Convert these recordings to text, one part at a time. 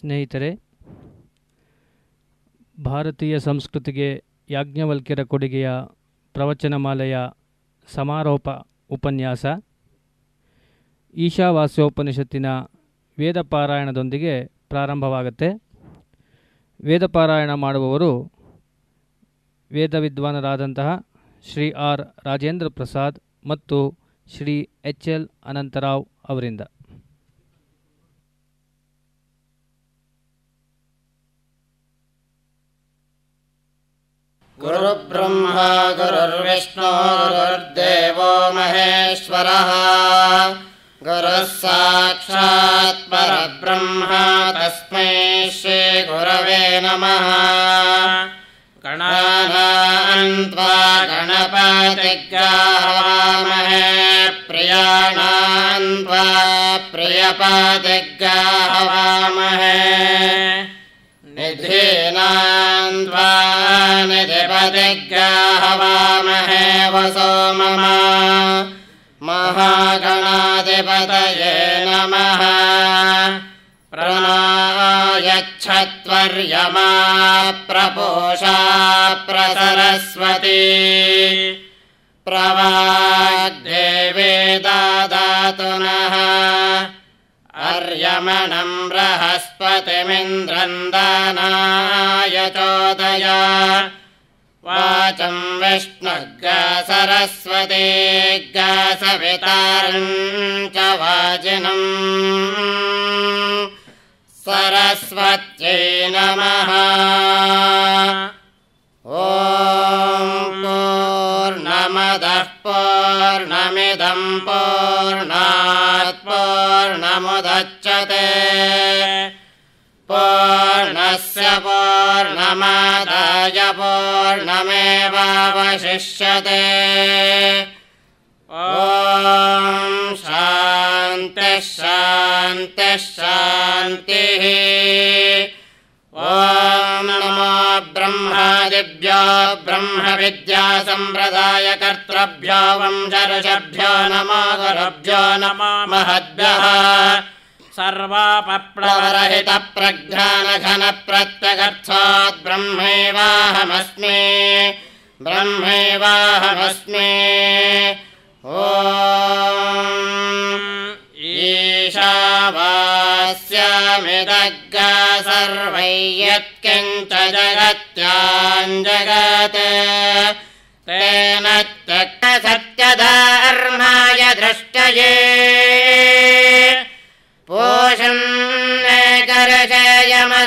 ಸ್ನೇಹಿತರೆ ಭಾರತೀಯ ಸಂಸ್ಕೃತಿಗೆ ಯಾಜ್ಞವಲ್ಕ್ಯರ ಕೊಡುಗೆಯ ಪ್ರವಚನಮಾಲೆಯ ಸಮಾರೋಪ ಉಪನ್ಯಾಸ ಈಶಾವಾಸ್ಯೋಪನಿಷತ್ತಿನ ವೇದಪಾರಾಯಣದೊಂದಿಗೆ ಪ್ರಾರಂಭವಾಗುತ್ತೆ ವೇದಪಾರಾಯಣ ಮಾಡುವವರು ವೇದ ವಿದ್ವಾನರಾದಂತಹ ಶ್ರೀ ಆರ್ ರಾಜೇಂದ್ರ ಪ್ರಸಾದ್ ಮತ್ತು ಶ್ರೀ ಎಚ್ ಎಲ್ ಅನಂತರಾವ್ ಅವರಿಂದ ब्रह्मा गुरुर्विष्णो गुरुर्देवो महेश्वरः गुरुः साक्षात् परब्रह्म तस्मै श्रीगुरवे नमः गणानान्द्वा गणपादिग्रावामहे प्रियाणान्द्वा प्रियपादिग् हवामहे निधेनान्द्वा निधि ग्राह वसो मम महागणाधिपतये नमः प्रणायच्छत्वर्यमा प्रपोषा प्रसरस्वती प्रवाग्देवे ददातु नः अर्यमणम् चोदया चरस्वते गा सवितारं च वाचिनम् सरस्वत्यै नमः ॐ पूर्णमिदम् पूर्णात् पूर्णमुदच्छते पूर्णस्य पूर्णमादाय पूर्णमेवावशिष्यते शान्त्यः शान्त्य शान्तिः ॐ नमो ब्रह्मादिभ्यो कर्तृभ्यो वंशर्षभ्यो गुरुभ्यो नमो महद्भ्यः सर्वापप्लवरहितप्रघनघन प्रत्यगर्थात् ब्रह्मैवाहमस्मि ब्रह्मेवाहमस्मि ओष वास्या मृगा सर्वै यत्किञ्चरगत्या त्यक्तसत्यधर्माय दृष्टये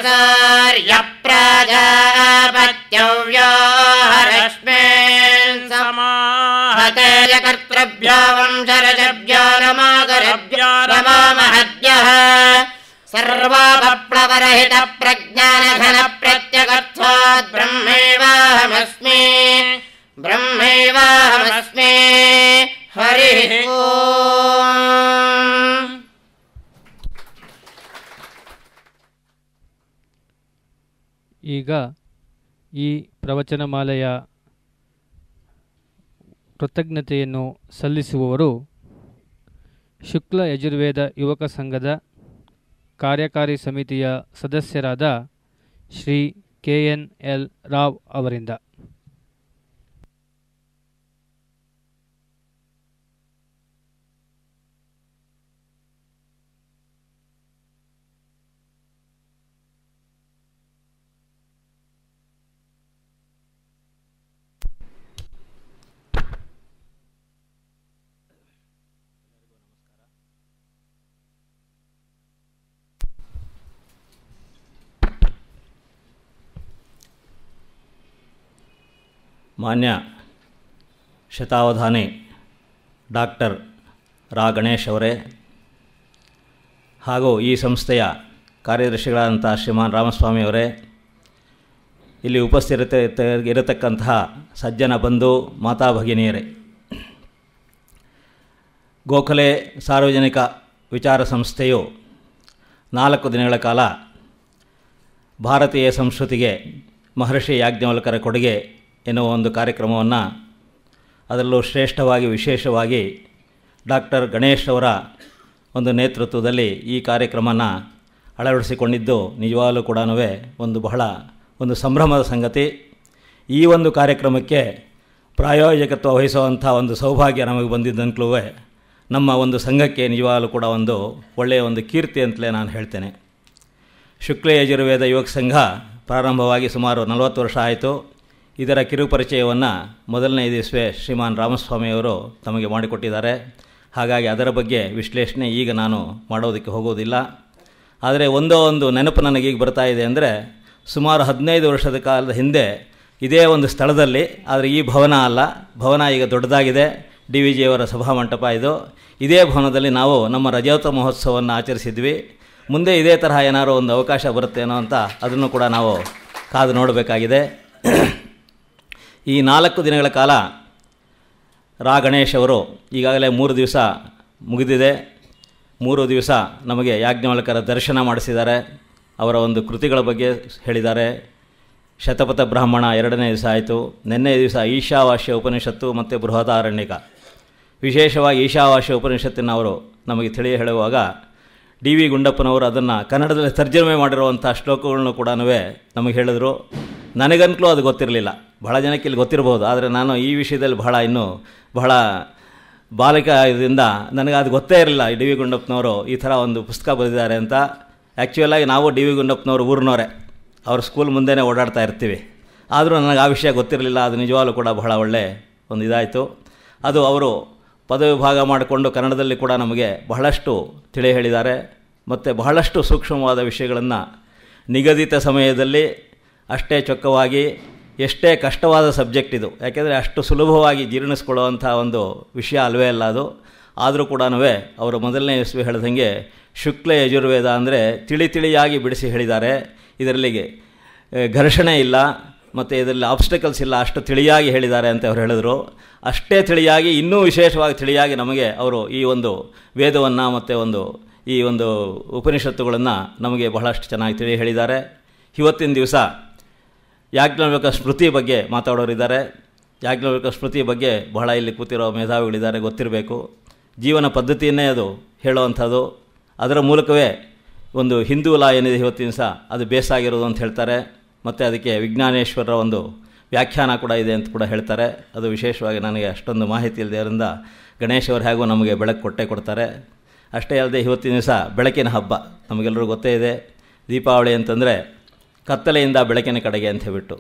र्यप्रजापर्त्यव्याहरस्मे समाहतेयकर्तृभ्यावं सरजव्या रमादरभ्या रमा महद्यः सर्वाप्लवरहित प्रज्ञानधर प्रत्यगत्वात् ब्रह्मेवाहमस्मि हरिः ಈಗ ಈ ಪ್ರವಚನಮಾಲೆಯ ಕೃತಜ್ಞತೆಯನ್ನು ಸಲ್ಲಿಸುವವರು ಶುಕ್ಲ ಯಜುರ್ವೇದ ಯುವಕ ಸಂಘದ ಕಾರ್ಯಕಾರಿ ಸಮಿತಿಯ ಸದಸ್ಯರಾದ Shri K N L Rao ಅವರಿಂದ ಮಾನ್ಯ ಶತಾವಧಾನಿ ಡಾಕ್ಟರ್ ರಾ ಗಣೇಶ್ ಅವರೇ ಹಾಗೂ ಈ ಸಂಸ್ಥೆಯ ಕಾರ್ಯದರ್ಶಿಗಳಾದಂಥ ಶ್ರೀಮಾನ್ ರಾಮಸ್ವಾಮಿಯವರೇ ಇಲ್ಲಿ ಉಪಸ್ಥಿರತೆ ಇರತಕ್ಕಂತಹ ಸಜ್ಜನ ಬಂಧು ಮಾತಾ ಭಗಿನಿಯರೇ ಗೋಖಲೆ ಸಾರ್ವಜನಿಕ ವಿಚಾರ ಸಂಸ್ಥೆಯು ನಾಲ್ಕು ದಿನಗಳ ಕಾಲ ಭಾರತೀಯ ಸಂಸ್ಕೃತಿಗೆ ಮಹರ್ಷಿ ಯಾಜ್ಞವಲ್ಕರ ಕೊಡುಗೆ ಎನ್ನುವ ಒಂದು ಕಾರ್ಯಕ್ರಮವನ್ನು ಅದರಲ್ಲೂ ಶ್ರೇಷ್ಠವಾಗಿ ವಿಶೇಷವಾಗಿ ಡಾಕ್ಟರ್ ಗಣೇಶ್ ಅವರ ಒಂದು ನೇತೃತ್ವದಲ್ಲಿ ಈ ಕಾರ್ಯಕ್ರಮನ ಅಳವಡಿಸಿಕೊಂಡಿದ್ದು ನಿಜವಾಗಲೂ ಕೂಡ ಒಂದು ಬಹಳ ಒಂದು ಸಂಭ್ರಮದ ಸಂಗತಿ ಈ ಒಂದು ಕಾರ್ಯಕ್ರಮಕ್ಕೆ ಪ್ರಾಯೋಜಕತ್ವ ವಹಿಸುವಂಥ ಒಂದು ಸೌಭಾಗ್ಯ ನಮಗೆ ಬಂದಿದ್ದಂತಲೂ ನಮ್ಮ ಒಂದು ಸಂಘಕ್ಕೆ ನಿಜವಾಗಲೂ ಕೂಡ ಒಂದು ಒಳ್ಳೆಯ ಒಂದು ಕೀರ್ತಿ ಅಂತಲೇ ನಾನು ಹೇಳ್ತೇನೆ ಶುಕ್ಲ ಯಜುರ್ವೇದ ಯುವಕ ಸಂಘ ಪ್ರಾರಂಭವಾಗಿ ಸುಮಾರು ನಲವತ್ತು ವರ್ಷ ಆಯಿತು ಇದರ ಕಿರುಪರಿಚಯವನ್ನು ಮೊದಲನೇ ದಿವಸವೆ ಶ್ರೀಮಾನ್ ರಾಮಸ್ವಾಮಿಯವರು ತಮಗೆ ಮಾಡಿಕೊಟ್ಟಿದ್ದಾರೆ ಹಾಗಾಗಿ ಅದರ ಬಗ್ಗೆ ವಿಶ್ಲೇಷಣೆ ಈಗ ನಾನು ಮಾಡೋದಕ್ಕೆ ಹೋಗೋದಿಲ್ಲ ಆದರೆ ಒಂದೋ ಒಂದು ನೆನಪು ನನಗೀಗ ಬರ್ತಾ ಇದೆ ಅಂದರೆ ಸುಮಾರು ಹದಿನೈದು ವರ್ಷದ ಕಾಲದ ಹಿಂದೆ ಇದೇ ಒಂದು ಸ್ಥಳದಲ್ಲಿ ಆದರೆ ಈ ಭವನ ಅಲ್ಲ ಭವನ ಈಗ ದೊಡ್ಡದಾಗಿದೆ ಡಿ ವಿ ಜಿಯವರ ಸಭಾಮಂಟಪ ಇದು ಇದೇ ಭವನದಲ್ಲಿ ನಾವು ನಮ್ಮ ರಜೋತ ಮಹೋತ್ಸವವನ್ನು ಆಚರಿಸಿದ್ವಿ ಮುಂದೆ ಇದೇ ತರಹ ಏನಾದರೂ ಒಂದು ಅವಕಾಶ ಬರುತ್ತೇನೋ ಅಂತ ಅದನ್ನು ಕೂಡ ನಾವು ಕಾದು ನೋಡಬೇಕಾಗಿದೆ ಈ ನಾಲ್ಕು ದಿನಗಳ ಕಾಲ ರಾ ಗಣೇಶ್ ಅವರು ಈಗಾಗಲೇ ಮೂರು ದಿವಸ ಮುಗಿದಿದೆ ಮೂರು ದಿವಸ ನಮಗೆ ಯಾಜ್ಞವಲ್ಕರ ದರ್ಶನ ಮಾಡಿಸಿದ್ದಾರೆ ಅವರ ಒಂದು ಕೃತಿಗಳ ಬಗ್ಗೆ ಹೇಳಿದ್ದಾರೆ ಶತಪಥ ಬ್ರಾಹ್ಮಣ ಎರಡನೇ ದಿವಸ ಆಯಿತು ನಿನ್ನೆ ದಿವಸ ಈಶಾವಾಸ್ಯ ಉಪನಿಷತ್ತು ಮತ್ತು ಬೃಹದಾರಣ್ಯಕ ವಿಶೇಷವಾಗಿ ಈಶಾವಾಸ್ಯ ಉಪನಿಷತ್ತಿನ ಅವರು ನಮಗೆ ತಿಳಿ ಹೇಳುವಾಗ ಡಿ ವಿ ಗುಂಡಪ್ಪನವರು ಅದನ್ನು ಕನ್ನಡದಲ್ಲಿ ತರ್ಜಮೆ ಮಾಡಿರುವಂಥ ಶ್ಲೋಕಗಳನ್ನು ಕೂಡ ನಮಗೆ ಹೇಳಿದರು ನನಗಂತಲೂ ಅದು ಗೊತ್ತಿರಲಿಲ್ಲ ಬಹಳ ಜನಕ್ಕೆ ಇಲ್ಲಿ ಗೊತ್ತಿರ್ಬೋದು ಆದರೆ ನಾನು ಈ ವಿಷಯದಲ್ಲಿ ಬಹಳ ಇನ್ನೂ ಬಹಳ ಬಾಲಕ ಇದರಿಂದ ನನಗೆ ಅದು ಗೊತ್ತೇ ಇರಲಿಲ್ಲ ಡಿ ವಿ ಗುಂಡಪ್ಪನವರು ಈ ಥರ ಒಂದು ಪುಸ್ತಕ ಬರೆದಿದ್ದಾರೆ ಅಂತ ಆ್ಯಕ್ಚುಲಾಗಿ ನಾವು ಡಿ ವಿ ಗುಂಡಪ್ಪನವರು ಊರಿನವರೇ ಅವ್ರ ಸ್ಕೂಲ್ ಮುಂದೆನೇ ಓಡಾಡ್ತಾ ಇರ್ತೀವಿ ಆದರೂ ನನಗೆ ಆ ವಿಷಯ ಗೊತ್ತಿರಲಿಲ್ಲ ಅದು ನಿಜವಾಗ್ಲೂ ಕೂಡ ಬಹಳ ಒಳ್ಳೆ ಒಂದು ಇದಾಯಿತು ಅದು ಅವರು ಪದವಿಭಾಗ ಮಾಡಿಕೊಂಡು ಕನ್ನಡದಲ್ಲಿ ಕೂಡ ನಮಗೆ ಬಹಳಷ್ಟು ತಿಳಿ ಹೇಳಿದ್ದಾರೆ ಮತ್ತು ಬಹಳಷ್ಟು ಸೂಕ್ಷ್ಮವಾದ ವಿಷಯಗಳನ್ನು ನಿಗದಿತ ಸಮಯದಲ್ಲಿ ಅಷ್ಟೇ ಚೊಕ್ಕವಾಗಿ ಎಷ್ಟೇ ಕಷ್ಟವಾದ ಸಬ್ಜೆಕ್ಟ್ ಇದು ಯಾಕೆಂದರೆ ಅಷ್ಟು ಸುಲಭವಾಗಿ ಜೀರ್ಣಿಸ್ಕೊಳ್ಳುವಂಥ ಒಂದು ವಿಷಯ ಅಲ್ವೇ ಅಲ್ಲ ಅದು ಆದರೂ ಕೂಡ ಅವರು ಮೊದಲನೇ ಯಶಸ್ವಿ ಹೇಳ್ದಂಗೆ ಶುಕ್ಲ ಯಜುರ್ವೇದ ಅಂದರೆ ತಿಳಿ ತಿಳಿಯಾಗಿ ಬಿಡಿಸಿ ಹೇಳಿದ್ದಾರೆ ಇದರಲ್ಲಿಗೆ ಘರ್ಷಣೆ ಇಲ್ಲ ಮತ್ತು ಇದರಲ್ಲಿ ಆಬ್ಸ್ಟಕಲ್ಸ್ ಇಲ್ಲ ಅಷ್ಟು ತಿಳಿಯಾಗಿ ಹೇಳಿದ್ದಾರೆ ಅಂತ ಅವರು ಹೇಳಿದರು ಅಷ್ಟೇ ತಿಳಿಯಾಗಿ ಇನ್ನೂ ವಿಶೇಷವಾಗಿ ತಿಳಿಯಾಗಿ ನಮಗೆ ಅವರು ಈ ಒಂದು ವೇದವನ್ನು ಮತ್ತು ಒಂದು ಈ ಒಂದು ಉಪನಿಷತ್ತುಗಳನ್ನು ನಮಗೆ ಬಹಳಷ್ಟು ಚೆನ್ನಾಗಿ ತಿಳಿ ಹೇಳಿದ್ದಾರೆ ಇವತ್ತಿನ ದಿವಸ ಯಾಜ್ಞಾವಿಕ ಸ್ಮೃತಿ ಬಗ್ಗೆ ಮಾತಾಡೋರಿದ್ದಾರೆ ಯಾಜ್ಞಾವಿಕ ಸ್ಮೃತಿ ಬಗ್ಗೆ ಬಹಳ ಇಲ್ಲಿ ಕೂತಿರೋ ಮೇಧಾವಿಗಳಿದ್ದಾರೆ ಗೊತ್ತಿರಬೇಕು ಜೀವನ ಪದ್ಧತಿಯನ್ನೇ ಅದು ಹೇಳೋವಂಥದ್ದು ಅದರ ಮೂಲಕವೇ ಒಂದು ಹಿಂದೂ ಲಾ ಏನಿದೆ ಇವತ್ತಿನ ಸಹ ಅದು ಬೇಸಾಗಿರೋದು ಅಂತ ಹೇಳ್ತಾರೆ ಮತ್ತು ಅದಕ್ಕೆ ವಿಜ್ಞಾನೇಶ್ವರರ ಒಂದು ವ್ಯಾಖ್ಯಾನ ಕೂಡ ಇದೆ ಅಂತ ಕೂಡ ಹೇಳ್ತಾರೆ ಅದು ವಿಶೇಷವಾಗಿ ನನಗೆ ಅಷ್ಟೊಂದು ಮಾಹಿತಿ ಇಲ್ಲದೆ ಅದರಿಂದ ಗಣೇಶವರು ಹೇಗೂ ನಮಗೆ ಬೆಳಕು ಕೊಟ್ಟೆ ಕೊಡ್ತಾರೆ ಅಷ್ಟೇ ಅಲ್ಲದೆ ಇವತ್ತಿನ ದಿವಸ ಬೆಳಕಿನ ಹಬ್ಬ ನಮಗೆಲ್ಲರೂ ಗೊತ್ತೇ ಇದೆ ದೀಪಾವಳಿ ಅಂತಂದರೆ ಕತ್ತಲೆಯಿಂದ ಬೆಳಕಿನ ಕಡೆಗೆ ಅಂತ ಹೇಳಿಬಿಟ್ಟು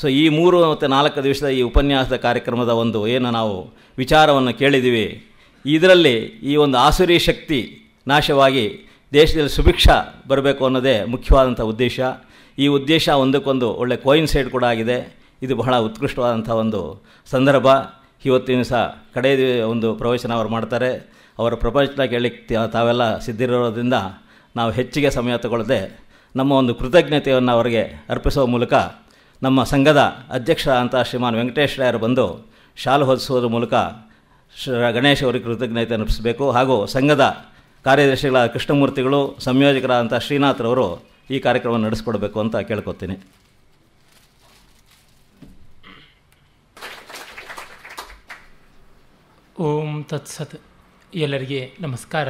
ಸೊ ಈ ಮೂರು ಮತ್ತು ನಾಲ್ಕು ದಿವಸದ ಈ ಉಪನ್ಯಾಸದ ಕಾರ್ಯಕ್ರಮದ ಒಂದು ಏನು ನಾವು ವಿಚಾರವನ್ನು ಕೇಳಿದ್ದೀವಿ ಇದರಲ್ಲಿ ಈ ಒಂದು ಆಸುರಿ ಶಕ್ತಿ ನಾಶವಾಗಿ ದೇಶದಲ್ಲಿ ಸುಭಿಕ್ಷ ಬರಬೇಕು ಅನ್ನೋದೇ ಮುಖ್ಯವಾದಂಥ ಉದ್ದೇಶ ಈ ಉದ್ದೇಶ ಒಂದಕ್ಕೊಂದು ಒಳ್ಳೆ ಸೈಡ್ ಕೂಡ ಆಗಿದೆ ಇದು ಬಹಳ ಉತ್ಕೃಷ್ಟವಾದಂಥ ಒಂದು ಸಂದರ್ಭ ಇವತ್ತಿನ ಸಹ ಕಡೆ ಒಂದು ಪ್ರವಚನ ಅವರು ಮಾಡ್ತಾರೆ ಅವರ ಪ್ರಪಂಚನ ಹೇಳಿ ತಾವೆಲ್ಲ ಸಿದ್ಧಿರೋದ್ರಿಂದ ನಾವು ಹೆಚ್ಚಿಗೆ ಸಮಯ ತಗೊಳ್ಳದೆ ನಮ್ಮ ಒಂದು ಕೃತಜ್ಞತೆಯನ್ನು ಅವರಿಗೆ ಅರ್ಪಿಸುವ ಮೂಲಕ ನಮ್ಮ ಸಂಘದ ಅಧ್ಯಕ್ಷ ಅಂತ ಶ್ರೀಮಾನ್ ವೆಂಕಟೇಶ್ ರಾಯರು ಬಂದು ಶಾಲು ಹೊದಿಸುವುದರ ಮೂಲಕ ಶ್ರೀ ಗಣೇಶ್ ಅವರಿಗೆ ಕೃತಜ್ಞತೆ ಅರ್ಪಿಸಬೇಕು ಹಾಗೂ ಸಂಘದ ಕಾರ್ಯದರ್ಶಿಗಳ ಕೃಷ್ಣಮೂರ್ತಿಗಳು ಸಂಯೋಜಕರಾದಂಥ ಶ್ರೀನಾಥ್ರವರು ಈ ಕಾರ್ಯಕ್ರಮವನ್ನು ನಡೆಸ್ಕೊಡ್ಬೇಕು ಅಂತ ಕೇಳ್ಕೊತೀನಿ ಓಂ ತತ್ಸತ್ ಎಲ್ಲರಿಗೆ ನಮಸ್ಕಾರ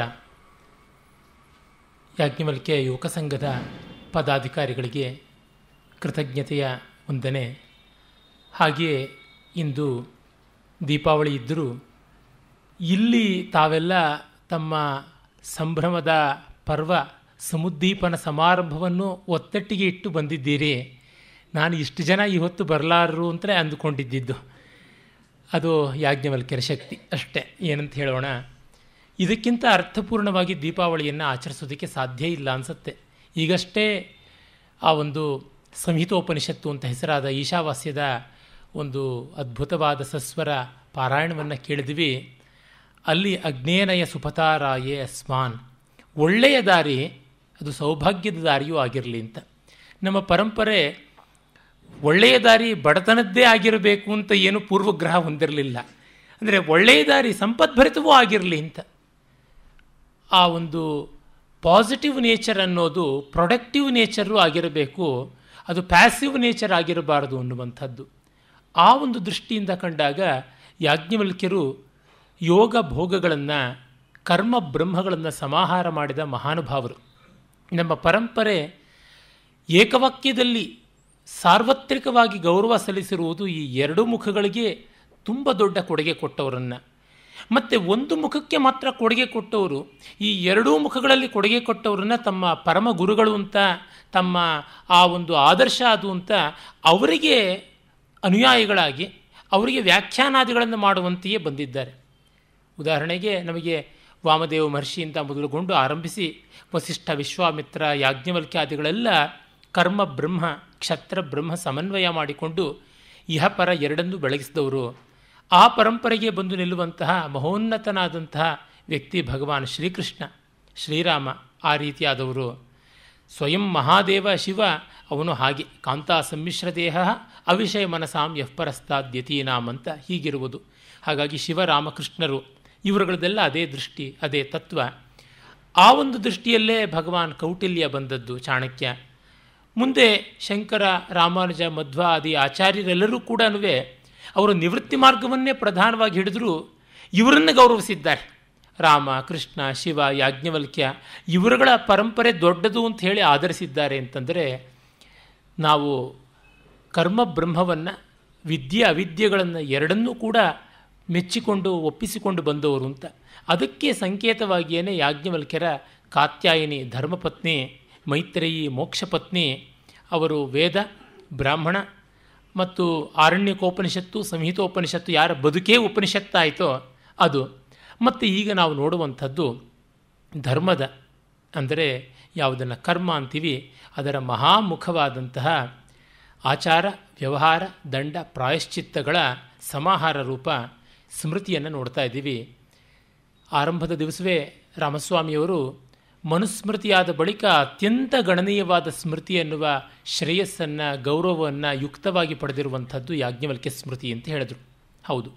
ಯಾಜ್ಞವಲ್ಕೆ ಯುವಕ ಸಂಘದ ಪದಾಧಿಕಾರಿಗಳಿಗೆ ಕೃತಜ್ಞತೆಯ ವಂದನೆ ಹಾಗೆಯೇ ಇಂದು ದೀಪಾವಳಿ ಇದ್ದರೂ ಇಲ್ಲಿ ತಾವೆಲ್ಲ ತಮ್ಮ ಸಂಭ್ರಮದ ಪರ್ವ ಸಮುದ್ದೀಪನ ಸಮಾರಂಭವನ್ನು ಒತ್ತಟ್ಟಿಗೆ ಇಟ್ಟು ಬಂದಿದ್ದೀರಿ ನಾನು ಇಷ್ಟು ಜನ ಇವತ್ತು ಬರಲಾರರು ಅಂತಲೇ ಅಂದುಕೊಂಡಿದ್ದಿದ್ದು ಅದು ಯಾಜ್ಞವಲ್ಕ್ಯರ ಶಕ್ತಿ ಅಷ್ಟೇ ಏನಂತ ಹೇಳೋಣ ಇದಕ್ಕಿಂತ ಅರ್ಥಪೂರ್ಣವಾಗಿ ದೀಪಾವಳಿಯನ್ನು ಆಚರಿಸೋದಕ್ಕೆ ಸಾಧ್ಯ ಇಲ್ಲ ಅನಿಸುತ್ತೆ ಈಗಷ್ಟೇ ಆ ಒಂದು ಸಂಹಿತೋಪನಿಷತ್ತು ಅಂತ ಹೆಸರಾದ ಈಶಾವಾಸ್ಯದ ಒಂದು ಅದ್ಭುತವಾದ ಸಸ್ವರ ಪಾರಾಯಣವನ್ನು ಕೇಳಿದ್ವಿ ಅಲ್ಲಿ ಅಗ್ನೇನಯ ಸುಪತಾರಾಯೇ ಅಸ್ಮಾನ್ ಒಳ್ಳೆಯ ದಾರಿ ಅದು ಸೌಭಾಗ್ಯದ ದಾರಿಯೂ ಆಗಿರಲಿ ಅಂತ ನಮ್ಮ ಪರಂಪರೆ ಒಳ್ಳೆಯ ದಾರಿ ಬಡತನದ್ದೇ ಆಗಿರಬೇಕು ಅಂತ ಏನು ಪೂರ್ವಗ್ರಹ ಹೊಂದಿರಲಿಲ್ಲ ಅಂದರೆ ಒಳ್ಳೆಯ ದಾರಿ ಸಂಪದ್ಭರಿತವೂ ಆಗಿರಲಿ ಅಂತ ಆ ಒಂದು ಪಾಸಿಟಿವ್ ನೇಚರ್ ಅನ್ನೋದು ಪ್ರೊಡಕ್ಟಿವ್ ನೇಚರು ಆಗಿರಬೇಕು ಅದು ಪ್ಯಾಸಿವ್ ನೇಚರ್ ಆಗಿರಬಾರದು ಅನ್ನುವಂಥದ್ದು ಆ ಒಂದು ದೃಷ್ಟಿಯಿಂದ ಕಂಡಾಗ ಯಾಜ್ಞವಲ್ಕ್ಯರು ಯೋಗ ಭೋಗಗಳನ್ನು ಕರ್ಮ ಬ್ರಹ್ಮಗಳನ್ನು ಸಮಾಹಾರ ಮಾಡಿದ ಮಹಾನುಭಾವರು ನಮ್ಮ ಪರಂಪರೆ ಏಕವಾಕ್ಯದಲ್ಲಿ ಸಾರ್ವತ್ರಿಕವಾಗಿ ಗೌರವ ಸಲ್ಲಿಸಿರುವುದು ಈ ಎರಡು ಮುಖಗಳಿಗೆ ತುಂಬ ದೊಡ್ಡ ಕೊಡುಗೆ ಕೊಟ್ಟವರನ್ನು ಮತ್ತು ಒಂದು ಮುಖಕ್ಕೆ ಮಾತ್ರ ಕೊಡುಗೆ ಕೊಟ್ಟವರು ಈ ಎರಡೂ ಮುಖಗಳಲ್ಲಿ ಕೊಡುಗೆ ಕೊಟ್ಟವ್ರನ್ನ ತಮ್ಮ ಪರಮ ಗುರುಗಳು ಅಂತ ತಮ್ಮ ಆ ಒಂದು ಆದರ್ಶ ಅದು ಅಂತ ಅವರಿಗೆ ಅನುಯಾಯಿಗಳಾಗಿ ಅವರಿಗೆ ವ್ಯಾಖ್ಯಾನಾದಿಗಳನ್ನು ಮಾಡುವಂತೆಯೇ ಬಂದಿದ್ದಾರೆ ಉದಾಹರಣೆಗೆ ನಮಗೆ ವಾಮದೇವ ಮಹರ್ಷಿಯಿಂದ ಮೊದಲುಗೊಂಡು ಆರಂಭಿಸಿ ವಸಿಷ್ಠ ವಿಶ್ವಾಮಿತ್ರ ಯಾಜ್ಞವಲ್ಕ್ಯಾದಿಗಳೆಲ್ಲ ಕರ್ಮ ಬ್ರಹ್ಮ ಕ್ಷತ್ರ ಬ್ರಹ್ಮ ಸಮನ್ವಯ ಮಾಡಿಕೊಂಡು ಇಹ ಪರ ಎರಡನ್ನೂ ಬೆಳಗಿಸಿದವರು ಆ ಪರಂಪರೆಗೆ ಬಂದು ನಿಲ್ಲುವಂತಹ ಮಹೋನ್ನತನಾದಂತಹ ವ್ಯಕ್ತಿ ಭಗವಾನ್ ಶ್ರೀಕೃಷ್ಣ ಶ್ರೀರಾಮ ಆ ರೀತಿಯಾದವರು ಸ್ವಯಂ ಮಹಾದೇವ ಶಿವ ಅವನು ಹಾಗೆ ಕಾಂತಾ ಸಮ್ಮಿಶ್ರ ದೇಹ ಅವಿಷಯ ಮನಸಾಂ ಯಃಪರಸ್ತಾದ್ಯತೀನಾಂ ಅಂತ ಹೀಗಿರುವುದು ಹಾಗಾಗಿ ಶಿವರಾಮಕೃಷ್ಣರು ಇವರುಗಳದೆಲ್ಲ ಅದೇ ದೃಷ್ಟಿ ಅದೇ ತತ್ವ ಆ ಒಂದು ದೃಷ್ಟಿಯಲ್ಲೇ ಭಗವಾನ್ ಕೌಟಿಲ್ಯ ಬಂದದ್ದು ಚಾಣಕ್ಯ ಮುಂದೆ ಶಂಕರ ರಾಮಾನುಜ ಮಧ್ವ ಆದಿ ಆಚಾರ್ಯರೆಲ್ಲರೂ ಕೂಡ ಅವರು ನಿವೃತ್ತಿ ಮಾರ್ಗವನ್ನೇ ಪ್ರಧಾನವಾಗಿ ಹಿಡಿದ್ರು ಇವರನ್ನು ಗೌರವಿಸಿದ್ದಾರೆ ರಾಮ ಕೃಷ್ಣ ಶಿವ ಯಾಜ್ಞವಲ್ಕ್ಯ ಇವರುಗಳ ಪರಂಪರೆ ದೊಡ್ಡದು ಅಂತ ಹೇಳಿ ಆಧರಿಸಿದ್ದಾರೆ ಅಂತಂದರೆ ನಾವು ಕರ್ಮ ಬ್ರಹ್ಮವನ್ನು ವಿದ್ಯೆ ಅವಿದ್ಯೆಗಳನ್ನು ಎರಡನ್ನೂ ಕೂಡ ಮೆಚ್ಚಿಕೊಂಡು ಒಪ್ಪಿಸಿಕೊಂಡು ಬಂದವರು ಅಂತ ಅದಕ್ಕೆ ಸಂಕೇತವಾಗಿಯೇ ಯಾಜ್ಞವಲ್ಕ್ಯರ ಕಾತ್ಯಾಯಿನಿ ಧರ್ಮಪತ್ನಿ ಮೈತ್ರೇಯಿ ಮೋಕ್ಷಪತ್ನಿ ಅವರು ವೇದ ಬ್ರಾಹ್ಮಣ ಮತ್ತು ಆರಣ್ಯಕೋಪನಿಷತ್ತು ಸಂಹಿತೋಪನಿಷತ್ತು ಯಾರ ಬದುಕೇ ಉಪನಿಷತ್ತಾಯಿತೋ ಅದು ಮತ್ತು ಈಗ ನಾವು ನೋಡುವಂಥದ್ದು ಧರ್ಮದ ಅಂದರೆ ಯಾವುದನ್ನು ಕರ್ಮ ಅಂತೀವಿ ಅದರ ಮಹಾಮುಖವಾದಂತಹ ಆಚಾರ ವ್ಯವಹಾರ ದಂಡ ಪ್ರಾಯಶ್ಚಿತ್ತಗಳ ಸಮಾಹಾರ ರೂಪ ಸ್ಮೃತಿಯನ್ನು ನೋಡ್ತಾ ಇದ್ದೀವಿ ಆರಂಭದ ದಿವಸವೇ ರಾಮಸ್ವಾಮಿಯವರು ಮನುಸ್ಮೃತಿಯಾದ ಬಳಿಕ ಅತ್ಯಂತ ಗಣನೀಯವಾದ ಸ್ಮೃತಿ ಎನ್ನುವ ಶ್ರೇಯಸ್ಸನ್ನು ಗೌರವವನ್ನು ಯುಕ್ತವಾಗಿ ಪಡೆದಿರುವಂಥದ್ದು ಯಾಜ್ಞವಲ್ಕ್ಯ ಸ್ಮೃತಿ ಅಂತ ಹೇಳಿದರು ಹೌದು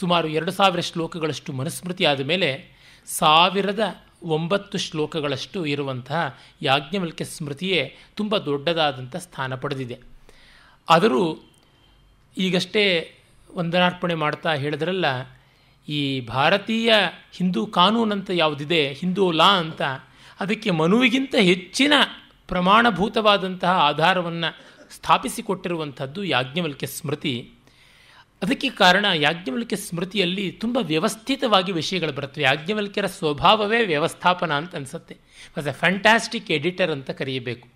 ಸುಮಾರು ಎರಡು ಸಾವಿರ ಶ್ಲೋಕಗಳಷ್ಟು ಮನುಸ್ಮೃತಿ ಆದ ಮೇಲೆ ಸಾವಿರದ ಒಂಬತ್ತು ಶ್ಲೋಕಗಳಷ್ಟು ಇರುವಂತಹ ಯಾಜ್ಞವಲ್ಕ್ಯ ಸ್ಮೃತಿಯೇ ತುಂಬ ದೊಡ್ಡದಾದಂಥ ಸ್ಥಾನ ಪಡೆದಿದೆ ಆದರೂ ಈಗಷ್ಟೇ ವಂದನಾರ್ಪಣೆ ಮಾಡ್ತಾ ಹೇಳಿದ್ರಲ್ಲ ಈ ಭಾರತೀಯ ಹಿಂದೂ ಕಾನೂನಂತ ಯಾವುದಿದೆ ಹಿಂದೂ ಲಾ ಅಂತ ಅದಕ್ಕೆ ಮನುವಿಗಿಂತ ಹೆಚ್ಚಿನ ಪ್ರಮಾಣಭೂತವಾದಂತಹ ಆಧಾರವನ್ನು ಸ್ಥಾಪಿಸಿಕೊಟ್ಟಿರುವಂಥದ್ದು ಯಾಜ್ಞವಲ್ಕ್ಯ ಸ್ಮೃತಿ ಅದಕ್ಕೆ ಕಾರಣ ಯಾಜ್ಞವಲ್ಕ್ಯ ಸ್ಮೃತಿಯಲ್ಲಿ ತುಂಬ ವ್ಯವಸ್ಥಿತವಾಗಿ ವಿಷಯಗಳು ಬರುತ್ತವೆ ಯಾಜ್ಞವಲ್ಕ್ಯರ ಸ್ವಭಾವವೇ ವ್ಯವಸ್ಥಾಪನ ಅಂತ ಅನಿಸುತ್ತೆ ವಾಸ್ ಎ ಫ್ಯಾಂಟಾಸ್ಟಿಕ್ ಎಡಿಟರ್ ಅಂತ ಕರೆಯಬೇಕು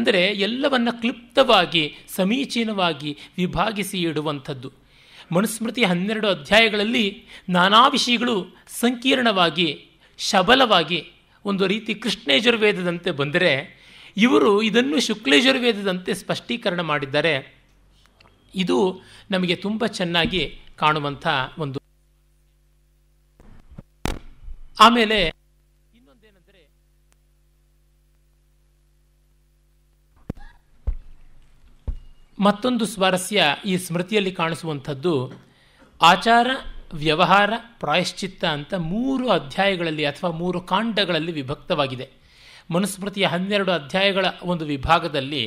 ಅಂದರೆ ಎಲ್ಲವನ್ನು ಕ್ಲಿಪ್ತವಾಗಿ ಸಮೀಚೀನವಾಗಿ ವಿಭಾಗಿಸಿ ಇಡುವಂಥದ್ದು ಮನುಸ್ಮೃತಿ ಹನ್ನೆರಡು ಅಧ್ಯಾಯಗಳಲ್ಲಿ ನಾನಾ ವಿಷಯಗಳು ಸಂಕೀರ್ಣವಾಗಿ ಶಬಲವಾಗಿ ಒಂದು ರೀತಿ ವೇದದಂತೆ ಬಂದರೆ ಇವರು ಇದನ್ನು ವೇದದಂತೆ ಸ್ಪಷ್ಟೀಕರಣ ಮಾಡಿದ್ದಾರೆ ಇದು ನಮಗೆ ತುಂಬ ಚೆನ್ನಾಗಿ ಕಾಣುವಂಥ ಒಂದು ಆಮೇಲೆ ಇನ್ನೊಂದೇನೆಂದರೆ ಮತ್ತೊಂದು ಸ್ವಾರಸ್ಯ ಈ ಸ್ಮೃತಿಯಲ್ಲಿ ಕಾಣಿಸುವಂಥದ್ದು ಆಚಾರ ವ್ಯವಹಾರ ಪ್ರಾಯಶ್ಚಿತ್ತ ಅಂತ ಮೂರು ಅಧ್ಯಾಯಗಳಲ್ಲಿ ಅಥವಾ ಮೂರು ಕಾಂಡಗಳಲ್ಲಿ ವಿಭಕ್ತವಾಗಿದೆ ಮನುಸ್ಮೃತಿಯ ಹನ್ನೆರಡು ಅಧ್ಯಾಯಗಳ ಒಂದು ವಿಭಾಗದಲ್ಲಿ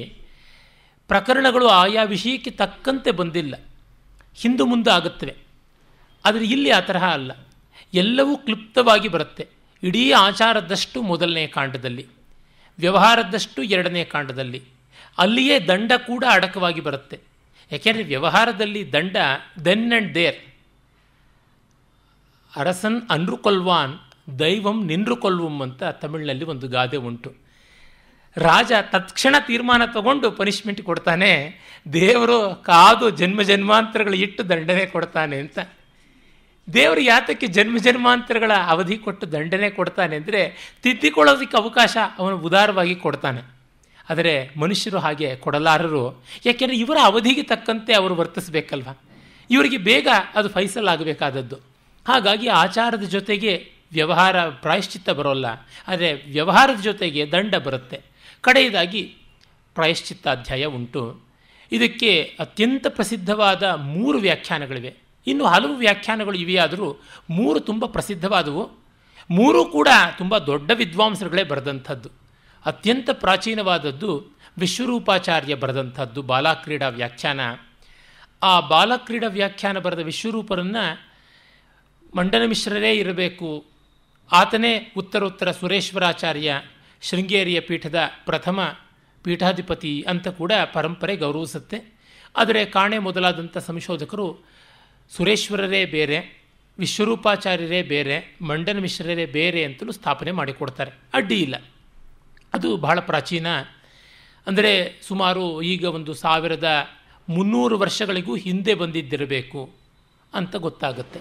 ಪ್ರಕರಣಗಳು ಆಯಾ ವಿಷಯಕ್ಕೆ ತಕ್ಕಂತೆ ಬಂದಿಲ್ಲ ಹಿಂದು ಮುಂದೆ ಆಗುತ್ತವೆ ಆದರೆ ಇಲ್ಲಿ ಆ ತರಹ ಅಲ್ಲ ಎಲ್ಲವೂ ಕ್ಲುಪ್ತವಾಗಿ ಬರುತ್ತೆ ಇಡೀ ಆಚಾರದಷ್ಟು ಮೊದಲನೇ ಕಾಂಡದಲ್ಲಿ ವ್ಯವಹಾರದಷ್ಟು ಎರಡನೇ ಕಾಂಡದಲ್ಲಿ ಅಲ್ಲಿಯೇ ದಂಡ ಕೂಡ ಅಡಕವಾಗಿ ಬರುತ್ತೆ ಯಾಕೆಂದರೆ ವ್ಯವಹಾರದಲ್ಲಿ ದಂಡ ದೆನ್ ಆ್ಯಂಡ್ ದೇರ್ ಅರಸನ್ ಅನ್ರು ಕೊಲ್ವಾನ್ ದೈವಂ ನಿನ್ರು ಅಂತ ತಮಿಳಿನಲ್ಲಿ ಒಂದು ಗಾದೆ ಉಂಟು ರಾಜ ತತ್ಕ್ಷಣ ತೀರ್ಮಾನ ತಗೊಂಡು ಪನಿಷ್ಮೆಂಟ್ ಕೊಡ್ತಾನೆ ದೇವರು ಕಾದು ಜನ್ಮ ಜನ್ಮಾಂತರಗಳು ಇಟ್ಟು ದಂಡನೆ ಕೊಡ್ತಾನೆ ಅಂತ ದೇವರು ಯಾತಕ್ಕೆ ಜನ್ಮ ಜನ್ಮಾಂತರಗಳ ಅವಧಿ ಕೊಟ್ಟು ದಂಡನೆ ಕೊಡ್ತಾನೆ ಅಂದರೆ ತಿದ್ದಿಕೊಳ್ಳೋದಕ್ಕೆ ಅವಕಾಶ ಅವನು ಉದಾರವಾಗಿ ಕೊಡ್ತಾನೆ ಆದರೆ ಮನುಷ್ಯರು ಹಾಗೆ ಕೊಡಲಾರರು ಯಾಕೆಂದರೆ ಇವರ ಅವಧಿಗೆ ತಕ್ಕಂತೆ ಅವರು ವರ್ತಿಸಬೇಕಲ್ವ ಇವರಿಗೆ ಬೇಗ ಅದು ಫೈಸಲ್ ಆಗಬೇಕಾದದ್ದು ಹಾಗಾಗಿ ಆಚಾರದ ಜೊತೆಗೆ ವ್ಯವಹಾರ ಪ್ರಾಯಶ್ಚಿತ್ತ ಬರೋಲ್ಲ ಆದರೆ ವ್ಯವಹಾರದ ಜೊತೆಗೆ ದಂಡ ಬರುತ್ತೆ ಕಡೆಯದಾಗಿ ಪ್ರಾಯಶ್ಚಿತ್ತಾಧ್ಯಾಯ ಉಂಟು ಇದಕ್ಕೆ ಅತ್ಯಂತ ಪ್ರಸಿದ್ಧವಾದ ಮೂರು ವ್ಯಾಖ್ಯಾನಗಳಿವೆ ಇನ್ನು ಹಲವು ವ್ಯಾಖ್ಯಾನಗಳು ಇವೆಯಾದರೂ ಮೂರು ತುಂಬ ಪ್ರಸಿದ್ಧವಾದವು ಮೂರೂ ಕೂಡ ತುಂಬ ದೊಡ್ಡ ವಿದ್ವಾಂಸರುಗಳೇ ಬರೆದಂಥದ್ದು ಅತ್ಯಂತ ಪ್ರಾಚೀನವಾದದ್ದು ವಿಶ್ವರೂಪಾಚಾರ್ಯ ಬರೆದಂಥದ್ದು ಬಾಲಕ್ರೀಡಾ ವ್ಯಾಖ್ಯಾನ ಆ ಬಾಲಕ್ರೀಡಾ ವ್ಯಾಖ್ಯಾನ ಬರೆದ ವಿಶ್ವರೂಪರನ್ನು ಮಂಡನ ಮಿಶ್ರರೇ ಇರಬೇಕು ಆತನೇ ಉತ್ತರೋತ್ತರ ಸುರೇಶ್ವರಾಚಾರ್ಯ ಶೃಂಗೇರಿಯ ಪೀಠದ ಪ್ರಥಮ ಪೀಠಾಧಿಪತಿ ಅಂತ ಕೂಡ ಪರಂಪರೆ ಗೌರವಿಸುತ್ತೆ ಆದರೆ ಕಾಣೆ ಮೊದಲಾದಂಥ ಸಂಶೋಧಕರು ಸುರೇಶ್ವರರೇ ಬೇರೆ ವಿಶ್ವರೂಪಾಚಾರ್ಯರೇ ಬೇರೆ ಮಂಡನ ಮಿಶ್ರರೇ ಬೇರೆ ಅಂತಲೂ ಸ್ಥಾಪನೆ ಮಾಡಿಕೊಡ್ತಾರೆ ಅಡ್ಡಿ ಇಲ್ಲ ಅದು ಬಹಳ ಪ್ರಾಚೀನ ಅಂದರೆ ಸುಮಾರು ಈಗ ಒಂದು ಸಾವಿರದ ಮುನ್ನೂರು ವರ್ಷಗಳಿಗೂ ಹಿಂದೆ ಬಂದಿದ್ದಿರಬೇಕು ಅಂತ ಗೊತ್ತಾಗುತ್ತೆ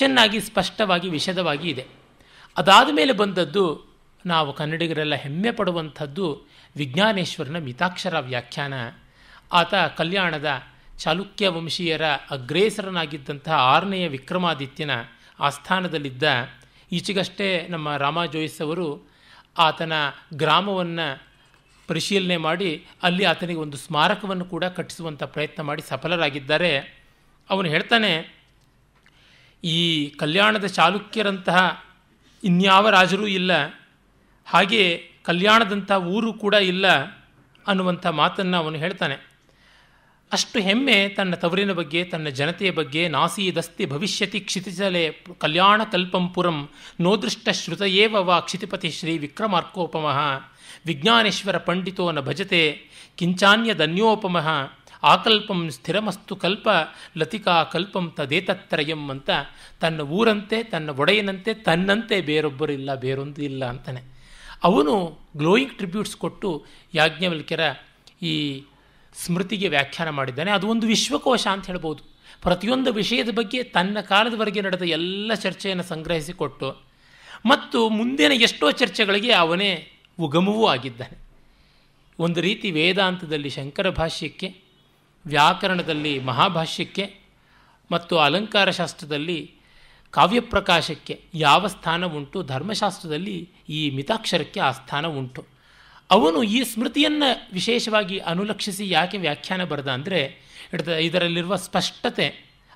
ಚೆನ್ನಾಗಿ ಸ್ಪಷ್ಟವಾಗಿ ವಿಷದವಾಗಿ ಇದೆ ಅದಾದ ಮೇಲೆ ಬಂದದ್ದು ನಾವು ಕನ್ನಡಿಗರೆಲ್ಲ ಹೆಮ್ಮೆ ಪಡುವಂಥದ್ದು ವಿಜ್ಞಾನೇಶ್ವರನ ಮಿತಾಕ್ಷರ ವ್ಯಾಖ್ಯಾನ ಆತ ಕಲ್ಯಾಣದ ಚಾಲುಕ್ಯ ವಂಶೀಯರ ಅಗ್ರೇಸರನಾಗಿದ್ದಂತಹ ಆರನೆಯ ವಿಕ್ರಮಾದಿತ್ಯನ ಆಸ್ಥಾನದಲ್ಲಿದ್ದ ಈಚೆಗಷ್ಟೇ ನಮ್ಮ ರಾಮ ಜೋಯಿಸ್ ಅವರು ಆತನ ಗ್ರಾಮವನ್ನು ಪರಿಶೀಲನೆ ಮಾಡಿ ಅಲ್ಲಿ ಆತನಿಗೆ ಒಂದು ಸ್ಮಾರಕವನ್ನು ಕೂಡ ಕಟ್ಟಿಸುವಂಥ ಪ್ರಯತ್ನ ಮಾಡಿ ಸಫಲರಾಗಿದ್ದಾರೆ ಅವನು ಹೇಳ್ತಾನೆ ಈ ಕಲ್ಯಾಣದ ಚಾಲುಕ್ಯರಂತಹ ಇನ್ಯಾವ ರಾಜರೂ ಇಲ್ಲ ಹಾಗೆ ಕಲ್ಯಾಣದಂಥ ಊರು ಕೂಡ ಇಲ್ಲ ಅನ್ನುವಂಥ ಮಾತನ್ನು ಅವನು ಹೇಳ್ತಾನೆ ಅಷ್ಟು ಹೆಮ್ಮೆ ತನ್ನ ತವರಿನ ಬಗ್ಗೆ ತನ್ನ ಜನತೆಯ ಬಗ್ಗೆ ನಾಸೀದಸ್ತಿ ದಸ್ತಿ ಭವಿಷ್ಯತಿ ಕ್ಷಿತಿಜಲೆ ಕಲ್ಯಾಣ ಕಲ್ಪಂಪುರಂ ನೋದೃಷ್ಟ ಶ್ರುತಯೇವ ವಾ ಕ್ಷಿತಿಪತಿ ಶ್ರೀ ವಿಕ್ರಮಾರ್ಕೋಪಮಃ ವಿಜ್ಞಾನೇಶ್ವರ ಪಂಡಿತೋನ ಭಜತೆ ಕಿಂಚಾನ್ಯ ಧನ್ಯೋಪಮಃ ಆಕಲ್ಪಂ ಸ್ಥಿರಮಸ್ತು ಕಲ್ಪ ಲತಿಕಾ ಕಲ್ಪಂ ತದೇತತ್ರಯಂ ಅಂತ ತನ್ನ ಊರಂತೆ ತನ್ನ ಒಡೆಯನಂತೆ ತನ್ನಂತೆ ಬೇರೊಬ್ಬರಿಲ್ಲ ಬೇರೊಂದು ಇಲ್ಲ ಅಂತಾನೆ ಅವನು ಗ್ಲೋಯಿಂಗ್ ಟ್ರಿಬ್ಯೂಟ್ಸ್ ಕೊಟ್ಟು ಯಾಜ್ಞವಲ್ಕ್ಯರ ಈ ಸ್ಮೃತಿಗೆ ವ್ಯಾಖ್ಯಾನ ಮಾಡಿದ್ದಾನೆ ಅದು ಒಂದು ವಿಶ್ವಕೋಶ ಅಂತ ಹೇಳ್ಬೋದು ಪ್ರತಿಯೊಂದು ವಿಷಯದ ಬಗ್ಗೆ ತನ್ನ ಕಾಲದವರೆಗೆ ನಡೆದ ಎಲ್ಲ ಚರ್ಚೆಯನ್ನು ಸಂಗ್ರಹಿಸಿಕೊಟ್ಟು ಮತ್ತು ಮುಂದಿನ ಎಷ್ಟೋ ಚರ್ಚೆಗಳಿಗೆ ಅವನೇ ಉಗಮವೂ ಆಗಿದ್ದಾನೆ ಒಂದು ರೀತಿ ವೇದಾಂತದಲ್ಲಿ ಶಂಕರ ಭಾಷ್ಯಕ್ಕೆ ವ್ಯಾಕರಣದಲ್ಲಿ ಮಹಾಭಾಷ್ಯಕ್ಕೆ ಮತ್ತು ಅಲಂಕಾರಶಾಸ್ತ್ರದಲ್ಲಿ ಕಾವ್ಯಪ್ರಕಾಶಕ್ಕೆ ಯಾವ ಸ್ಥಾನ ಉಂಟು ಧರ್ಮಶಾಸ್ತ್ರದಲ್ಲಿ ಈ ಮಿತಾಕ್ಷರಕ್ಕೆ ಆ ಸ್ಥಾನ ಉಂಟು ಅವನು ಈ ಸ್ಮೃತಿಯನ್ನು ವಿಶೇಷವಾಗಿ ಅನುಲಕ್ಷಿಸಿ ಯಾಕೆ ವ್ಯಾಖ್ಯಾನ ಬರೆದ ಅಂದರೆ ಇದರಲ್ಲಿರುವ ಸ್ಪಷ್ಟತೆ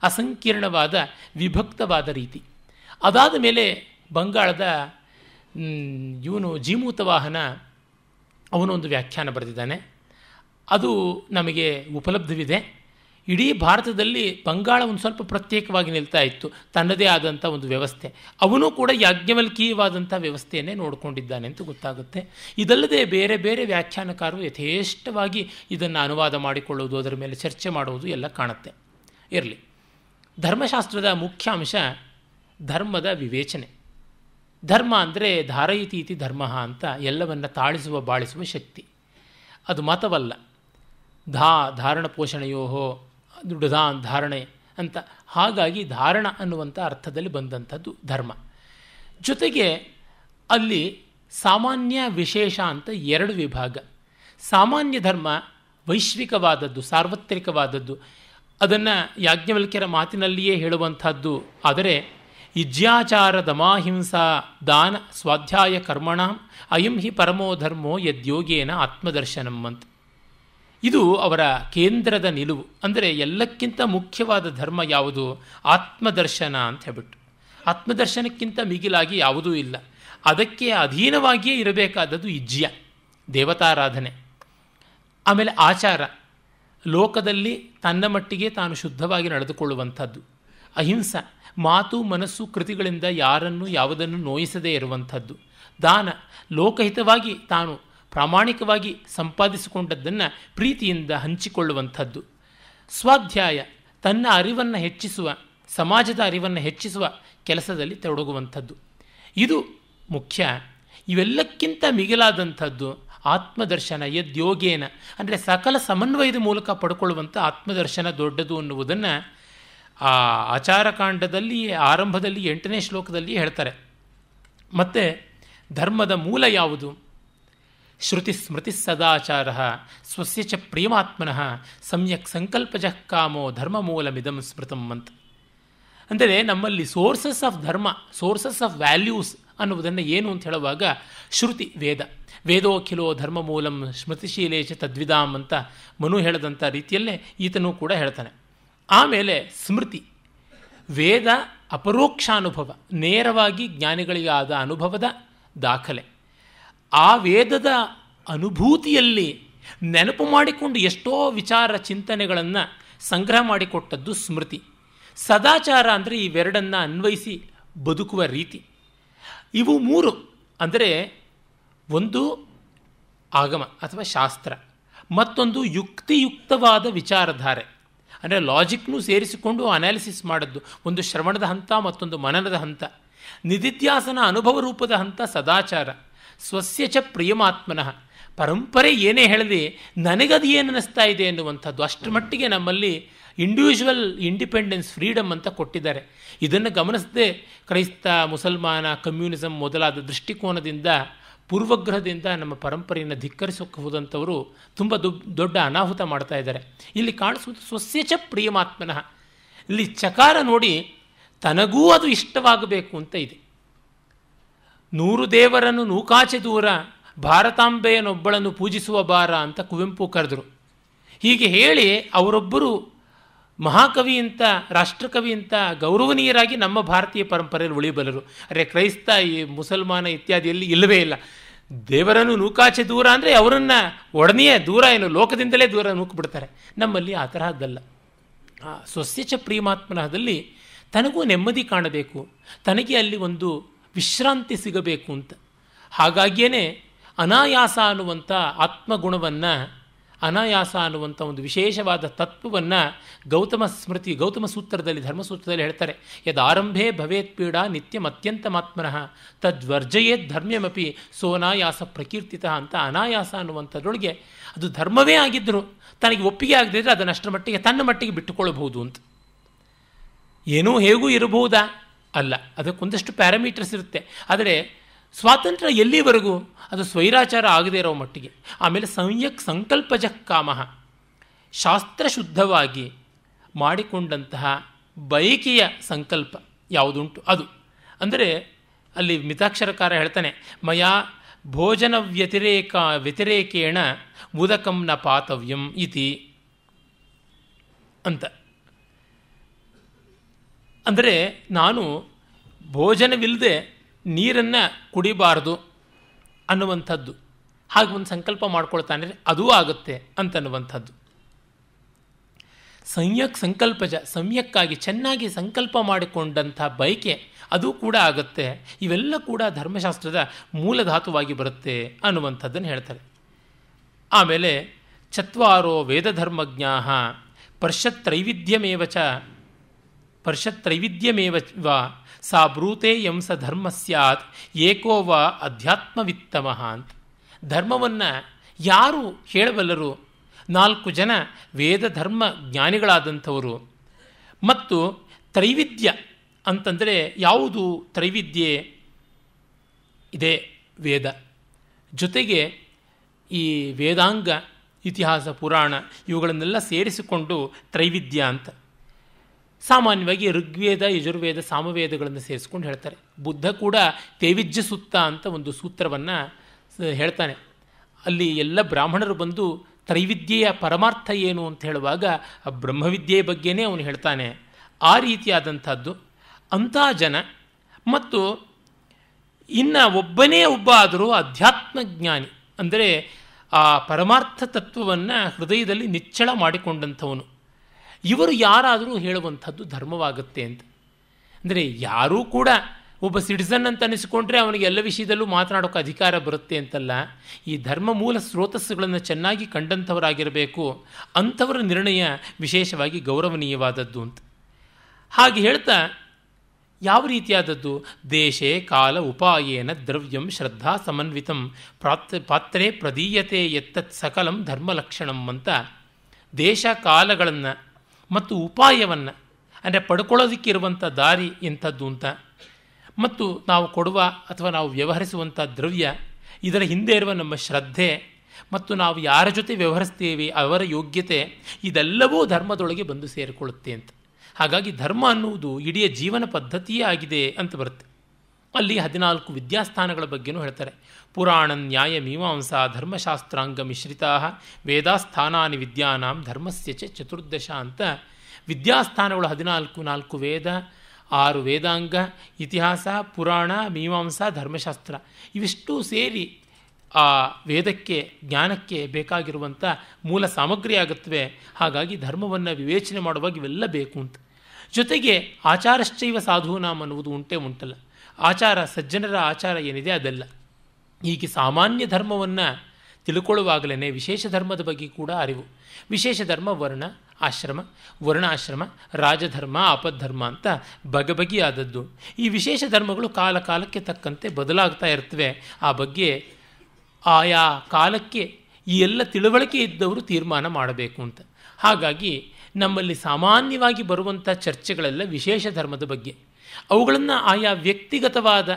ಅಸಂಕೀರ್ಣವಾದ ವಿಭಕ್ತವಾದ ರೀತಿ ಅದಾದ ಮೇಲೆ ಬಂಗಾಳದ ಇವನು ಜೀಮೂತವಾಹನ ಅವನೊಂದು ವ್ಯಾಖ್ಯಾನ ಬರೆದಿದ್ದಾನೆ ಅದು ನಮಗೆ ಉಪಲಬ್ಧವಿದೆ ಇಡೀ ಭಾರತದಲ್ಲಿ ಬಂಗಾಳ ಒಂದು ಸ್ವಲ್ಪ ಪ್ರತ್ಯೇಕವಾಗಿ ನಿಲ್ತಾ ಇತ್ತು ತನ್ನದೇ ಆದಂಥ ಒಂದು ವ್ಯವಸ್ಥೆ ಅವನು ಕೂಡ ಯಾಜ್ಞವಲ್ಕೀಯವಾದಂಥ ವ್ಯವಸ್ಥೆಯನ್ನೇ ನೋಡಿಕೊಂಡಿದ್ದಾನೆ ಅಂತ ಗೊತ್ತಾಗುತ್ತೆ ಇದಲ್ಲದೆ ಬೇರೆ ಬೇರೆ ವ್ಯಾಖ್ಯಾನಕಾರರು ಯಥೇಷ್ಟವಾಗಿ ಇದನ್ನು ಅನುವಾದ ಮಾಡಿಕೊಳ್ಳುವುದು ಅದರ ಮೇಲೆ ಚರ್ಚೆ ಮಾಡುವುದು ಎಲ್ಲ ಕಾಣುತ್ತೆ ಇರಲಿ ಧರ್ಮಶಾಸ್ತ್ರದ ಮುಖ್ಯ ಅಂಶ ಧರ್ಮದ ವಿವೇಚನೆ ಧರ್ಮ ಅಂದರೆ ಧಾರಯಿತಿ ಧರ್ಮ ಅಂತ ಎಲ್ಲವನ್ನು ತಾಳಿಸುವ ಬಾಳಿಸುವ ಶಕ್ತಿ ಅದು ಮತವಲ್ಲ ಧಾ ಧಾರಣ ಪೋಷಣೆಯೋ ದೃಢಧಾ ಧಾರಣೆ ಅಂತ ಹಾಗಾಗಿ ಧಾರಣ ಅನ್ನುವಂಥ ಅರ್ಥದಲ್ಲಿ ಬಂದಂಥದ್ದು ಧರ್ಮ ಜೊತೆಗೆ ಅಲ್ಲಿ ಸಾಮಾನ್ಯ ವಿಶೇಷ ಅಂತ ಎರಡು ವಿಭಾಗ ಸಾಮಾನ್ಯ ಧರ್ಮ ವೈಶ್ವಿಕವಾದದ್ದು ಸಾರ್ವತ್ರಿಕವಾದದ್ದು ಅದನ್ನು ಯಾಜ್ಞವಲ್ಕ್ಯರ ಮಾತಿನಲ್ಲಿಯೇ ಹೇಳುವಂಥದ್ದು ಆದರೆ ಇಜ್ಯಾಚಾರ ದಮಾಹಿಂಸಾ ದಾನ ಸ್ವಾಧ್ಯಾಯ ಕರ್ಮಣ ಅಯಂ ಹಿ ಪರಮೋ ಧರ್ಮೋ ಯದ್ಯೋಗೇನ ಆತ್ಮದರ್ಶನಂ ಅಂತ ಇದು ಅವರ ಕೇಂದ್ರದ ನಿಲುವು ಅಂದರೆ ಎಲ್ಲಕ್ಕಿಂತ ಮುಖ್ಯವಾದ ಧರ್ಮ ಯಾವುದು ಆತ್ಮದರ್ಶನ ಅಂತ ಹೇಳ್ಬಿಟ್ಟು ಆತ್ಮದರ್ಶನಕ್ಕಿಂತ ಮಿಗಿಲಾಗಿ ಯಾವುದೂ ಇಲ್ಲ ಅದಕ್ಕೆ ಅಧೀನವಾಗಿಯೇ ಇರಬೇಕಾದದ್ದು ಇಜ್ಜಿಯ ದೇವತಾರಾಧನೆ ಆಮೇಲೆ ಆಚಾರ ಲೋಕದಲ್ಲಿ ತನ್ನ ಮಟ್ಟಿಗೆ ತಾನು ಶುದ್ಧವಾಗಿ ನಡೆದುಕೊಳ್ಳುವಂಥದ್ದು ಅಹಿಂಸ ಮಾತು ಮನಸ್ಸು ಕೃತಿಗಳಿಂದ ಯಾರನ್ನು ಯಾವುದನ್ನು ನೋಯಿಸದೇ ಇರುವಂಥದ್ದು ದಾನ ಲೋಕಹಿತವಾಗಿ ತಾನು ಪ್ರಾಮಾಣಿಕವಾಗಿ ಸಂಪಾದಿಸಿಕೊಂಡದ್ದನ್ನು ಪ್ರೀತಿಯಿಂದ ಹಂಚಿಕೊಳ್ಳುವಂಥದ್ದು ಸ್ವಾಧ್ಯಾಯ ತನ್ನ ಅರಿವನ್ನು ಹೆಚ್ಚಿಸುವ ಸಮಾಜದ ಅರಿವನ್ನು ಹೆಚ್ಚಿಸುವ ಕೆಲಸದಲ್ಲಿ ತೊಡಗುವಂಥದ್ದು ಇದು ಮುಖ್ಯ ಇವೆಲ್ಲಕ್ಕಿಂತ ಮಿಗಿಲಾದಂಥದ್ದು ಆತ್ಮದರ್ಶನ ಯದ್ಯೋಗೇನ ಅಂದರೆ ಸಕಲ ಸಮನ್ವಯದ ಮೂಲಕ ಪಡ್ಕೊಳ್ಳುವಂಥ ಆತ್ಮದರ್ಶನ ದೊಡ್ಡದು ಅನ್ನುವುದನ್ನು ಆ ಆಚಾರಕಾಂಡದಲ್ಲಿ ಆರಂಭದಲ್ಲಿ ಎಂಟನೇ ಶ್ಲೋಕದಲ್ಲಿ ಹೇಳ್ತಾರೆ ಮತ್ತು ಧರ್ಮದ ಮೂಲ ಯಾವುದು ಶ್ರುತಿ ಸ್ಮೃತಿ ಸದಾಚಾರ ಸ್ವಸ್ಯ ಚ ಪ್ರೇಮಾತ್ಮನಃ ಸಮ್ಯಕ್ ಸಂಕಲ್ಪಜಃ ಕಾಮೋ ಧರ್ಮ ಮೂಲಮಿದಂ ಸ್ಮೃತಂ ಅಂತ ಅಂದರೆ ನಮ್ಮಲ್ಲಿ sources of dharma sources of values ಅನ್ನುವುದನ್ನು ಏನು ಅಂತ ಹೇಳುವಾಗ ಶ್ರುತಿ ವೇದ ವೇದೋಖಿಲೋ ಧರ್ಮ ಮೂಲಂ ಸ್ಮೃತಿಶೀಲೇಶ ತದ್ವಿಧಾಮ್ ಅಂತ ಮನು ಹೇಳದಂಥ ರೀತಿಯಲ್ಲೇ ಈತನೂ ಕೂಡ ಹೇಳ್ತಾನೆ ಆಮೇಲೆ ಸ್ಮೃತಿ ವೇದ ಅಪರೋಕ್ಷಾನುಭವ ನೇರವಾಗಿ ಜ್ಞಾನಿಗಳಿಗಾದ ಅನುಭವದ ದಾಖಲೆ ಆ ವೇದದ ಅನುಭೂತಿಯಲ್ಲಿ ನೆನಪು ಮಾಡಿಕೊಂಡು ಎಷ್ಟೋ ವಿಚಾರ ಚಿಂತನೆಗಳನ್ನು ಸಂಗ್ರಹ ಮಾಡಿಕೊಟ್ಟದ್ದು ಸ್ಮೃತಿ ಸದಾಚಾರ ಅಂದರೆ ಇವೆರಡನ್ನು ಅನ್ವಯಿಸಿ ಬದುಕುವ ರೀತಿ ಇವು ಮೂರು ಅಂದರೆ ಒಂದು ಆಗಮ ಅಥವಾ ಶಾಸ್ತ್ರ ಮತ್ತೊಂದು ಯುಕ್ತಿಯುಕ್ತವಾದ ವಿಚಾರಧಾರೆ ಅಂದರೆ ಲಾಜಿಕ್ನು ಸೇರಿಸಿಕೊಂಡು ಅನಾಲಿಸಿಸ್ ಮಾಡದ್ದು ಒಂದು ಶ್ರವಣದ ಹಂತ ಮತ್ತೊಂದು ಮನನದ ಹಂತ ನಿಧಿತ್ಯಾಸನ ಅನುಭವ ರೂಪದ ಹಂತ ಸದಾಚಾರ ಸ್ವಸ್ಯ ಚ ಪ್ರಿಯಮಾತ್ಮನಃ ಪರಂಪರೆ ಏನೇ ಹೇಳಿದೆ ನನಗದು ಏನು ಅನ್ನಿಸ್ತಾ ಇದೆ ಎನ್ನುವಂಥದ್ದು ಅಷ್ಟು ಮಟ್ಟಿಗೆ ನಮ್ಮಲ್ಲಿ ಇಂಡಿವಿಜುವಲ್ ಇಂಡಿಪೆಂಡೆನ್ಸ್ ಫ್ರೀಡಮ್ ಅಂತ ಕೊಟ್ಟಿದ್ದಾರೆ ಇದನ್ನು ಗಮನಿಸದೆ ಕ್ರೈಸ್ತ ಮುಸಲ್ಮಾನ ಕಮ್ಯುನಿಸಮ್ ಮೊದಲಾದ ದೃಷ್ಟಿಕೋನದಿಂದ ಪೂರ್ವಗ್ರಹದಿಂದ ನಮ್ಮ ಪರಂಪರೆಯನ್ನು ಧಿಕ್ಕರಿಸೋಕೆ ಹೋದಂಥವರು ತುಂಬ ದೊಡ್ಡ ಅನಾಹುತ ಮಾಡ್ತಾ ಇದ್ದಾರೆ ಇಲ್ಲಿ ಕಾಣಿಸುವುದು ಸ್ವಸ್ಯ ಚ ಪ್ರಿಯಮಾತ್ಮನಃ ಇಲ್ಲಿ ಚಕಾರ ನೋಡಿ ತನಗೂ ಅದು ಇಷ್ಟವಾಗಬೇಕು ಅಂತ ಇದೆ ನೂರು ದೇವರನ್ನು ನೂಕಾಚೆ ದೂರ ಭಾರತಾಂಬೆಯನ್ನೊಬ್ಬಳನ್ನು ಪೂಜಿಸುವ ಬಾರ ಅಂತ ಕುವೆಂಪು ಕರೆದರು ಹೀಗೆ ಹೇಳಿ ಅವರೊಬ್ಬರು ಮಹಾಕವಿ ಅಂತ ರಾಷ್ಟ್ರಕವಿ ಅಂತ ಗೌರವನೀಯರಾಗಿ ನಮ್ಮ ಭಾರತೀಯ ಪರಂಪರೆಯಲ್ಲಿ ಉಳಿಯಬಲ್ಲರು ಅರೆ ಕ್ರೈಸ್ತ ಈ ಮುಸಲ್ಮಾನ ಇತ್ಯಾದಿಯಲ್ಲಿ ಇಲ್ಲವೇ ಇಲ್ಲ ದೇವರನ್ನು ನೂಕಾಚೆ ದೂರ ಅಂದರೆ ಅವರನ್ನು ಒಡನೆಯೇ ದೂರ ಏನು ಲೋಕದಿಂದಲೇ ದೂರ ನೂಕುಬಿಡ್ತಾರೆ ನಮ್ಮಲ್ಲಿ ಆ ತರಹದ್ದಲ್ಲ ಸ್ವಸ್ಯಚ ಪ್ರೀಮಾತ್ಮನಹದಲ್ಲಿ ತನಗೂ ನೆಮ್ಮದಿ ಕಾಣಬೇಕು ತನಗೆ ಅಲ್ಲಿ ಒಂದು ವಿಶ್ರಾಂತಿ ಸಿಗಬೇಕು ಅಂತ ಹಾಗಾಗಿಯೇ ಅನಾಯಾಸ ಅನ್ನುವಂಥ ಆತ್ಮಗುಣವನ್ನು ಅನಾಯಾಸ ಅನ್ನುವಂಥ ಒಂದು ವಿಶೇಷವಾದ ತತ್ವವನ್ನು ಗೌತಮ ಸ್ಮೃತಿ ಗೌತಮ ಸೂತ್ರದಲ್ಲಿ ಧರ್ಮಸೂತ್ರದಲ್ಲಿ ಹೇಳ್ತಾರೆ ಯದಾರಂಭೇ ಭವೇತ್ ಪೀಡಾ ನಿತ್ಯಂ ಮಾತ್ಮನಃ ತದ್ವರ್ಜಯೇತ್ ಧರ್ಮ್ಯಮಪಿ ಸೋನಾಯಾಸ ಪ್ರಕೀರ್ತಿತ ಅಂತ ಅನಾಯಾಸ ಅನ್ನುವಂಥದ್ರೊಳಗೆ ಅದು ಧರ್ಮವೇ ಆಗಿದ್ದರೂ ತನಗೆ ಒಪ್ಪಿಗೆ ಆಗದಿದ್ದರೆ ಅದನ್ನಷ್ಟರ ಮಟ್ಟಿಗೆ ತನ್ನ ಮಟ್ಟಿಗೆ ಬಿಟ್ಟುಕೊಳ್ಳಬಹುದು ಅಂತ ಏನೂ ಹೇಗೂ ಇರಬಹುದಾ ಅಲ್ಲ ಅದಕ್ಕೊಂದಷ್ಟು ಪ್ಯಾರಾಮೀಟರ್ಸ್ ಇರುತ್ತೆ ಆದರೆ ಸ್ವಾತಂತ್ರ್ಯ ಎಲ್ಲಿವರೆಗೂ ಅದು ಸ್ವೈರಾಚಾರ ಆಗದೇ ಇರೋ ಮಟ್ಟಿಗೆ ಆಮೇಲೆ ಸಂಯಕ್ ಸಂಕಲ್ಪಜ ಕಾಮ ಶಾಸ್ತ್ರಶುದ್ಧವಾಗಿ ಮಾಡಿಕೊಂಡಂತಹ ಬಯಕೆಯ ಸಂಕಲ್ಪ ಯಾವುದುಂಟು ಅದು ಅಂದರೆ ಅಲ್ಲಿ ಮಿತಾಕ್ಷರಕಾರ ಹೇಳ್ತಾನೆ ಮಯಾ ಭೋಜನ ವ್ಯತಿರೇಕ ವ್ಯತಿರೇಕೇಣ ಮುದಕಂನ ಪಾತವ್ಯಂ ಇತಿ ಅಂತ ಅಂದರೆ ನಾನು ಭೋಜನವಿಲ್ಲದೆ ನೀರನ್ನು ಕುಡಿಬಾರದು ಅನ್ನುವಂಥದ್ದು ಹಾಗೆ ಒಂದು ಸಂಕಲ್ಪ ಮಾಡ್ಕೊಳ್ತಾನೆ ಅದೂ ಆಗುತ್ತೆ ಅಂತನ್ನುವಂಥದ್ದು ಸಂಯಕ್ ಜ ಸಮ್ಯಕ್ಕಾಗಿ ಚೆನ್ನಾಗಿ ಸಂಕಲ್ಪ ಮಾಡಿಕೊಂಡಂಥ ಬಯಕೆ ಅದು ಕೂಡ ಆಗುತ್ತೆ ಇವೆಲ್ಲ ಕೂಡ ಧರ್ಮಶಾಸ್ತ್ರದ ಮೂಲಧಾತುವಾಗಿ ಬರುತ್ತೆ ಅನ್ನುವಂಥದ್ದನ್ನು ಹೇಳ್ತಾರೆ ಆಮೇಲೆ ಚತ್ವಾರೋ ವೇದಧರ್ಮಜ್ಞಾ ಪರ್ಷತ್ ಚ ಪರ್ಷತ್ರೈವಿಧ್ಯಮೇವ ವಾ ಸಾ ಬ್ರೂತೆ ಯಂಸ ಧರ್ಮ ಸ್ಯಾತ್ ಏಕೋ ವಾ ಅಧ್ಯಾತ್ಮವಿತ್ತಮಃ ಅಂತ ಧರ್ಮವನ್ನು ಯಾರು ಹೇಳಬಲ್ಲರು ನಾಲ್ಕು ಜನ ವೇದ ಧರ್ಮ ಜ್ಞಾನಿಗಳಾದಂಥವರು ಮತ್ತು ತ್ರೈವಿಧ್ಯ ಅಂತಂದರೆ ಯಾವುದು ತ್ರೈವಿದ್ಯೆ ಇದೆ ವೇದ ಜೊತೆಗೆ ಈ ವೇದಾಂಗ ಇತಿಹಾಸ ಪುರಾಣ ಇವುಗಳನ್ನೆಲ್ಲ ಸೇರಿಸಿಕೊಂಡು ತ್ರೈವಿಧ್ಯ ಅಂತ ಸಾಮಾನ್ಯವಾಗಿ ಋಗ್ವೇದ ಯಜುರ್ವೇದ ಸಾಮವೇದಗಳನ್ನು ಸೇರಿಸ್ಕೊಂಡು ಹೇಳ್ತಾರೆ ಬುದ್ಧ ಕೂಡ ತೇವಿಜ್ಯ ಸುತ್ತ ಅಂತ ಒಂದು ಸೂತ್ರವನ್ನು ಹೇಳ್ತಾನೆ ಅಲ್ಲಿ ಎಲ್ಲ ಬ್ರಾಹ್ಮಣರು ಬಂದು ತ್ರೈವಿದ್ಯೆಯ ಪರಮಾರ್ಥ ಏನು ಅಂತ ಹೇಳುವಾಗ ಆ ಬ್ರಹ್ಮವಿದ್ಯೆಯ ಬಗ್ಗೆನೇ ಅವನು ಹೇಳ್ತಾನೆ ಆ ರೀತಿಯಾದಂಥದ್ದು ಅಂಥ ಜನ ಮತ್ತು ಇನ್ನು ಒಬ್ಬನೇ ಒಬ್ಬ ಆದರೂ ಜ್ಞಾನಿ ಅಂದರೆ ಆ ಪರಮಾರ್ಥ ತತ್ವವನ್ನು ಹೃದಯದಲ್ಲಿ ನಿಚ್ಚಳ ಮಾಡಿಕೊಂಡಂಥವನು ಇವರು ಯಾರಾದರೂ ಹೇಳುವಂಥದ್ದು ಧರ್ಮವಾಗುತ್ತೆ ಅಂತ ಅಂದರೆ ಯಾರೂ ಕೂಡ ಒಬ್ಬ ಸಿಟಿಸನ್ ಅಂತ ಅನಿಸಿಕೊಂಡ್ರೆ ಅವನಿಗೆ ಎಲ್ಲ ವಿಷಯದಲ್ಲೂ ಮಾತನಾಡೋಕೆ ಅಧಿಕಾರ ಬರುತ್ತೆ ಅಂತಲ್ಲ ಈ ಧರ್ಮ ಮೂಲ ಸ್ರೋತಸ್ಸುಗಳನ್ನು ಚೆನ್ನಾಗಿ ಕಂಡಂಥವರಾಗಿರಬೇಕು ಅಂಥವರ ನಿರ್ಣಯ ವಿಶೇಷವಾಗಿ ಗೌರವನೀಯವಾದದ್ದು ಅಂತ ಹಾಗೆ ಹೇಳ್ತಾ ಯಾವ ರೀತಿಯಾದದ್ದು ದೇಶೇ ಕಾಲ ಉಪಾಯೇನ ದ್ರವ್ಯಂ ಶ್ರದ್ಧಾ ಸಮನ್ವಿತಂ ಪ್ರಾತ್ ಪಾತ್ರೆ ಪ್ರದೀಯತೆ ಎತ್ತತ್ ಸಕಲಂ ಧರ್ಮಲಕ್ಷಣಂ ಅಂತ ದೇಶ ಕಾಲಗಳನ್ನು ಮತ್ತು ಉಪಾಯವನ್ನು ಅಂದರೆ ಇರುವಂಥ ದಾರಿ ಎಂಥದ್ದು ಅಂತ ಮತ್ತು ನಾವು ಕೊಡುವ ಅಥವಾ ನಾವು ವ್ಯವಹರಿಸುವಂಥ ದ್ರವ್ಯ ಇದರ ಹಿಂದೆ ಇರುವ ನಮ್ಮ ಶ್ರದ್ಧೆ ಮತ್ತು ನಾವು ಯಾರ ಜೊತೆ ವ್ಯವಹರಿಸ್ತೇವೆ ಅವರ ಯೋಗ್ಯತೆ ಇದೆಲ್ಲವೂ ಧರ್ಮದೊಳಗೆ ಬಂದು ಸೇರಿಕೊಳ್ಳುತ್ತೆ ಅಂತ ಹಾಗಾಗಿ ಧರ್ಮ ಅನ್ನುವುದು ಇಡೀ ಜೀವನ ಪದ್ಧತಿಯೇ ಆಗಿದೆ ಅಂತ ಬರುತ್ತೆ ಅಲ್ಲಿ ಹದಿನಾಲ್ಕು ವಿದ್ಯಾಸ್ಥಾನಗಳ ಬಗ್ಗೆನೂ ಹೇಳ್ತಾರೆ ಪುರಾಣ ನ್ಯಾಯ ಮೀಮಾಂಸಾ ಧರ್ಮಶಾಸ್ತ್ರಾಂಗ ಮಿಶ್ರಿತಾ ವೇದಾಸ್ಥಾನಾನಿ ವಿದ್ಯಾನಾಂ ಧರ್ಮಸ್ಯ ಚ ಚತುರ್ದಶ ಅಂತ ವಿದ್ಯಾಸ್ಥಾನಗಳು ಹದಿನಾಲ್ಕು ನಾಲ್ಕು ವೇದ ಆರು ವೇದಾಂಗ ಇತಿಹಾಸ ಪುರಾಣ ಮೀಮಾಂಸಾ ಧರ್ಮಶಾಸ್ತ್ರ ಇವಿಷ್ಟು ಸೇರಿ ಆ ವೇದಕ್ಕೆ ಜ್ಞಾನಕ್ಕೆ ಬೇಕಾಗಿರುವಂಥ ಮೂಲ ಸಾಮಗ್ರಿ ಆಗುತ್ತವೆ ಹಾಗಾಗಿ ಧರ್ಮವನ್ನು ವಿವೇಚನೆ ಮಾಡುವಾಗ ಇವೆಲ್ಲ ಬೇಕು ಅಂತ ಜೊತೆಗೆ ಆಚಾರಶ್ಚೈವ ಸಾಧೂನಾಮ್ ಅನ್ನುವುದು ಉಂಟೆ ಉಂಟಲ್ಲ ಆಚಾರ ಸಜ್ಜನರ ಆಚಾರ ಏನಿದೆ ಅದಲ್ಲ ಹೀಗೆ ಸಾಮಾನ್ಯ ಧರ್ಮವನ್ನು ತಿಳ್ಕೊಳ್ಳುವಾಗಲೇ ವಿಶೇಷ ಧರ್ಮದ ಬಗ್ಗೆ ಕೂಡ ಅರಿವು ವಿಶೇಷ ಧರ್ಮ ವರ್ಣ ಆಶ್ರಮ ವರ್ಣಾಶ್ರಮ ರಾಜಧರ್ಮ ಅಪಧರ್ಮ ಅಂತ ಬಗೆಬಗೆಯಾದದ್ದು ಈ ವಿಶೇಷ ಧರ್ಮಗಳು ಕಾಲ ಕಾಲಕ್ಕೆ ತಕ್ಕಂತೆ ಬದಲಾಗ್ತಾ ಇರ್ತವೆ ಆ ಬಗ್ಗೆ ಆಯಾ ಕಾಲಕ್ಕೆ ಈ ಎಲ್ಲ ತಿಳುವಳಿಕೆ ಇದ್ದವರು ತೀರ್ಮಾನ ಮಾಡಬೇಕು ಅಂತ ಹಾಗಾಗಿ ನಮ್ಮಲ್ಲಿ ಸಾಮಾನ್ಯವಾಗಿ ಬರುವಂಥ ಚರ್ಚೆಗಳೆಲ್ಲ ವಿಶೇಷ ಧರ್ಮದ ಬಗ್ಗೆ ಅವುಗಳನ್ನು ಆಯಾ ವ್ಯಕ್ತಿಗತವಾದ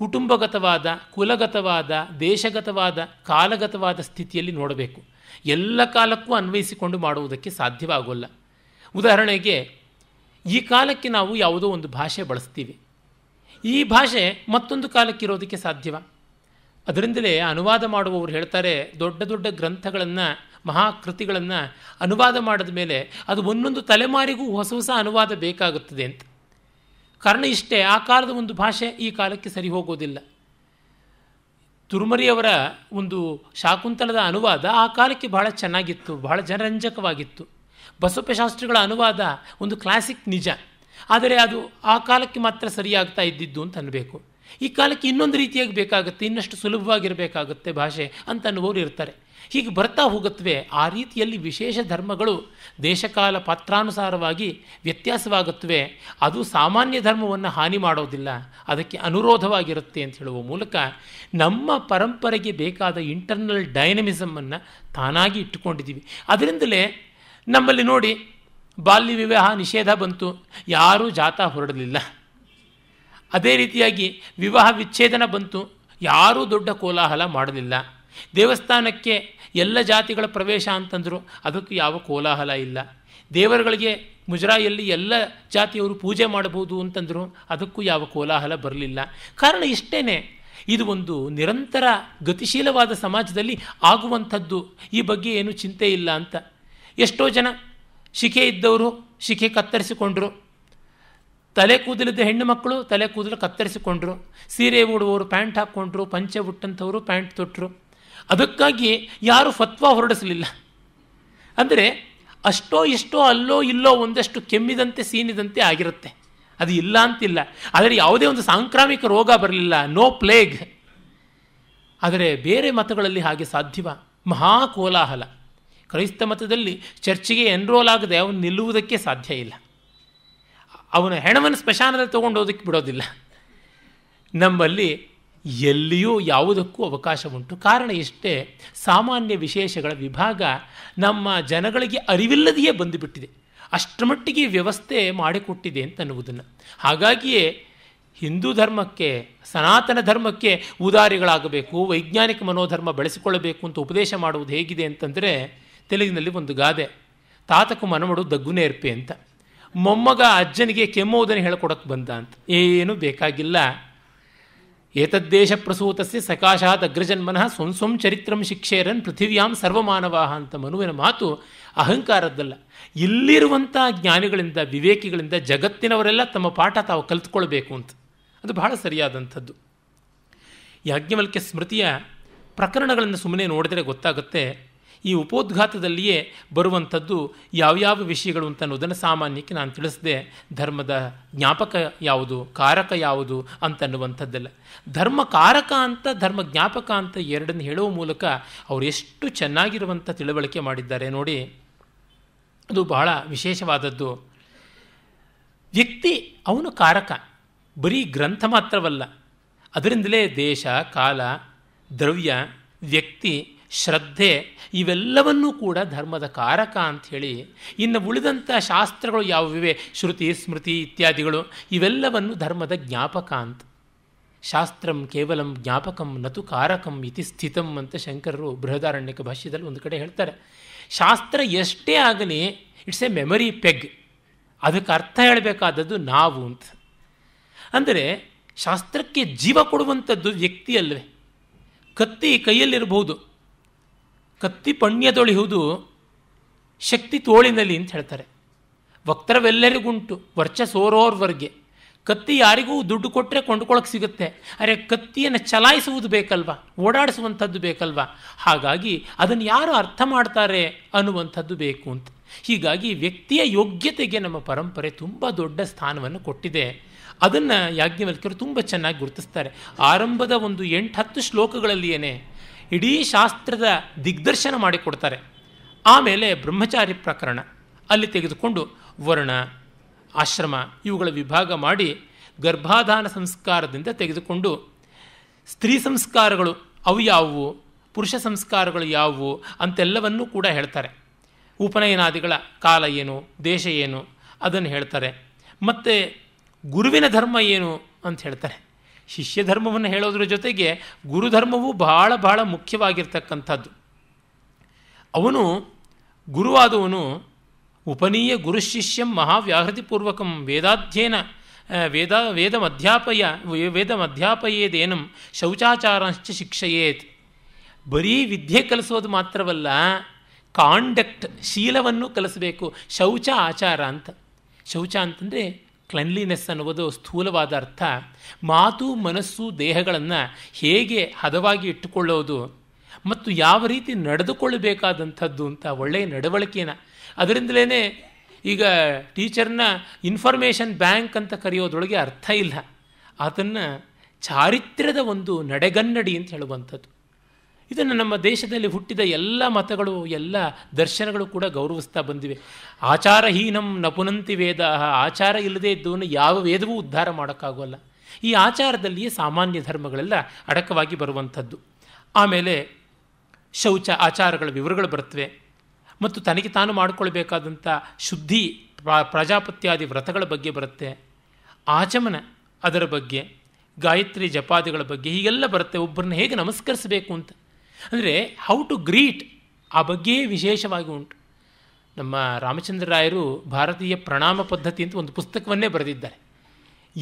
ಕುಟುಂಬಗತವಾದ ಕುಲಗತವಾದ ದೇಶಗತವಾದ ಕಾಲಗತವಾದ ಸ್ಥಿತಿಯಲ್ಲಿ ನೋಡಬೇಕು ಎಲ್ಲ ಕಾಲಕ್ಕೂ ಅನ್ವಯಿಸಿಕೊಂಡು ಮಾಡುವುದಕ್ಕೆ ಸಾಧ್ಯವಾಗೋಲ್ಲ ಉದಾಹರಣೆಗೆ ಈ ಕಾಲಕ್ಕೆ ನಾವು ಯಾವುದೋ ಒಂದು ಭಾಷೆ ಬಳಸ್ತೀವಿ ಈ ಭಾಷೆ ಮತ್ತೊಂದು ಕಾಲಕ್ಕಿರೋದಕ್ಕೆ ಸಾಧ್ಯವ ಅದರಿಂದಲೇ ಅನುವಾದ ಮಾಡುವವರು ಹೇಳ್ತಾರೆ ದೊಡ್ಡ ದೊಡ್ಡ ಗ್ರಂಥಗಳನ್ನು ಮಹಾಕೃತಿಗಳನ್ನು ಅನುವಾದ ಮಾಡಿದ ಮೇಲೆ ಅದು ಒಂದೊಂದು ತಲೆಮಾರಿಗೂ ಹೊಸ ಹೊಸ ಅನುವಾದ ಬೇಕಾಗುತ್ತದೆ ಅಂತ ಕಾರಣ ಇಷ್ಟೇ ಆ ಕಾಲದ ಒಂದು ಭಾಷೆ ಈ ಕಾಲಕ್ಕೆ ಸರಿ ಹೋಗೋದಿಲ್ಲ ತುರುಮರಿಯವರ ಒಂದು ಶಾಕುಂತಲದ ಅನುವಾದ ಆ ಕಾಲಕ್ಕೆ ಬಹಳ ಚೆನ್ನಾಗಿತ್ತು ಬಹಳ ಜನರಂಜಕವಾಗಿತ್ತು ಬಸವಪ್ಪಶಾಸ್ತ್ರಿಗಳ ಅನುವಾದ ಒಂದು ಕ್ಲಾಸಿಕ್ ನಿಜ ಆದರೆ ಅದು ಆ ಕಾಲಕ್ಕೆ ಮಾತ್ರ ಸರಿಯಾಗ್ತಾ ಇದ್ದಿದ್ದು ಅಂತ ಅನ್ನಬೇಕು ಈ ಕಾಲಕ್ಕೆ ಇನ್ನೊಂದು ರೀತಿಯಾಗಿ ಬೇಕಾಗುತ್ತೆ ಇನ್ನಷ್ಟು ಸುಲಭವಾಗಿರಬೇಕಾಗುತ್ತೆ ಭಾಷೆ ಅಂತ ಅನ್ನುವವರು ಇರ್ತಾರೆ ಹೀಗೆ ಬರ್ತಾ ಹೋಗುತ್ತವೆ ಆ ರೀತಿಯಲ್ಲಿ ವಿಶೇಷ ಧರ್ಮಗಳು ದೇಶಕಾಲ ಪಾತ್ರಾನುಸಾರವಾಗಿ ವ್ಯತ್ಯಾಸವಾಗುತ್ತವೆ ಅದು ಸಾಮಾನ್ಯ ಧರ್ಮವನ್ನು ಹಾನಿ ಮಾಡೋದಿಲ್ಲ ಅದಕ್ಕೆ ಅನುರೋಧವಾಗಿರುತ್ತೆ ಅಂತ ಹೇಳುವ ಮೂಲಕ ನಮ್ಮ ಪರಂಪರೆಗೆ ಬೇಕಾದ ಇಂಟರ್ನಲ್ ಡೈನಮಿಸಮನ್ನು ತಾನಾಗಿ ಇಟ್ಟುಕೊಂಡಿದ್ದೀವಿ ಅದರಿಂದಲೇ ನಮ್ಮಲ್ಲಿ ನೋಡಿ ಬಾಲ್ಯ ವಿವಾಹ ನಿಷೇಧ ಬಂತು ಯಾರೂ ಜಾತ ಹೊರಡಲಿಲ್ಲ ಅದೇ ರೀತಿಯಾಗಿ ವಿವಾಹ ವಿಚ್ಛೇದನ ಬಂತು ಯಾರೂ ದೊಡ್ಡ ಕೋಲಾಹಲ ಮಾಡಲಿಲ್ಲ ದೇವಸ್ಥಾನಕ್ಕೆ ಎಲ್ಲ ಜಾತಿಗಳ ಪ್ರವೇಶ ಅಂತಂದರು ಅದಕ್ಕೆ ಯಾವ ಕೋಲಾಹಲ ಇಲ್ಲ ದೇವರುಗಳಿಗೆ ಮುಜರಾಯಲ್ಲಿ ಎಲ್ಲ ಜಾತಿಯವರು ಪೂಜೆ ಮಾಡಬಹುದು ಅಂತಂದರು ಅದಕ್ಕೂ ಯಾವ ಕೋಲಾಹಲ ಬರಲಿಲ್ಲ ಕಾರಣ ಇಷ್ಟೇ ಇದು ಒಂದು ನಿರಂತರ ಗತಿಶೀಲವಾದ ಸಮಾಜದಲ್ಲಿ ಆಗುವಂಥದ್ದು ಈ ಬಗ್ಗೆ ಏನು ಚಿಂತೆ ಇಲ್ಲ ಅಂತ ಎಷ್ಟೋ ಜನ ಶಿಖೆ ಇದ್ದವರು ಶಿಖೆ ಕತ್ತರಿಸಿಕೊಂಡ್ರು ತಲೆ ಕೂದಲಿದ್ದ ಹೆಣ್ಣು ಮಕ್ಕಳು ತಲೆ ಕೂದಲು ಕತ್ತರಿಸಿಕೊಂಡ್ರು ಸೀರೆ ಉಡುವವರು ಪ್ಯಾಂಟ್ ಹಾಕ್ಕೊಂಡ್ರು ಪಂಚೆ ಉಟ್ಟಂಥವರು ಪ್ಯಾಂಟ್ ತೊಟ್ಟರು ಅದಕ್ಕಾಗಿ ಯಾರು ಫತ್ವ ಹೊರಡಿಸಲಿಲ್ಲ ಅಂದರೆ ಅಷ್ಟೋ ಇಷ್ಟೋ ಅಲ್ಲೋ ಇಲ್ಲೋ ಒಂದಷ್ಟು ಕೆಮ್ಮಿದಂತೆ ಸೀನಿದಂತೆ ಆಗಿರುತ್ತೆ ಅದು ಇಲ್ಲ ಅಂತಿಲ್ಲ ಆದರೆ ಯಾವುದೇ ಒಂದು ಸಾಂಕ್ರಾಮಿಕ ರೋಗ ಬರಲಿಲ್ಲ ನೋ ಪ್ಲೇಗ್ ಆದರೆ ಬೇರೆ ಮತಗಳಲ್ಲಿ ಹಾಗೆ ಸಾಧ್ಯವ ಮಹಾ ಕೋಲಾಹಲ ಕ್ರೈಸ್ತ ಮತದಲ್ಲಿ ಚರ್ಚಿಗೆ ಎನ್ರೋಲ್ ಆಗದೆ ಅವನು ನಿಲ್ಲುವುದಕ್ಕೆ ಸಾಧ್ಯ ಇಲ್ಲ ಅವನ ಹೆಣವನ್ನು ಸ್ಮಶಾನದಲ್ಲಿ ತೊಗೊಂಡೋದಕ್ಕೆ ಬಿಡೋದಿಲ್ಲ ನಮ್ಮಲ್ಲಿ ಎಲ್ಲಿಯೂ ಯಾವುದಕ್ಕೂ ಅವಕಾಶ ಉಂಟು ಕಾರಣ ಇಷ್ಟೇ ಸಾಮಾನ್ಯ ವಿಶೇಷಗಳ ವಿಭಾಗ ನಮ್ಮ ಜನಗಳಿಗೆ ಅರಿವಿಲ್ಲದೆಯೇ ಬಂದುಬಿಟ್ಟಿದೆ ಅಷ್ಟರ ಮಟ್ಟಿಗೆ ವ್ಯವಸ್ಥೆ ಮಾಡಿಕೊಟ್ಟಿದೆ ಅಂತ ಅನ್ನುವುದನ್ನು ಹಾಗಾಗಿಯೇ ಹಿಂದೂ ಧರ್ಮಕ್ಕೆ ಸನಾತನ ಧರ್ಮಕ್ಕೆ ಉದಾರಿಗಳಾಗಬೇಕು ವೈಜ್ಞಾನಿಕ ಮನೋಧರ್ಮ ಬೆಳೆಸಿಕೊಳ್ಳಬೇಕು ಅಂತ ಉಪದೇಶ ಮಾಡುವುದು ಹೇಗಿದೆ ಅಂತಂದರೆ ತೆಲುಗಿನಲ್ಲಿ ಒಂದು ಗಾದೆ ತಾತಕ ಮನಮಡು ದಗ್ಗುನೇರ್ಪೆ ಅಂತ ಮೊಮ್ಮಗ ಅಜ್ಜನಿಗೆ ಕೆಮ್ಮುವುದನ್ನು ಹೇಳ್ಕೊಡಕ್ಕೆ ಬಂದ ಅಂತ ಏನೂ ಬೇಕಾಗಿಲ್ಲ ಏತದ್ದೇಶ ಪ್ರಸೂತಸ್ಯ ಸಕಾಶಾತ್ ಅಗ್ರಜನ್ಮನಃ ಸ್ವಂ ಚರಿತ್ರಂ ಶಿಕ್ಷೇರನ್ ಪೃಥಿವ್ಯಾಂ ಸರ್ವಮಾನವಾಹ ಅಂತ ಮನುವಿನ ಮಾತು ಅಹಂಕಾರದ್ದಲ್ಲ ಇಲ್ಲಿರುವಂಥ ಜ್ಞಾನಿಗಳಿಂದ ವಿವೇಕಿಗಳಿಂದ ಜಗತ್ತಿನವರೆಲ್ಲ ತಮ್ಮ ಪಾಠ ತಾವು ಕಲ್ತ್ಕೊಳ್ಬೇಕು ಅಂತ ಅದು ಬಹಳ ಸರಿಯಾದಂಥದ್ದು ಯಾಜ್ಞವಲ್ಕ್ಯ ಸ್ಮೃತಿಯ ಪ್ರಕರಣಗಳನ್ನು ಸುಮ್ಮನೆ ನೋಡಿದರೆ ಗೊತ್ತಾಗುತ್ತೆ ಈ ಉಪೋದ್ಘಾತದಲ್ಲಿಯೇ ಬರುವಂಥದ್ದು ಯಾವ್ಯಾವ ವಿಷಯಗಳು ಅಂತ ಅನ್ನೋದನ್ನು ಸಾಮಾನ್ಯಕ್ಕೆ ನಾನು ತಿಳಿಸಿದೆ ಧರ್ಮದ ಜ್ಞಾಪಕ ಯಾವುದು ಕಾರಕ ಯಾವುದು ಅಂತನ್ನುವಂಥದ್ದೆಲ್ಲ ಧರ್ಮ ಕಾರಕ ಅಂತ ಧರ್ಮ ಜ್ಞಾಪಕ ಅಂತ ಎರಡನ್ನು ಹೇಳುವ ಮೂಲಕ ಅವರು ಎಷ್ಟು ಚೆನ್ನಾಗಿರುವಂಥ ತಿಳುವಳಿಕೆ ಮಾಡಿದ್ದಾರೆ ನೋಡಿ ಅದು ಬಹಳ ವಿಶೇಷವಾದದ್ದು ವ್ಯಕ್ತಿ ಅವನು ಕಾರಕ ಬರೀ ಗ್ರಂಥ ಮಾತ್ರವಲ್ಲ ಅದರಿಂದಲೇ ದೇಶ ಕಾಲ ದ್ರವ್ಯ ವ್ಯಕ್ತಿ ಶ್ರದ್ಧೆ ಇವೆಲ್ಲವನ್ನೂ ಕೂಡ ಧರ್ಮದ ಕಾರಕ ಅಂಥೇಳಿ ಇನ್ನು ಉಳಿದಂಥ ಶಾಸ್ತ್ರಗಳು ಯಾವಿವೆ ಶ್ರುತಿ ಸ್ಮೃತಿ ಇತ್ಯಾದಿಗಳು ಇವೆಲ್ಲವನ್ನು ಧರ್ಮದ ಜ್ಞಾಪಕ ಅಂತ ಶಾಸ್ತ್ರಂ ಕೇವಲಂ ಜ್ಞಾಪಕಂ ನತು ಕಾರಕಂ ಇತಿ ಸ್ಥಿತಂ ಅಂತ ಶಂಕರರು ಬೃಹದಾರಣ್ಯಕ ಭಾಷ್ಯದಲ್ಲಿ ಒಂದು ಕಡೆ ಹೇಳ್ತಾರೆ ಶಾಸ್ತ್ರ ಎಷ್ಟೇ ಆಗಲಿ ಇಟ್ಸ್ ಎ ಮೆಮರಿ ಪೆಗ್ ಅದಕ್ಕೆ ಅರ್ಥ ಹೇಳಬೇಕಾದದ್ದು ನಾವು ಅಂತ ಅಂದರೆ ಶಾಸ್ತ್ರಕ್ಕೆ ಜೀವ ಕೊಡುವಂಥದ್ದು ಅಲ್ಲವೇ ಕತ್ತಿ ಕೈಯಲ್ಲಿರಬಹುದು ಕತ್ತಿ ಪಣ್ಯ ಶಕ್ತಿ ತೋಳಿನಲ್ಲಿ ಅಂತ ಹೇಳ್ತಾರೆ ವಕ್ತರವೆಲ್ಲರಿಗುಂಟು ಸೋರೋರ್ವರ್ಗೆ ಕತ್ತಿ ಯಾರಿಗೂ ದುಡ್ಡು ಕೊಟ್ಟರೆ ಕೊಂಡ್ಕೊಳ್ಳೋಕೆ ಸಿಗುತ್ತೆ ಅರೆ ಕತ್ತಿಯನ್ನು ಚಲಾಯಿಸುವುದು ಬೇಕಲ್ವಾ ಓಡಾಡಿಸುವಂಥದ್ದು ಬೇಕಲ್ವಾ ಹಾಗಾಗಿ ಅದನ್ನು ಯಾರು ಅರ್ಥ ಮಾಡ್ತಾರೆ ಅನ್ನುವಂಥದ್ದು ಬೇಕು ಅಂತ ಹೀಗಾಗಿ ವ್ಯಕ್ತಿಯ ಯೋಗ್ಯತೆಗೆ ನಮ್ಮ ಪರಂಪರೆ ತುಂಬ ದೊಡ್ಡ ಸ್ಥಾನವನ್ನು ಕೊಟ್ಟಿದೆ ಅದನ್ನು ಯಾಜ್ಞವಲ್ಕಿಯರು ತುಂಬ ಚೆನ್ನಾಗಿ ಗುರುತಿಸ್ತಾರೆ ಆರಂಭದ ಒಂದು ಎಂಟು ಹತ್ತು ಶ್ಲೋಕಗಳಲ್ಲಿಯೇ ಇಡೀ ಶಾಸ್ತ್ರದ ದಿಗ್ದರ್ಶನ ಮಾಡಿಕೊಡ್ತಾರೆ ಆಮೇಲೆ ಬ್ರಹ್ಮಚಾರಿ ಪ್ರಕರಣ ಅಲ್ಲಿ ತೆಗೆದುಕೊಂಡು ವರ್ಣ ಆಶ್ರಮ ಇವುಗಳ ವಿಭಾಗ ಮಾಡಿ ಗರ್ಭಾಧಾನ ಸಂಸ್ಕಾರದಿಂದ ತೆಗೆದುಕೊಂಡು ಸ್ತ್ರೀ ಸಂಸ್ಕಾರಗಳು ಅವು ಯಾವುವು ಪುರುಷ ಸಂಸ್ಕಾರಗಳು ಯಾವುವು ಅಂತೆಲ್ಲವನ್ನೂ ಕೂಡ ಹೇಳ್ತಾರೆ ಉಪನಯನಾದಿಗಳ ಕಾಲ ಏನು ದೇಶ ಏನು ಅದನ್ನು ಹೇಳ್ತಾರೆ ಮತ್ತು ಗುರುವಿನ ಧರ್ಮ ಏನು ಅಂತ ಹೇಳ್ತಾರೆ ಶಿಷ್ಯ ಧರ್ಮವನ್ನು ಹೇಳೋದ್ರ ಜೊತೆಗೆ ಗುರುಧರ್ಮವು ಬಹಳ ಬಹಳ ಮುಖ್ಯವಾಗಿರ್ತಕ್ಕಂಥದ್ದು ಅವನು ಗುರುವಾದವನು ಉಪನೀಯ ಗುರುಶಿಷ್ಯಂ ಮಹಾವ್ಯಾಹೃತಿಪೂರ್ವಕಂ ವೇದಾಧ್ಯಯನ ವೇದ ವೇದ ವೇದ ವೇದಮಧ್ಯಾಪಯೇದೇನಂ ಶೌಚಾಚಾರಾಂಶ ಶಿಕ್ಷಯೇತ್ ಬರೀ ವಿದ್ಯೆ ಕಲಿಸೋದು ಮಾತ್ರವಲ್ಲ ಕಾಂಡಕ್ಟ್ ಶೀಲವನ್ನು ಕಲಿಸಬೇಕು ಶೌಚ ಆಚಾರ ಅಂತ ಶೌಚ ಅಂತಂದರೆ ಕ್ಲೆನ್ಲಿನೆಸ್ ಅನ್ನುವುದು ಸ್ಥೂಲವಾದ ಅರ್ಥ ಮಾತು ಮನಸ್ಸು ದೇಹಗಳನ್ನು ಹೇಗೆ ಹದವಾಗಿ ಇಟ್ಟುಕೊಳ್ಳೋದು ಮತ್ತು ಯಾವ ರೀತಿ ನಡೆದುಕೊಳ್ಳಬೇಕಾದಂಥದ್ದು ಅಂತ ಒಳ್ಳೆಯ ನಡವಳಿಕೆನ ಅದರಿಂದಲೇ ಈಗ ಟೀಚರ್ನ ಇನ್ಫಾರ್ಮೇಷನ್ ಬ್ಯಾಂಕ್ ಅಂತ ಕರೆಯೋದ್ರೊಳಗೆ ಅರ್ಥ ಇಲ್ಲ ಅದನ್ನು ಚಾರಿತ್ರ್ಯದ ಒಂದು ನಡೆಗನ್ನಡಿ ಅಂತ ಹೇಳುವಂಥದ್ದು ಇದನ್ನು ನಮ್ಮ ದೇಶದಲ್ಲಿ ಹುಟ್ಟಿದ ಎಲ್ಲ ಮತಗಳು ಎಲ್ಲ ದರ್ಶನಗಳು ಕೂಡ ಗೌರವಿಸ್ತಾ ಬಂದಿವೆ ಆಚಾರಹೀನಂ ನಪುನಂತಿ ವೇದ ಆಚಾರ ಇಲ್ಲದೇ ಇದ್ದವನು ಯಾವ ವೇದವೂ ಉದ್ಧಾರ ಮಾಡೋಕ್ಕಾಗೋಲ್ಲ ಈ ಆಚಾರದಲ್ಲಿಯೇ ಸಾಮಾನ್ಯ ಧರ್ಮಗಳೆಲ್ಲ ಅಡಕವಾಗಿ ಬರುವಂಥದ್ದು ಆಮೇಲೆ ಶೌಚ ಆಚಾರಗಳ ವಿವರಗಳು ಬರ್ತವೆ ಮತ್ತು ತನಗೆ ತಾನು ಮಾಡಿಕೊಳ್ಬೇಕಾದಂಥ ಶುದ್ಧಿ ಪ್ರಜಾಪತ್ಯಾದಿ ವ್ರತಗಳ ಬಗ್ಗೆ ಬರುತ್ತೆ ಆಚಮನ ಅದರ ಬಗ್ಗೆ ಗಾಯತ್ರಿ ಜಪಾದಿಗಳ ಬಗ್ಗೆ ಹೀಗೆಲ್ಲ ಬರುತ್ತೆ ಒಬ್ಬರನ್ನ ಹೇಗೆ ನಮಸ್ಕರಿಸಬೇಕು ಅಂತ ಅಂದರೆ ಹೌ ಟು ಗ್ರೀಟ್ ಆ ಬಗ್ಗೆಯೇ ವಿಶೇಷವಾಗಿ ಉಂಟು ನಮ್ಮ ರಾಮಚಂದ್ರ ರಾಯರು ಭಾರತೀಯ ಪ್ರಣಾಮ ಪದ್ಧತಿ ಅಂತ ಒಂದು ಪುಸ್ತಕವನ್ನೇ ಬರೆದಿದ್ದಾರೆ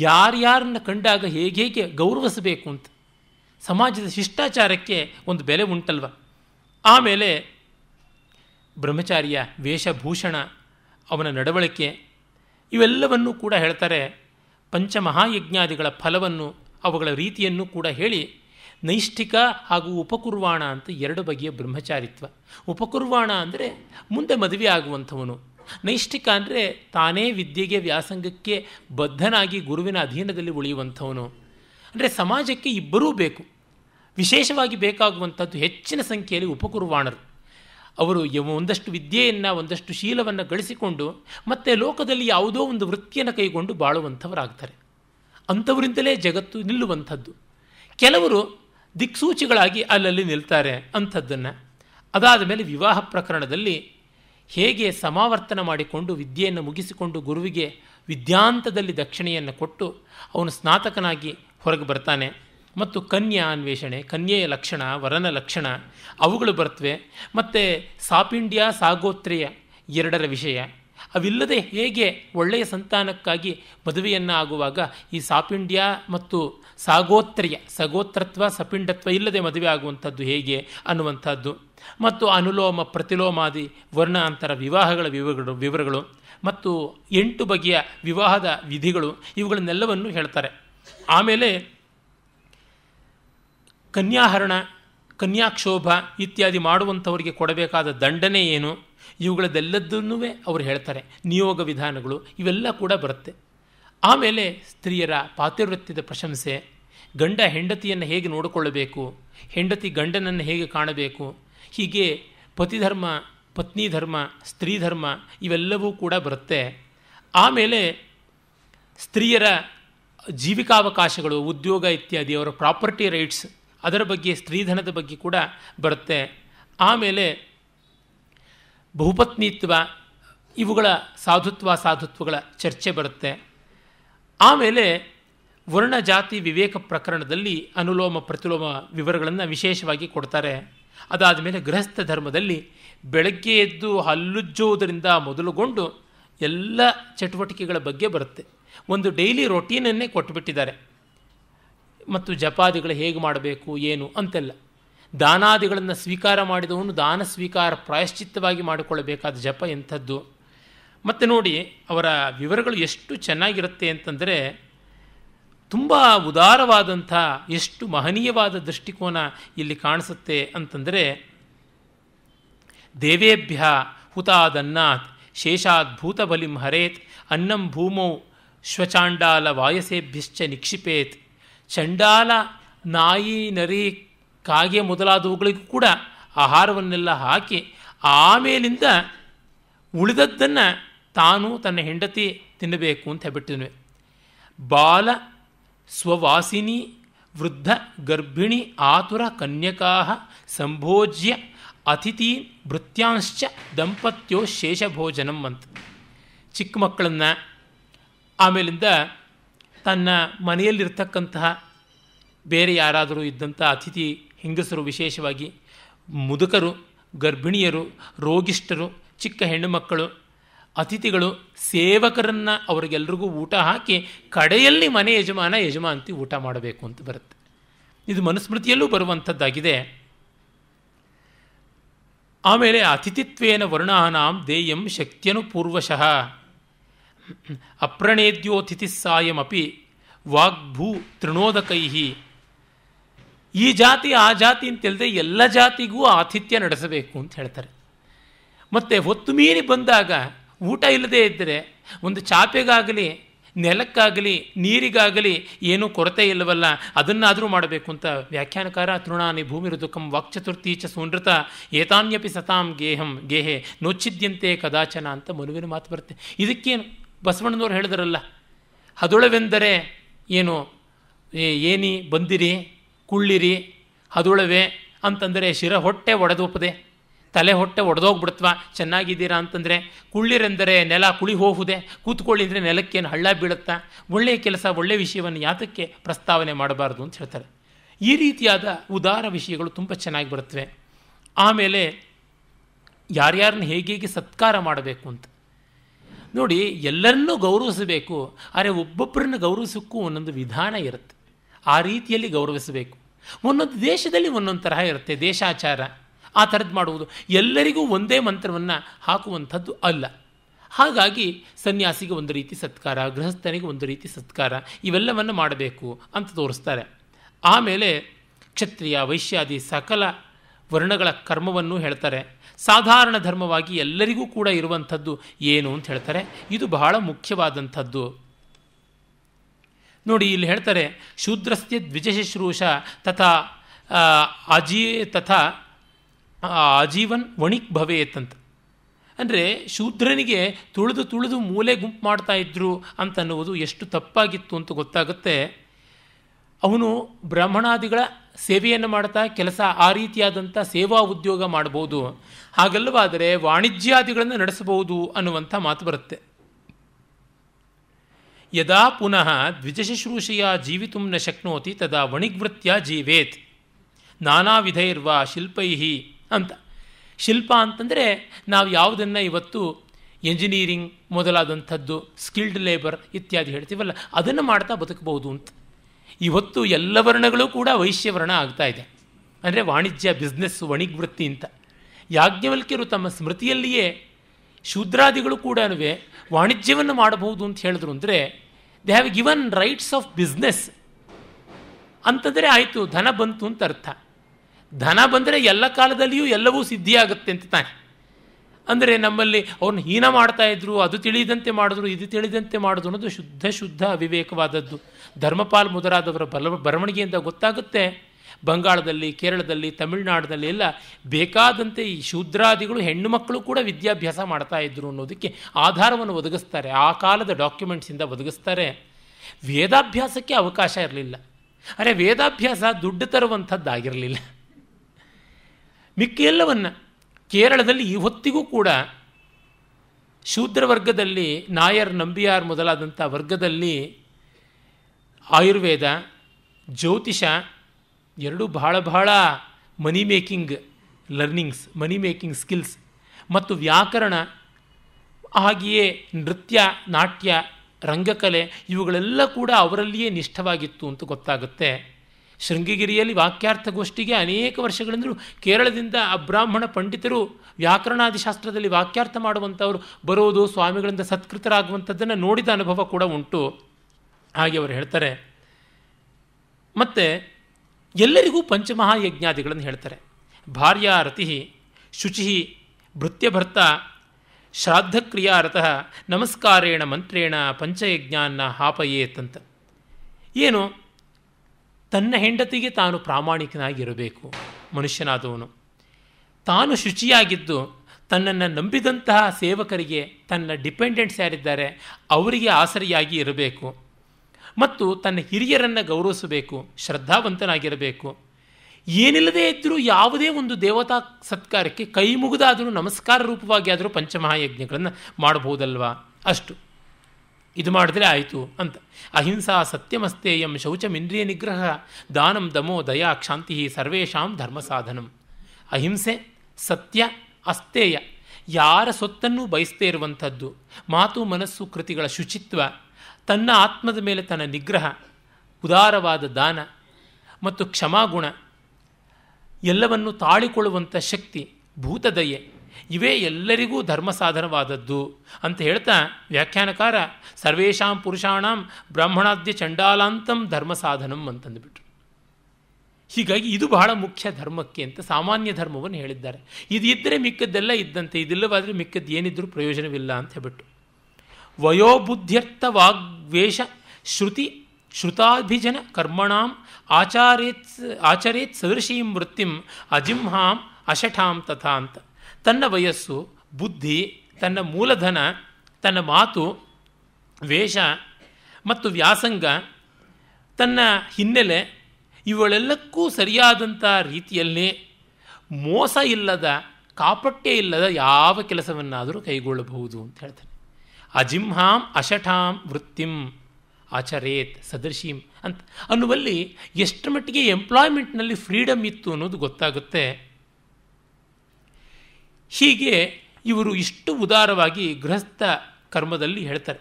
ಯಾರ್ಯಾರನ್ನು ಕಂಡಾಗ ಹೇಗೆ ಹೇಗೆ ಗೌರವಿಸಬೇಕು ಅಂತ ಸಮಾಜದ ಶಿಷ್ಟಾಚಾರಕ್ಕೆ ಒಂದು ಬೆಲೆ ಉಂಟಲ್ವ ಆಮೇಲೆ ಬ್ರಹ್ಮಚಾರ್ಯ ವೇಷಭೂಷಣ ಅವನ ನಡವಳಿಕೆ ಇವೆಲ್ಲವನ್ನೂ ಕೂಡ ಹೇಳ್ತಾರೆ ಪಂಚಮಹಾಯಜ್ಞಾದಿಗಳ ಫಲವನ್ನು ಅವುಗಳ ರೀತಿಯನ್ನು ಕೂಡ ಹೇಳಿ ನೈಷ್ಠಿಕ ಹಾಗೂ ಉಪಕುರ್ವಾಣ ಅಂತ ಎರಡು ಬಗೆಯ ಬ್ರಹ್ಮಚಾರಿತ್ವ ಉಪಕುರ್ವಾಣ ಅಂದರೆ ಮುಂದೆ ಮದುವೆ ಆಗುವಂಥವನು ನೈಷ್ಠಿಕ ಅಂದರೆ ತಾನೇ ವಿದ್ಯೆಗೆ ವ್ಯಾಸಂಗಕ್ಕೆ ಬದ್ಧನಾಗಿ ಗುರುವಿನ ಅಧೀನದಲ್ಲಿ ಉಳಿಯುವಂಥವನು ಅಂದರೆ ಸಮಾಜಕ್ಕೆ ಇಬ್ಬರೂ ಬೇಕು ವಿಶೇಷವಾಗಿ ಬೇಕಾಗುವಂಥದ್ದು ಹೆಚ್ಚಿನ ಸಂಖ್ಯೆಯಲ್ಲಿ ಉಪಕುರ್ವಾಣರು ಅವರು ಒಂದಷ್ಟು ವಿದ್ಯೆಯನ್ನು ಒಂದಷ್ಟು ಶೀಲವನ್ನು ಗಳಿಸಿಕೊಂಡು ಮತ್ತು ಲೋಕದಲ್ಲಿ ಯಾವುದೋ ಒಂದು ವೃತ್ತಿಯನ್ನು ಕೈಗೊಂಡು ಬಾಳುವಂಥವರಾಗ್ತಾರೆ ಅಂಥವರಿಂದಲೇ ಜಗತ್ತು ನಿಲ್ಲುವಂಥದ್ದು ಕೆಲವರು ದಿಕ್ಸೂಚಿಗಳಾಗಿ ಅಲ್ಲಲ್ಲಿ ನಿಲ್ತಾರೆ ಅಂಥದ್ದನ್ನು ಅದಾದ ಮೇಲೆ ವಿವಾಹ ಪ್ರಕರಣದಲ್ಲಿ ಹೇಗೆ ಸಮಾವರ್ತನ ಮಾಡಿಕೊಂಡು ವಿದ್ಯೆಯನ್ನು ಮುಗಿಸಿಕೊಂಡು ಗುರುವಿಗೆ ವಿದ್ಯಾಂತದಲ್ಲಿ ದಕ್ಷಿಣೆಯನ್ನು ಕೊಟ್ಟು ಅವನು ಸ್ನಾತಕನಾಗಿ ಹೊರಗೆ ಬರ್ತಾನೆ ಮತ್ತು ಕನ್ಯಾ ಅನ್ವೇಷಣೆ ಕನ್ಯೆಯ ಲಕ್ಷಣ ವರನ ಲಕ್ಷಣ ಅವುಗಳು ಬರ್ತವೆ ಮತ್ತು ಸಾಪಿಂಡ್ಯ ಸಾಗೋತ್ರೆಯ ಎರಡರ ವಿಷಯ ಅವಿಲ್ಲದೆ ಹೇಗೆ ಒಳ್ಳೆಯ ಸಂತಾನಕ್ಕಾಗಿ ಮದುವೆಯನ್ನು ಆಗುವಾಗ ಈ ಸಾಪಿಂಡ್ಯ ಮತ್ತು ಸಾಗೋತ್ರಯ ಸಗೋತ್ರತ್ವ ಸಪಿಂಡತ್ವ ಇಲ್ಲದೆ ಮದುವೆ ಆಗುವಂಥದ್ದು ಹೇಗೆ ಅನ್ನುವಂಥದ್ದು ಮತ್ತು ಅನುಲೋಮ ಪ್ರತಿಲೋಮಾದಿ ವರ್ಣಾಂತರ ವಿವಾಹಗಳ ವಿವರಗಳು ವಿವರಗಳು ಮತ್ತು ಎಂಟು ಬಗೆಯ ವಿವಾಹದ ವಿಧಿಗಳು ಇವುಗಳನ್ನೆಲ್ಲವನ್ನು ಹೇಳ್ತಾರೆ ಆಮೇಲೆ ಕನ್ಯಾಹರಣ ಕನ್ಯಾಕ್ಷೋಭ ಇತ್ಯಾದಿ ಮಾಡುವಂಥವರಿಗೆ ಕೊಡಬೇಕಾದ ದಂಡನೆ ಏನು ಇವುಗಳದೆಲ್ಲದನ್ನೂ ಅವರು ಹೇಳ್ತಾರೆ ನಿಯೋಗ ವಿಧಾನಗಳು ಇವೆಲ್ಲ ಕೂಡ ಬರುತ್ತೆ ಆಮೇಲೆ ಸ್ತ್ರೀಯರ ಪಾತಿವೃತ್ಯದ ಪ್ರಶಂಸೆ ಗಂಡ ಹೆಂಡತಿಯನ್ನು ಹೇಗೆ ನೋಡಿಕೊಳ್ಳಬೇಕು ಹೆಂಡತಿ ಗಂಡನನ್ನು ಹೇಗೆ ಕಾಣಬೇಕು ಹೀಗೆ ಪತಿಧರ್ಮ ಪತ್ನಿ ಧರ್ಮ ಸ್ತ್ರೀ ಧರ್ಮ ಇವೆಲ್ಲವೂ ಕೂಡ ಬರುತ್ತೆ ಆಮೇಲೆ ಸ್ತ್ರೀಯರ ಜೀವಿಕಾವಕಾಶಗಳು ಉದ್ಯೋಗ ಇತ್ಯಾದಿ ಅವರ ಪ್ರಾಪರ್ಟಿ ರೈಟ್ಸ್ ಅದರ ಬಗ್ಗೆ ಸ್ತ್ರೀಧನದ ಬಗ್ಗೆ ಕೂಡ ಬರುತ್ತೆ ಆಮೇಲೆ ಬಹುಪತ್ನಿತ್ವ ಇವುಗಳ ಸಾಧುತ್ವ ಸಾಧುತ್ವಗಳ ಚರ್ಚೆ ಬರುತ್ತೆ ಆಮೇಲೆ ವರ್ಣ ಜಾತಿ ವಿವೇಕ ಪ್ರಕರಣದಲ್ಲಿ ಅನುಲೋಮ ಪ್ರತಿಲೋಮ ವಿವರಗಳನ್ನು ವಿಶೇಷವಾಗಿ ಕೊಡ್ತಾರೆ ಅದಾದ ಮೇಲೆ ಗೃಹಸ್ಥ ಧರ್ಮದಲ್ಲಿ ಬೆಳಗ್ಗೆ ಎದ್ದು ಹಲ್ಲುಜ್ಜುವುದರಿಂದ ಮೊದಲುಗೊಂಡು ಎಲ್ಲ ಚಟುವಟಿಕೆಗಳ ಬಗ್ಗೆ ಬರುತ್ತೆ ಒಂದು ಡೈಲಿ ರೊಟೀನನ್ನೇ ಕೊಟ್ಟುಬಿಟ್ಟಿದ್ದಾರೆ ಮತ್ತು ಜಪಾದಿಗಳು ಹೇಗೆ ಮಾಡಬೇಕು ಏನು ಅಂತೆಲ್ಲ ದಾನಾದಿಗಳನ್ನು ಸ್ವೀಕಾರ ಮಾಡಿದವನು ದಾನ ಸ್ವೀಕಾರ ಪ್ರಾಯಶ್ಚಿತ್ತವಾಗಿ ಮಾಡಿಕೊಳ್ಳಬೇಕಾದ ಜಪ ಎಂಥದ್ದು ಮತ್ತು ನೋಡಿ ಅವರ ವಿವರಗಳು ಎಷ್ಟು ಚೆನ್ನಾಗಿರುತ್ತೆ ಅಂತಂದರೆ ತುಂಬ ಉದಾರವಾದಂಥ ಎಷ್ಟು ಮಹನೀಯವಾದ ದೃಷ್ಟಿಕೋನ ಇಲ್ಲಿ ಕಾಣಿಸುತ್ತೆ ಅಂತಂದರೆ ದೇವೇಭ್ಯ ಹುತಾದನ್ನಾತ್ ಶೇಷಾತ್ ಭೂತಬಲಿಂ ಹರೇತ್ ಅನ್ನಂ ಭೂಮೌ ಶ್ವಚಾಂಡಾಲ ವಾಯಸೇಭ್ಯಶ್ಚ ನಿಕ್ಷಿಪೇತ್ ಚಂಡಾಲ ನಾಯಿ ನರಿ ಕಾಗೆ ಮೊದಲಾದವುಗಳಿಗೂ ಕೂಡ ಆಹಾರವನ್ನೆಲ್ಲ ಹಾಕಿ ಆಮೇಲಿಂದ ಉಳಿದದ್ದನ್ನು ತಾನು ತನ್ನ ಹೆಂಡತಿ ತಿನ್ನಬೇಕು ಅಂತ ಹೇಳ್ಬಿಟ್ಟಿದ್ವಿ ಬಾಲ ಸ್ವವಾಸಿನಿ ವೃದ್ಧ ಗರ್ಭಿಣಿ ಆತುರ ಕನ್ಯಕಾ ಸಂಭೋಜ್ಯ ಅತಿಥಿ ಭೃತ್ಯಾಂಶ್ಚ ದಂಪತ್ಯೋ ಶೇಷಭೋಜನಂ ಅಂತ ಚಿಕ್ಕ ಮಕ್ಕಳನ್ನು ಆಮೇಲಿಂದ ತನ್ನ ಮನೆಯಲ್ಲಿರ್ತಕ್ಕಂತಹ ಬೇರೆ ಯಾರಾದರೂ ಇದ್ದಂಥ ಅತಿಥಿ ಹೆಂಗಸರು ವಿಶೇಷವಾಗಿ ಮುದುಕರು ಗರ್ಭಿಣಿಯರು ರೋಗಿಷ್ಠರು ಚಿಕ್ಕ ಹೆಣ್ಣು ಮಕ್ಕಳು ಅತಿಥಿಗಳು ಸೇವಕರನ್ನು ಅವರಿಗೆಲ್ರಿಗೂ ಊಟ ಹಾಕಿ ಕಡೆಯಲ್ಲಿ ಮನೆ ಯಜಮಾನ ಯಜಮಾಂತಿ ಊಟ ಮಾಡಬೇಕು ಅಂತ ಬರುತ್ತೆ ಇದು ಮನುಸ್ಮೃತಿಯಲ್ಲೂ ಬರುವಂಥದ್ದಾಗಿದೆ ಆಮೇಲೆ ಅತಿಥಿತ್ವೇನ ವರ್ಣಾನಾಂ ದೇಯಂ ಶಕ್ತಿಯನು ಪೂರ್ವಶಃ ಅಪ್ರಣೇದ್ಯೋತಿಥಿ ಸಾಯಮಪಿ ವಾಗ್ಭೂ ತೃಣೋದಕೈಹಿ ಈ ಜಾತಿ ಆ ಜಾತಿ ಅಂತೇಳಿದ್ರೆ ಎಲ್ಲ ಜಾತಿಗೂ ಆತಿಥ್ಯ ನಡೆಸಬೇಕು ಅಂತ ಹೇಳ್ತಾರೆ ಮತ್ತು ಹೊತ್ತು ಮೀರಿ ಬಂದಾಗ ಊಟ ಇಲ್ಲದೇ ಇದ್ದರೆ ಒಂದು ಚಾಪೆಗಾಗಲಿ ನೆಲಕ್ಕಾಗಲಿ ನೀರಿಗಾಗಲಿ ಏನೂ ಕೊರತೆ ಇಲ್ಲವಲ್ಲ ಅದನ್ನಾದರೂ ಮಾಡಬೇಕು ಅಂತ ವ್ಯಾಖ್ಯಾನಕಾರ ತೃಣಾನಿ ಭೂಮಿ ದುಃಖಂ ವಾಕ್ಚತುರ್ಥಿ ಚ ಸೂನೃತ ಏತಾನ್ಯಪಿ ಸತಾಂ ಗೇಹಂ ಗೇಹೆ ನೋಚ್ಚಿದ್ಯಂತೆ ಕದಾಚನ ಅಂತ ಮನುವಿನ ಮಾತು ಬರುತ್ತೆ ಇದಕ್ಕೇನು ಬಸವಣ್ಣನವ್ರು ಹೇಳಿದ್ರಲ್ಲ ಹದುಳವೆಂದರೆ ಏನು ಏನಿ ಬಂದಿರಿ ಕುಳ್ಳಿರಿ ಹದುಳವೆ ಅಂತಂದರೆ ಶಿರ ಹೊಟ್ಟೆ ಒಡೆದೋಪದೆ ತಲೆ ಹೊಟ್ಟೆ ಒಡೆದೋಗ್ಬಿಡ್ತವಾ ಚೆನ್ನಾಗಿದ್ದೀರಾ ಅಂತಂದರೆ ಕುಳ್ಳಿರೆಂದರೆ ನೆಲ ಕುಳಿ ಹೋಗುದೆ ಕೂತ್ಕೊಳ್ಳಿದ್ರೆ ನೆಲಕ್ಕೇನು ಹಳ್ಳ ಬೀಳುತ್ತಾ ಒಳ್ಳೆಯ ಕೆಲಸ ಒಳ್ಳೆಯ ವಿಷಯವನ್ನು ಯಾತಕ್ಕೆ ಪ್ರಸ್ತಾವನೆ ಮಾಡಬಾರ್ದು ಅಂತ ಹೇಳ್ತಾರೆ ಈ ರೀತಿಯಾದ ಉದಾರ ವಿಷಯಗಳು ತುಂಬ ಚೆನ್ನಾಗಿ ಬರುತ್ತವೆ ಆಮೇಲೆ ಯಾರ್ಯಾರನ್ನ ಹೇಗೆ ಹೇಗೆ ಸತ್ಕಾರ ಮಾಡಬೇಕು ಅಂತ ನೋಡಿ ಎಲ್ಲರನ್ನೂ ಗೌರವಿಸಬೇಕು ಆದರೆ ಒಬ್ಬೊಬ್ಬರನ್ನ ಗೌರವಿಸೋಕ್ಕೂ ಒಂದೊಂದು ವಿಧಾನ ಇರುತ್ತೆ ಆ ರೀತಿಯಲ್ಲಿ ಗೌರವಿಸಬೇಕು ಒಂದೊಂದು ದೇಶದಲ್ಲಿ ಒಂದೊಂದು ತರಹ ಇರುತ್ತೆ ದೇಶಾಚಾರ ಆ ಥರದ್ದು ಮಾಡುವುದು ಎಲ್ಲರಿಗೂ ಒಂದೇ ಮಂತ್ರವನ್ನು ಹಾಕುವಂಥದ್ದು ಅಲ್ಲ ಹಾಗಾಗಿ ಸನ್ಯಾಸಿಗೆ ಒಂದು ರೀತಿ ಸತ್ಕಾರ ಗೃಹಸ್ಥನಿಗೆ ಒಂದು ರೀತಿ ಸತ್ಕಾರ ಇವೆಲ್ಲವನ್ನು ಮಾಡಬೇಕು ಅಂತ ತೋರಿಸ್ತಾರೆ ಆಮೇಲೆ ಕ್ಷತ್ರಿಯ ವೈಶ್ಯಾದಿ ಸಕಲ ವರ್ಣಗಳ ಕರ್ಮವನ್ನು ಹೇಳ್ತಾರೆ ಸಾಧಾರಣ ಧರ್ಮವಾಗಿ ಎಲ್ಲರಿಗೂ ಕೂಡ ಇರುವಂಥದ್ದು ಏನು ಅಂತ ಹೇಳ್ತಾರೆ ಇದು ಬಹಳ ಮುಖ್ಯವಾದಂಥದ್ದು ನೋಡಿ ಇಲ್ಲಿ ಹೇಳ್ತಾರೆ ಶೂದ್ರಸ್ಯ ದ್ವಿಜಶುಶ್ರೂಷ ತಥಾ ಅಜೀ ತಥಾ ಆ ಆಜೀವನ್ ವಣಿಕ್ ಭವೇತ್ ಅಂತ ಅಂದರೆ ಶೂದ್ರನಿಗೆ ತುಳಿದು ತುಳಿದು ಮೂಲೆ ಗುಂಪು ಮಾಡ್ತಾ ಇದ್ರು ಅಂತನ್ನುವುದು ಎಷ್ಟು ತಪ್ಪಾಗಿತ್ತು ಅಂತ ಗೊತ್ತಾಗುತ್ತೆ ಅವನು ಬ್ರಾಹ್ಮಣಾದಿಗಳ ಸೇವೆಯನ್ನು ಮಾಡ್ತಾ ಕೆಲಸ ಆ ರೀತಿಯಾದಂಥ ಸೇವಾ ಉದ್ಯೋಗ ಮಾಡ್ಬೋದು ಹಾಗಲ್ಲವಾದರೆ ವಾಣಿಜ್ಯಾದಿಗಳನ್ನು ನಡೆಸಬಹುದು ಅನ್ನುವಂಥ ಮಾತು ಬರುತ್ತೆ ಯದಾ ಪುನಃ ದ್ವಿಜಶುಶ್ರೂಷೆಯ ಜೀವಿತು ನ ಶಕ್ನೋತಿ ತದಾ ವಣಿಗ್ವೃತ್ಯ ಜೀವೇತ್ ನಾನಾ ವಿಧೈರ್ವ ಶಿಲ್ಪೈ ಅಂತ ಶಿಲ್ಪ ಅಂತಂದರೆ ನಾವು ಯಾವುದನ್ನು ಇವತ್ತು ಎಂಜಿನಿಯರಿಂಗ್ ಮೊದಲಾದಂಥದ್ದು ಸ್ಕಿಲ್ಡ್ ಲೇಬರ್ ಇತ್ಯಾದಿ ಹೇಳ್ತೀವಲ್ಲ ಅದನ್ನು ಮಾಡ್ತಾ ಬದುಕಬಹುದು ಅಂತ ಇವತ್ತು ಎಲ್ಲ ವರ್ಣಗಳು ಕೂಡ ವೈಶ್ಯವರ್ಣ ಆಗ್ತಾ ಇದೆ ಅಂದರೆ ವಾಣಿಜ್ಯ ಬಿಸ್ನೆಸ್ ವೃತ್ತಿ ಅಂತ ಯಾಜ್ಞವಲ್ಕ್ಯರು ತಮ್ಮ ಸ್ಮೃತಿಯಲ್ಲಿಯೇ ಶೂದ್ರಾದಿಗಳು ಕೂಡ ವಾಣಿಜ್ಯವನ್ನು ಮಾಡಬಹುದು ಅಂತ ಹೇಳಿದ್ರು ಅಂದರೆ they have given rights of business ಅಂತಂದರೆ ಆಯಿತು ಧನ ಬಂತು ಅಂತ ಅರ್ಥ ಧನ ಬಂದರೆ ಎಲ್ಲ ಕಾಲದಲ್ಲಿಯೂ ಎಲ್ಲವೂ ಸಿದ್ಧಿಯಾಗುತ್ತೆ ಅಂತ ತಾನೆ ಅಂದರೆ ನಮ್ಮಲ್ಲಿ ಅವ್ರನ್ನ ಹೀನ ಮಾಡ್ತಾ ಇದ್ರು ಅದು ತಿಳಿದಂತೆ ಮಾಡಿದ್ರು ಇದು ತಿಳಿದಂತೆ ಮಾಡಿದ್ರು ಅನ್ನೋದು ಶುದ್ಧ ಶುದ್ಧ ಅವಿವೇಕವಾದದ್ದು ಧರ್ಮಪಾಲ್ ಮುದರಾದವರ ಬಲ ಬರವಣಿಗೆಯಿಂದ ಗೊತ್ತಾಗುತ್ತೆ ಬಂಗಾಳದಲ್ಲಿ ಕೇರಳದಲ್ಲಿ ತಮಿಳುನಾಡಿನಲ್ಲಿ ಎಲ್ಲ ಬೇಕಾದಂತೆ ಈ ಶೂದ್ರಾದಿಗಳು ಹೆಣ್ಣು ಮಕ್ಕಳು ಕೂಡ ವಿದ್ಯಾಭ್ಯಾಸ ಮಾಡ್ತಾ ಇದ್ರು ಅನ್ನೋದಕ್ಕೆ ಆಧಾರವನ್ನು ಒದಗಿಸ್ತಾರೆ ಆ ಕಾಲದ ಡಾಕ್ಯುಮೆಂಟ್ಸಿಂದ ಒದಗಿಸ್ತಾರೆ ವೇದಾಭ್ಯಾಸಕ್ಕೆ ಅವಕಾಶ ಇರಲಿಲ್ಲ ಅರೆ ವೇದಾಭ್ಯಾಸ ದುಡ್ಡು ತರುವಂಥದ್ದಾಗಿರಲಿಲ್ಲ ಮಿಕ್ಕೆಲ್ಲವನ್ನ ಕೇರಳದಲ್ಲಿ ಈ ಹೊತ್ತಿಗೂ ಕೂಡ ಶೂದ್ರ ವರ್ಗದಲ್ಲಿ ನಾಯರ್ ನಂಬಿಯಾರ್ ಮೊದಲಾದಂಥ ವರ್ಗದಲ್ಲಿ ಆಯುರ್ವೇದ ಜ್ಯೋತಿಷ ಎರಡೂ ಬಹಳ ಬಹಳ money making learnings money making skills ಮತ್ತು ವ್ಯಾಕರಣ ಹಾಗೆಯೇ ನೃತ್ಯ ನಾಟ್ಯ ರಂಗಕಲೆ ಇವುಗಳೆಲ್ಲ ಕೂಡ ಅವರಲ್ಲಿಯೇ ನಿಷ್ಠವಾಗಿತ್ತು ಅಂತ ಗೊತ್ತಾಗುತ್ತೆ ಶೃಂಗಗಿರಿಯಲ್ಲಿ ವಾಕ್ಯಾರ್ಥಗೋಷ್ಠಿಗೆ ಅನೇಕ ವರ್ಷಗಳಿಂದಲೂ ಕೇರಳದಿಂದ ಅಬ್ರಾಹ್ಮಣ ಪಂಡಿತರು ವ್ಯಾಕರಣಾದಿಶಾಸ್ತ್ರದಲ್ಲಿ ವಾಕ್ಯಾರ್ಥ ಮಾಡುವಂಥವರು ಬರೋದು ಸ್ವಾಮಿಗಳಿಂದ ಸತ್ಕೃತರಾಗುವಂಥದ್ದನ್ನು ನೋಡಿದ ಅನುಭವ ಕೂಡ ಉಂಟು ಹಾಗೆ ಅವರು ಹೇಳ್ತಾರೆ ಮತ್ತು ಎಲ್ಲರಿಗೂ ಪಂಚಮಹಾಯಜ್ಞಾದಿಗಳನ್ನು ಹೇಳ್ತಾರೆ ಭಾರ್ಯ ರತಿ ಶುಚಿ ಭೃತ್ಯಭರ್ತ ಶ್ರಾದ್ದಕ್ರಿಯಾರತಃ ನಮಸ್ಕಾರೇಣ ಮಂತ್ರೇಣ ಪಂಚಯಜ್ಞಾನ ಹಾಪಯೇತಂತ ಏನು ತನ್ನ ಹೆಂಡತಿಗೆ ತಾನು ಪ್ರಾಮಾಣಿಕನಾಗಿರಬೇಕು ಮನುಷ್ಯನಾದವನು ತಾನು ಶುಚಿಯಾಗಿದ್ದು ತನ್ನನ್ನು ನಂಬಿದಂತಹ ಸೇವಕರಿಗೆ ತನ್ನ ಡಿಪೆಂಡೆಂಟ್ಸ್ ಯಾರಿದ್ದಾರೆ ಅವರಿಗೆ ಆಸರಿಯಾಗಿ ಇರಬೇಕು ಮತ್ತು ತನ್ನ ಹಿರಿಯರನ್ನು ಗೌರವಿಸಬೇಕು ಶ್ರದ್ಧಾವಂತನಾಗಿರಬೇಕು ಏನಿಲ್ಲದೇ ಇದ್ದರೂ ಯಾವುದೇ ಒಂದು ದೇವತಾ ಸತ್ಕಾರಕ್ಕೆ ಕೈ ಮುಗಿದಾದರೂ ನಮಸ್ಕಾರ ರೂಪವಾಗಿ ಆದರೂ ಪಂಚಮಹಾಯಜ್ಞಗಳನ್ನು ಮಾಡಬಹುದಲ್ವಾ ಅಷ್ಟು ಇದು ಮಾಡಿದ್ರೆ ಆಯಿತು ಅಂತ ಅಹಿಂಸಾ ಸತ್ಯಮಸ್ತೇಯಂ ಶೌಚಮಿಂದ್ರಿಯ ನಿಗ್ರಹ ದಾನಂ ದಮೋ ದಯಾ ಕ್ಷಾಂತಿ ಸರ್ವೇಷಾಂ ಧರ್ಮ ಸಾಧನಂ ಅಹಿಂಸೆ ಸತ್ಯ ಅಸ್ತೇಯ ಯಾರ ಸೊತ್ತನ್ನು ಬಯಸ್ತೇ ಇರುವಂಥದ್ದು ಮಾತು ಮನಸ್ಸು ಕೃತಿಗಳ ಶುಚಿತ್ವ ತನ್ನ ಆತ್ಮದ ಮೇಲೆ ತನ್ನ ನಿಗ್ರಹ ಉದಾರವಾದ ದಾನ ಮತ್ತು ಕ್ಷಮಾಗುಣ ಎಲ್ಲವನ್ನು ತಾಳಿಕೊಳ್ಳುವಂಥ ಶಕ್ತಿ ಭೂತದಯೆ ಇವೇ ಎಲ್ಲರಿಗೂ ಧರ್ಮ ಸಾಧನವಾದದ್ದು ಅಂತ ಹೇಳ್ತಾ ವ್ಯಾಖ್ಯಾನಕಾರ ಸರ್ವೇಷಾಂ ಪುರುಷಾಣಂ ಬ್ರಾಹ್ಮಣಾದ್ಯ ಚಂಡಾಲಾಂತಂ ಧರ್ಮ ಸಾಧನಂ ಅಂತಂದುಬಿಟ್ರು ಹೀಗಾಗಿ ಇದು ಬಹಳ ಮುಖ್ಯ ಧರ್ಮಕ್ಕೆ ಅಂತ ಸಾಮಾನ್ಯ ಧರ್ಮವನ್ನು ಹೇಳಿದ್ದಾರೆ ಇದು ಇದ್ದರೆ ಮಿಕ್ಕದ್ದೆಲ್ಲ ಇದ್ದಂತೆ ಇದಿಲ್ಲವಾದರೆ ಮಿಕ್ಕದ್ದು ಏನಿದ್ರೂ ಪ್ರಯೋಜನವಿಲ್ಲ ಅಂತ ಹೇಳ್ಬಿಟ್ಟು ವಯೋಬುದ್ಧ್ಯರ್ಥ ವಾಗ್ವೇಷ ಶ್ರುತಿ ಶ್ರುತಾಭಿಜನ ಕರ್ಮಣಾಂ ಆಚಾರೇತ್ ಆಚರೇತ್ ಸದೃಶೀಂ ವೃತ್ತಿಂ ಅಜಿಂಹಾಂ ಅಷಠಾಂ ತಥಾ ಅಂತ ತನ್ನ ವಯಸ್ಸು ಬುದ್ಧಿ ತನ್ನ ಮೂಲಧನ ತನ್ನ ಮಾತು ವೇಷ ಮತ್ತು ವ್ಯಾಸಂಗ ತನ್ನ ಹಿನ್ನೆಲೆ ಇವುಗಳೆಲ್ಲಕ್ಕೂ ಸರಿಯಾದಂಥ ರೀತಿಯಲ್ಲಿ ಮೋಸ ಇಲ್ಲದ ಕಾಪಟ್ಯ ಇಲ್ಲದ ಯಾವ ಕೆಲಸವನ್ನಾದರೂ ಕೈಗೊಳ್ಳಬಹುದು ಅಂತ ಹೇಳ್ತಾನೆ ಅಜಿಂಹಾಂ ಅಷಠಾಂ ವೃತ್ತಿಂ ಆಚರೇತ್ ಸದೃಶೀಂ ಅಂತ ಅನ್ನುವಲ್ಲಿ ಎಷ್ಟು ಮಟ್ಟಿಗೆ ಎಂಪ್ಲಾಯ್ಮೆಂಟ್ನಲ್ಲಿ ಫ್ರೀಡಮ್ ಇತ್ತು ಅನ್ನೋದು ಗೊತ್ತಾಗುತ್ತೆ ಹೀಗೆ ಇವರು ಇಷ್ಟು ಉದಾರವಾಗಿ ಗೃಹಸ್ಥ ಕರ್ಮದಲ್ಲಿ ಹೇಳ್ತಾರೆ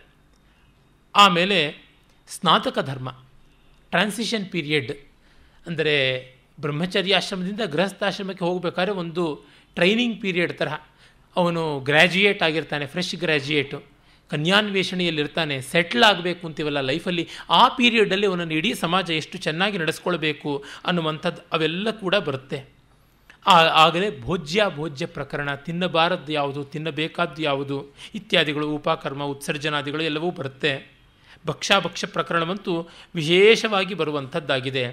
ಆಮೇಲೆ ಸ್ನಾತಕ ಧರ್ಮ ಟ್ರಾನ್ಸಿಷನ್ ಪೀರಿಯಡ್ ಅಂದರೆ ಬ್ರಹ್ಮಚರ್ಯಾಶ್ರಮದಿಂದ ಗೃಹಸ್ಥಾಶ್ರಮಕ್ಕೆ ಹೋಗಬೇಕಾದ್ರೆ ಒಂದು ಟ್ರೈನಿಂಗ್ ಪೀರಿಯಡ್ ತರಹ ಅವನು ಗ್ರ್ಯಾಜುಯೇಟ್ ಆಗಿರ್ತಾನೆ ಫ್ರೆಶ್ ಗ್ರ್ಯಾಜುಯೇಟು ಕನ್ಯಾನ್ವೇಷಣೆಯಲ್ಲಿರ್ತಾನೆ ಸೆಟ್ಲ್ ಆಗಬೇಕು ಅಂತೀವಲ್ಲ ಲೈಫಲ್ಲಿ ಆ ಪೀರಿಯಡಲ್ಲಿ ಅವನನ್ನು ಇಡೀ ಸಮಾಜ ಎಷ್ಟು ಚೆನ್ನಾಗಿ ನಡೆಸ್ಕೊಳ್ಬೇಕು ಅನ್ನುವಂಥದ್ದು ಅವೆಲ್ಲ ಕೂಡ ಬರುತ್ತೆ ಆ ಆಗಲೇ ಭೋಜ್ಯ ಭೋಜ್ಯ ಪ್ರಕರಣ ತಿನ್ನಬಾರದ್ದು ಯಾವುದು ತಿನ್ನಬೇಕಾದ್ದು ಯಾವುದು ಇತ್ಯಾದಿಗಳು ಉಪಕರ್ಮ ಉತ್ಸರ್ಜನಾದಿಗಳು ಎಲ್ಲವೂ ಬರುತ್ತೆ ಭಕ್ಷಾಭಕ್ಷ ಪ್ರಕರಣವಂತೂ ವಿಶೇಷವಾಗಿ ಬರುವಂಥದ್ದಾಗಿದೆ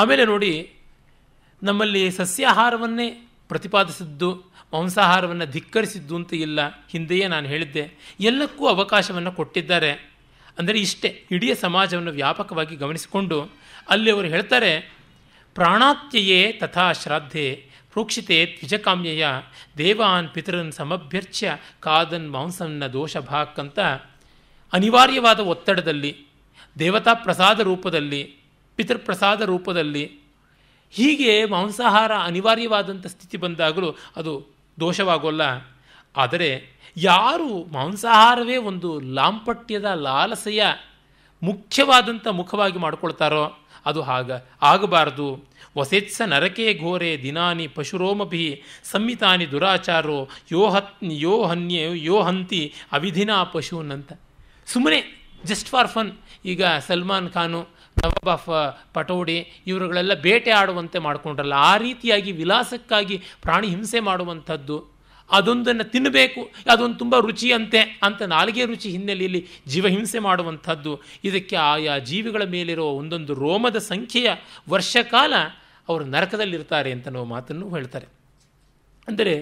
ಆಮೇಲೆ ನೋಡಿ ನಮ್ಮಲ್ಲಿ ಸಸ್ಯಾಹಾರವನ್ನೇ ಪ್ರತಿಪಾದಿಸಿದ್ದು ಮಾಂಸಾಹಾರವನ್ನು ಧಿಕ್ಕರಿಸಿದ್ದು ಅಂತ ಇಲ್ಲ ಹಿಂದೆಯೇ ನಾನು ಹೇಳಿದ್ದೆ ಎಲ್ಲಕ್ಕೂ ಅವಕಾಶವನ್ನು ಕೊಟ್ಟಿದ್ದಾರೆ ಅಂದರೆ ಇಷ್ಟೇ ಇಡೀ ಸಮಾಜವನ್ನು ವ್ಯಾಪಕವಾಗಿ ಗಮನಿಸಿಕೊಂಡು ಅಲ್ಲಿ ಅವರು ಹೇಳ್ತಾರೆ ಪ್ರಾಣಾತ್ಯಯೇ ತಥಾ ಶ್ರಾದ್ದೆ ಪ್ರೋಕ್ಷಿತೆ ತ್ವಿಜಕಾಮ್ಯಯ ದೇವಾನ್ ಪಿತರನ್ ಸಮಭ್ಯರ್ಚ್ಯ ಕಾದನ್ ಮಾಂಸನ್ನ ದೋಷ ಭಾಕ್ಕಂತ ಅನಿವಾರ್ಯವಾದ ಒತ್ತಡದಲ್ಲಿ ದೇವತಾ ಪ್ರಸಾದ ರೂಪದಲ್ಲಿ ಪಿತೃಪ್ರಸಾದ ರೂಪದಲ್ಲಿ ಹೀಗೆ ಮಾಂಸಾಹಾರ ಅನಿವಾರ್ಯವಾದಂಥ ಸ್ಥಿತಿ ಬಂದಾಗಲೂ ಅದು ದೋಷವಾಗೋಲ್ಲ ಆದರೆ ಯಾರು ಮಾಂಸಾಹಾರವೇ ಒಂದು ಲಾಂಪಟ್ಯದ ಲಾಲಸೆಯ ಮುಖ್ಯವಾದಂಥ ಮುಖವಾಗಿ ಮಾಡಿಕೊಳ್ತಾರೋ ಅದು ಹಾಗ ಆಗಬಾರ್ದು ವಸೆತ್ಸ ನರಕೇ ಘೋರೆ ದಿನಾನಿ ಪಶುರೋಮಭಿ ಸಂಹಿತಾನಿ ದುರಾಚಾರೋ ಯೋ ಹತ್ ಯೋ ಹನ್ಯ ಯೋ ಹಂತಿ ಅವಿಧಿನಾ ಪಶೂನ್ ಅಂತ ಸುಮ್ಮನೆ ಜಸ್ಟ್ ಫಾರ್ ಫನ್ ಈಗ ಸಲ್ಮಾನ್ ಖಾನು ನವಾಬ್ ಆಫ್ ಪಟೋಡಿ ಇವರುಗಳೆಲ್ಲ ಬೇಟೆ ಆಡುವಂತೆ ಮಾಡಿಕೊಂಡ್ರಲ್ಲ ಆ ರೀತಿಯಾಗಿ ವಿಲಾಸಕ್ಕಾಗಿ ಪ್ರಾಣಿ ಹಿಂಸೆ ಮಾಡುವಂಥದ್ದು ಅದೊಂದನ್ನು ತಿನ್ನಬೇಕು ಅದೊಂದು ತುಂಬ ರುಚಿಯಂತೆ ಅಂತ ನಾಲಿಗೆ ರುಚಿ ಹಿನ್ನೆಲೆಯಲ್ಲಿ ಜೀವಹಿಂಸೆ ಮಾಡುವಂಥದ್ದು ಇದಕ್ಕೆ ಆಯಾ ಜೀವಿಗಳ ಮೇಲಿರುವ ಒಂದೊಂದು ರೋಮದ ಸಂಖ್ಯೆಯ ವರ್ಷಕಾಲ ಅವರು ನರಕದಲ್ಲಿರ್ತಾರೆ ಅಂತ ನಾವು ಮಾತನ್ನು ಹೇಳ್ತಾರೆ ಅಂದರೆ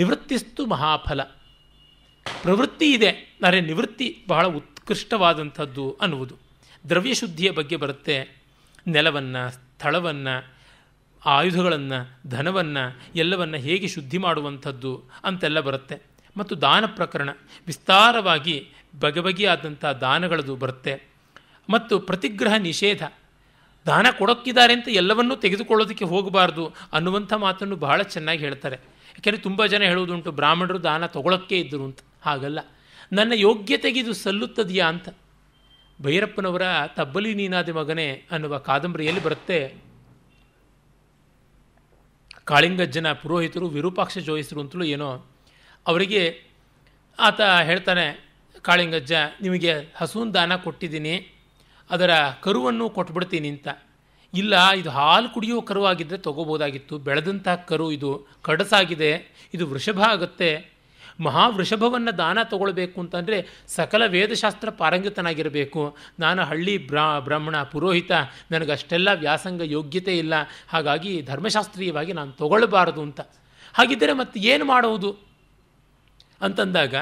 ನಿವೃತ್ತಿಸ್ತು ಮಹಾಫಲ ಪ್ರವೃತ್ತಿ ಇದೆ ಆದರೆ ನಿವೃತ್ತಿ ಬಹಳ ಉತ್ಕೃಷ್ಟವಾದಂಥದ್ದು ಅನ್ನುವುದು ದ್ರವ್ಯಶುದ್ಧಿಯ ಬಗ್ಗೆ ಬರುತ್ತೆ ನೆಲವನ್ನು ಸ್ಥಳವನ್ನು ಆಯುಧಗಳನ್ನು ಧನವನ್ನು ಎಲ್ಲವನ್ನು ಹೇಗೆ ಶುದ್ಧಿ ಮಾಡುವಂಥದ್ದು ಅಂತೆಲ್ಲ ಬರುತ್ತೆ ಮತ್ತು ದಾನ ಪ್ರಕರಣ ವಿಸ್ತಾರವಾಗಿ ಬಗೆಬಗೆಯಾದಂಥ ದಾನಗಳದು ಬರುತ್ತೆ ಮತ್ತು ಪ್ರತಿಗ್ರಹ ನಿಷೇಧ ದಾನ ಕೊಡೋಕ್ಕಿದ್ದಾರೆ ಅಂತ ಎಲ್ಲವನ್ನೂ ತೆಗೆದುಕೊಳ್ಳೋದಕ್ಕೆ ಹೋಗಬಾರ್ದು ಅನ್ನುವಂಥ ಮಾತನ್ನು ಬಹಳ ಚೆನ್ನಾಗಿ ಹೇಳ್ತಾರೆ ಯಾಕೆಂದರೆ ತುಂಬ ಜನ ಹೇಳುವುದುಂಟು ಬ್ರಾಹ್ಮಣರು ದಾನ ತಗೊಳಕ್ಕೆ ಇದ್ದರು ಅಂತ ಹಾಗಲ್ಲ ನನ್ನ ಯೋಗ್ಯತೆಗೆ ಇದು ಸಲ್ಲುತ್ತದೆಯಾ ಅಂತ ಭೈರಪ್ಪನವರ ತಬ್ಬಲಿ ನೀನಾದಿ ಮಗನೇ ಅನ್ನುವ ಕಾದಂಬರಿಯಲ್ಲಿ ಬರುತ್ತೆ ಕಾಳಿಂಗಜ್ಜನ ಪುರೋಹಿತರು ವಿರೂಪಾಕ್ಷ ಜೋಯಿಸರು ಅಂತಲೂ ಏನೋ ಅವರಿಗೆ ಆತ ಹೇಳ್ತಾನೆ ಕಾಳಿಂಗಜ್ಜ ನಿಮಗೆ ಹಸುವಿನ ದಾನ ಕೊಟ್ಟಿದ್ದೀನಿ ಅದರ ಕರುವನ್ನು ಕೊಟ್ಬಿಡ್ತೀನಿ ಅಂತ ಇಲ್ಲ ಇದು ಹಾಲು ಕುಡಿಯೋ ಕರುವಾಗಿದ್ದರೆ ತೊಗೋಬೋದಾಗಿತ್ತು ಬೆಳೆದಂತಹ ಕರು ಇದು ಕಡಸಾಗಿದೆ ಇದು ವೃಷಭ ಆಗುತ್ತೆ ಮಹಾವೃಷಭವನ್ನು ದಾನ ತಗೊಳ್ಬೇಕು ಅಂತಂದರೆ ಸಕಲ ವೇದಶಾಸ್ತ್ರ ಪಾರಂಗತನಾಗಿರಬೇಕು ನಾನು ಹಳ್ಳಿ ಬ್ರಾ ಬ್ರಾಹ್ಮಣ ಪುರೋಹಿತ ನನಗಷ್ಟೆಲ್ಲ ವ್ಯಾಸಂಗ ಯೋಗ್ಯತೆ ಇಲ್ಲ ಹಾಗಾಗಿ ಧರ್ಮಶಾಸ್ತ್ರೀಯವಾಗಿ ನಾನು ತಗೊಳ್ಬಾರದು ಅಂತ ಹಾಗಿದ್ದರೆ ಮತ್ತೆ ಏನು ಮಾಡುವುದು ಅಂತಂದಾಗ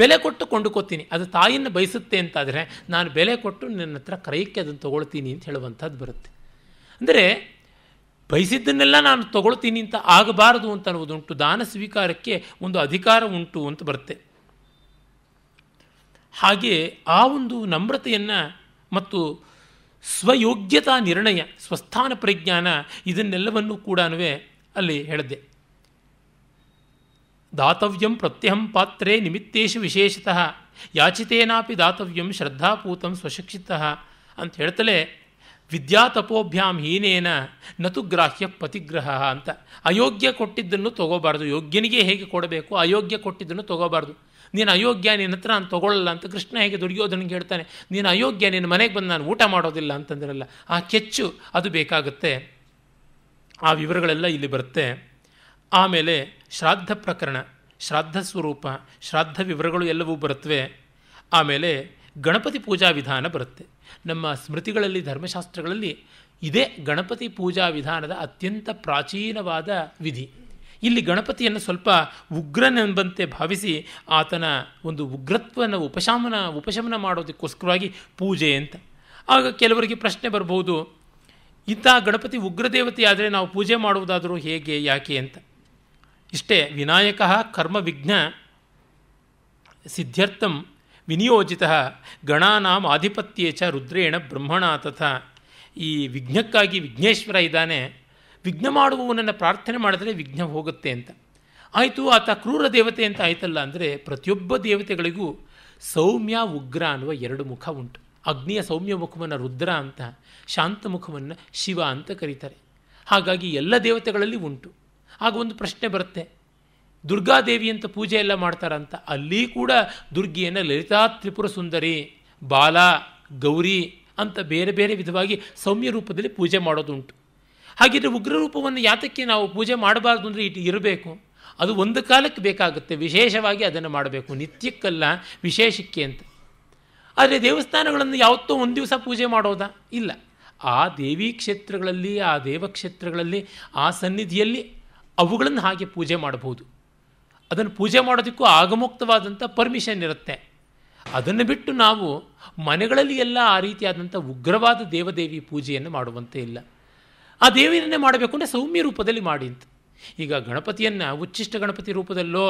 ಬೆಲೆ ಕೊಟ್ಟು ಕೊಂಡುಕೋತೀನಿ ಅದು ತಾಯಿಯನ್ನು ಬಯಸುತ್ತೆ ಅಂತಾದರೆ ನಾನು ಬೆಲೆ ಕೊಟ್ಟು ನನ್ನ ಹತ್ರ ಕ್ರಯಕ್ಕೆ ಅದನ್ನು ತೊಗೊಳ್ತೀನಿ ಅಂತ ಹೇಳುವಂಥದ್ದು ಬರುತ್ತೆ ಅಂದರೆ ಬಯಸಿದ್ದನ್ನೆಲ್ಲ ನಾನು ತಗೊಳ್ತೀನಿ ಅಂತ ಆಗಬಾರದು ಅಂತ ಅನ್ನೋದುಂಟು ದಾನ ಸ್ವೀಕಾರಕ್ಕೆ ಒಂದು ಅಧಿಕಾರ ಉಂಟು ಅಂತ ಬರುತ್ತೆ ಹಾಗೆ ಆ ಒಂದು ನಮ್ರತೆಯನ್ನು ಮತ್ತು ಸ್ವಯೋಗ್ಯತಾ ನಿರ್ಣಯ ಸ್ವಸ್ಥಾನ ಪರಿಜ್ಞಾನ ಇದನ್ನೆಲ್ಲವನ್ನೂ ಕೂಡ ಅಲ್ಲಿ ಹೇಳಿದೆ ದಾತವ್ಯಂ ಪ್ರತ್ಯಹಂ ಪಾತ್ರೆ ನಿಮಿತ್ತೇಶು ವಿಶೇಷತಃ ಯಾಚಿತೇನಾಪಿ ದಾತವ್ಯಂ ಶ್ರದ್ಧಾಪೂತಂ ಸ್ವಶಿಕ್ಷಿತ ಅಂತ ಹೇಳ್ತಲೇ ವಿದ್ಯಾ ತಪೋಭ್ಯಾಂ ಹೀನೇನ ನತು ಗ್ರಾಹ್ಯ ಪತಿಗ್ರಹ ಅಂತ ಅಯೋಗ್ಯ ಕೊಟ್ಟಿದ್ದನ್ನು ತಗೋಬಾರ್ದು ಯೋಗ್ಯನಿಗೆ ಹೇಗೆ ಕೊಡಬೇಕು ಅಯೋಗ್ಯ ಕೊಟ್ಟಿದ್ದನ್ನು ತಗೋಬಾರ್ದು ನೀನು ಅಯೋಗ್ಯ ನಿನ್ನ ಹತ್ರ ನಾನು ತೊಗೊಳ್ಳಲ್ಲ ಅಂತ ಕೃಷ್ಣ ಹೇಗೆ ದುರ್ಯೋಧನಿಗೆ ಹೇಳ್ತಾನೆ ನೀನು ಅಯೋಗ್ಯ ನಿನ್ನ ಮನೆಗೆ ಬಂದು ನಾನು ಊಟ ಮಾಡೋದಿಲ್ಲ ಅಂತಂದಿರಲ್ಲ ಆ ಕೆಚ್ಚು ಅದು ಬೇಕಾಗುತ್ತೆ ಆ ವಿವರಗಳೆಲ್ಲ ಇಲ್ಲಿ ಬರುತ್ತೆ ಆಮೇಲೆ ಶ್ರಾದ್ದ ಪ್ರಕರಣ ಶ್ರಾದ್ದ ಸ್ವರೂಪ ಶ್ರಾದ್ದ ವಿವರಗಳು ಎಲ್ಲವೂ ಬರುತ್ತವೆ ಆಮೇಲೆ ಗಣಪತಿ ಪೂಜಾ ವಿಧಾನ ಬರುತ್ತೆ ನಮ್ಮ ಸ್ಮೃತಿಗಳಲ್ಲಿ ಧರ್ಮಶಾಸ್ತ್ರಗಳಲ್ಲಿ ಇದೇ ಗಣಪತಿ ಪೂಜಾ ವಿಧಾನದ ಅತ್ಯಂತ ಪ್ರಾಚೀನವಾದ ವಿಧಿ ಇಲ್ಲಿ ಗಣಪತಿಯನ್ನು ಸ್ವಲ್ಪ ಉಗ್ರನೆಂಬಂತೆ ಭಾವಿಸಿ ಆತನ ಒಂದು ಉಗ್ರತ್ವನ ಉಪಶಮನ ಉಪಶಮನ ಮಾಡೋದಕ್ಕೋಸ್ಕರವಾಗಿ ಪೂಜೆ ಅಂತ ಆಗ ಕೆಲವರಿಗೆ ಪ್ರಶ್ನೆ ಬರಬಹುದು ಇಂಥ ಗಣಪತಿ ಉಗ್ರದೇವತೆ ಆದರೆ ನಾವು ಪೂಜೆ ಮಾಡುವುದಾದರೂ ಹೇಗೆ ಯಾಕೆ ಅಂತ ಇಷ್ಟೇ ವಿನಾಯಕ ವಿಘ್ನ ಸಿದ್ಧಾರ್ಥಂ ವಿನಿಯೋಜಿತ ಗಣಾನಾಂ ಆಧಿಪತ್ಯ ಚ ರುದ್ರೇಣ ಬ್ರಹ್ಮಣ ತಥಾ ಈ ವಿಘ್ನಕ್ಕಾಗಿ ವಿಘ್ನೇಶ್ವರ ಇದ್ದಾನೆ ವಿಘ್ನ ಮಾಡುವವನನ್ನು ಪ್ರಾರ್ಥನೆ ಮಾಡಿದರೆ ವಿಘ್ನ ಹೋಗುತ್ತೆ ಅಂತ ಆಯಿತು ಆತ ಕ್ರೂರ ದೇವತೆ ಅಂತ ಆಯ್ತಲ್ಲ ಅಂದರೆ ಪ್ರತಿಯೊಬ್ಬ ದೇವತೆಗಳಿಗೂ ಸೌಮ್ಯ ಉಗ್ರ ಅನ್ನುವ ಎರಡು ಮುಖ ಉಂಟು ಅಗ್ನಿಯ ಸೌಮ್ಯ ಮುಖವನ್ನು ರುದ್ರ ಅಂತ ಶಾಂತ ಮುಖವನ್ನು ಶಿವ ಅಂತ ಕರೀತಾರೆ ಹಾಗಾಗಿ ಎಲ್ಲ ದೇವತೆಗಳಲ್ಲಿ ಉಂಟು ಆಗ ಒಂದು ಪ್ರಶ್ನೆ ಬರುತ್ತೆ ದುರ್ಗಾದೇವಿ ಅಂತ ಪೂಜೆ ಎಲ್ಲ ಮಾಡ್ತಾರಂತ ಅಲ್ಲಿ ಕೂಡ ದುರ್ಗಿಯನ್ನು ಲಲಿತಾ ತ್ರಿಪುರ ಸುಂದರಿ ಬಾಲ ಗೌರಿ ಅಂತ ಬೇರೆ ಬೇರೆ ವಿಧವಾಗಿ ಸೌಮ್ಯ ರೂಪದಲ್ಲಿ ಪೂಜೆ ಮಾಡೋದುಂಟು ಹಾಗಿದ್ರೆ ಉಗ್ರರೂಪವನ್ನು ಯಾತಕ್ಕೆ ನಾವು ಪೂಜೆ ಮಾಡಬಾರ್ದು ಅಂದರೆ ಇಟ್ಟು ಇರಬೇಕು ಅದು ಒಂದು ಕಾಲಕ್ಕೆ ಬೇಕಾಗುತ್ತೆ ವಿಶೇಷವಾಗಿ ಅದನ್ನು ಮಾಡಬೇಕು ನಿತ್ಯಕ್ಕಲ್ಲ ವಿಶೇಷಕ್ಕೆ ಅಂತ ಆದರೆ ದೇವಸ್ಥಾನಗಳನ್ನು ಯಾವತ್ತೋ ಒಂದು ದಿವಸ ಪೂಜೆ ಮಾಡೋದಾ ಇಲ್ಲ ಆ ದೇವಿ ಕ್ಷೇತ್ರಗಳಲ್ಲಿ ಆ ದೇವಕ್ಷೇತ್ರಗಳಲ್ಲಿ ಆ ಸನ್ನಿಧಿಯಲ್ಲಿ ಅವುಗಳನ್ನು ಹಾಗೆ ಪೂಜೆ ಮಾಡಬಹುದು ಅದನ್ನು ಪೂಜೆ ಮಾಡೋದಕ್ಕೂ ಆಗಮುಕ್ತವಾದಂಥ ಪರ್ಮಿಷನ್ ಇರುತ್ತೆ ಅದನ್ನು ಬಿಟ್ಟು ನಾವು ಮನೆಗಳಲ್ಲಿ ಎಲ್ಲ ಆ ರೀತಿಯಾದಂಥ ಉಗ್ರವಾದ ದೇವದೇವಿ ಪೂಜೆಯನ್ನು ಮಾಡುವಂತೆ ಇಲ್ಲ ಆ ದೇವಿಯನ್ನೇ ಮಾಡಬೇಕು ಅಂದರೆ ಸೌಮ್ಯ ರೂಪದಲ್ಲಿ ಮಾಡಿ ಅಂತ ಈಗ ಗಣಪತಿಯನ್ನು ಉಚ್ಚಿಷ್ಟ ಗಣಪತಿ ರೂಪದಲ್ಲೋ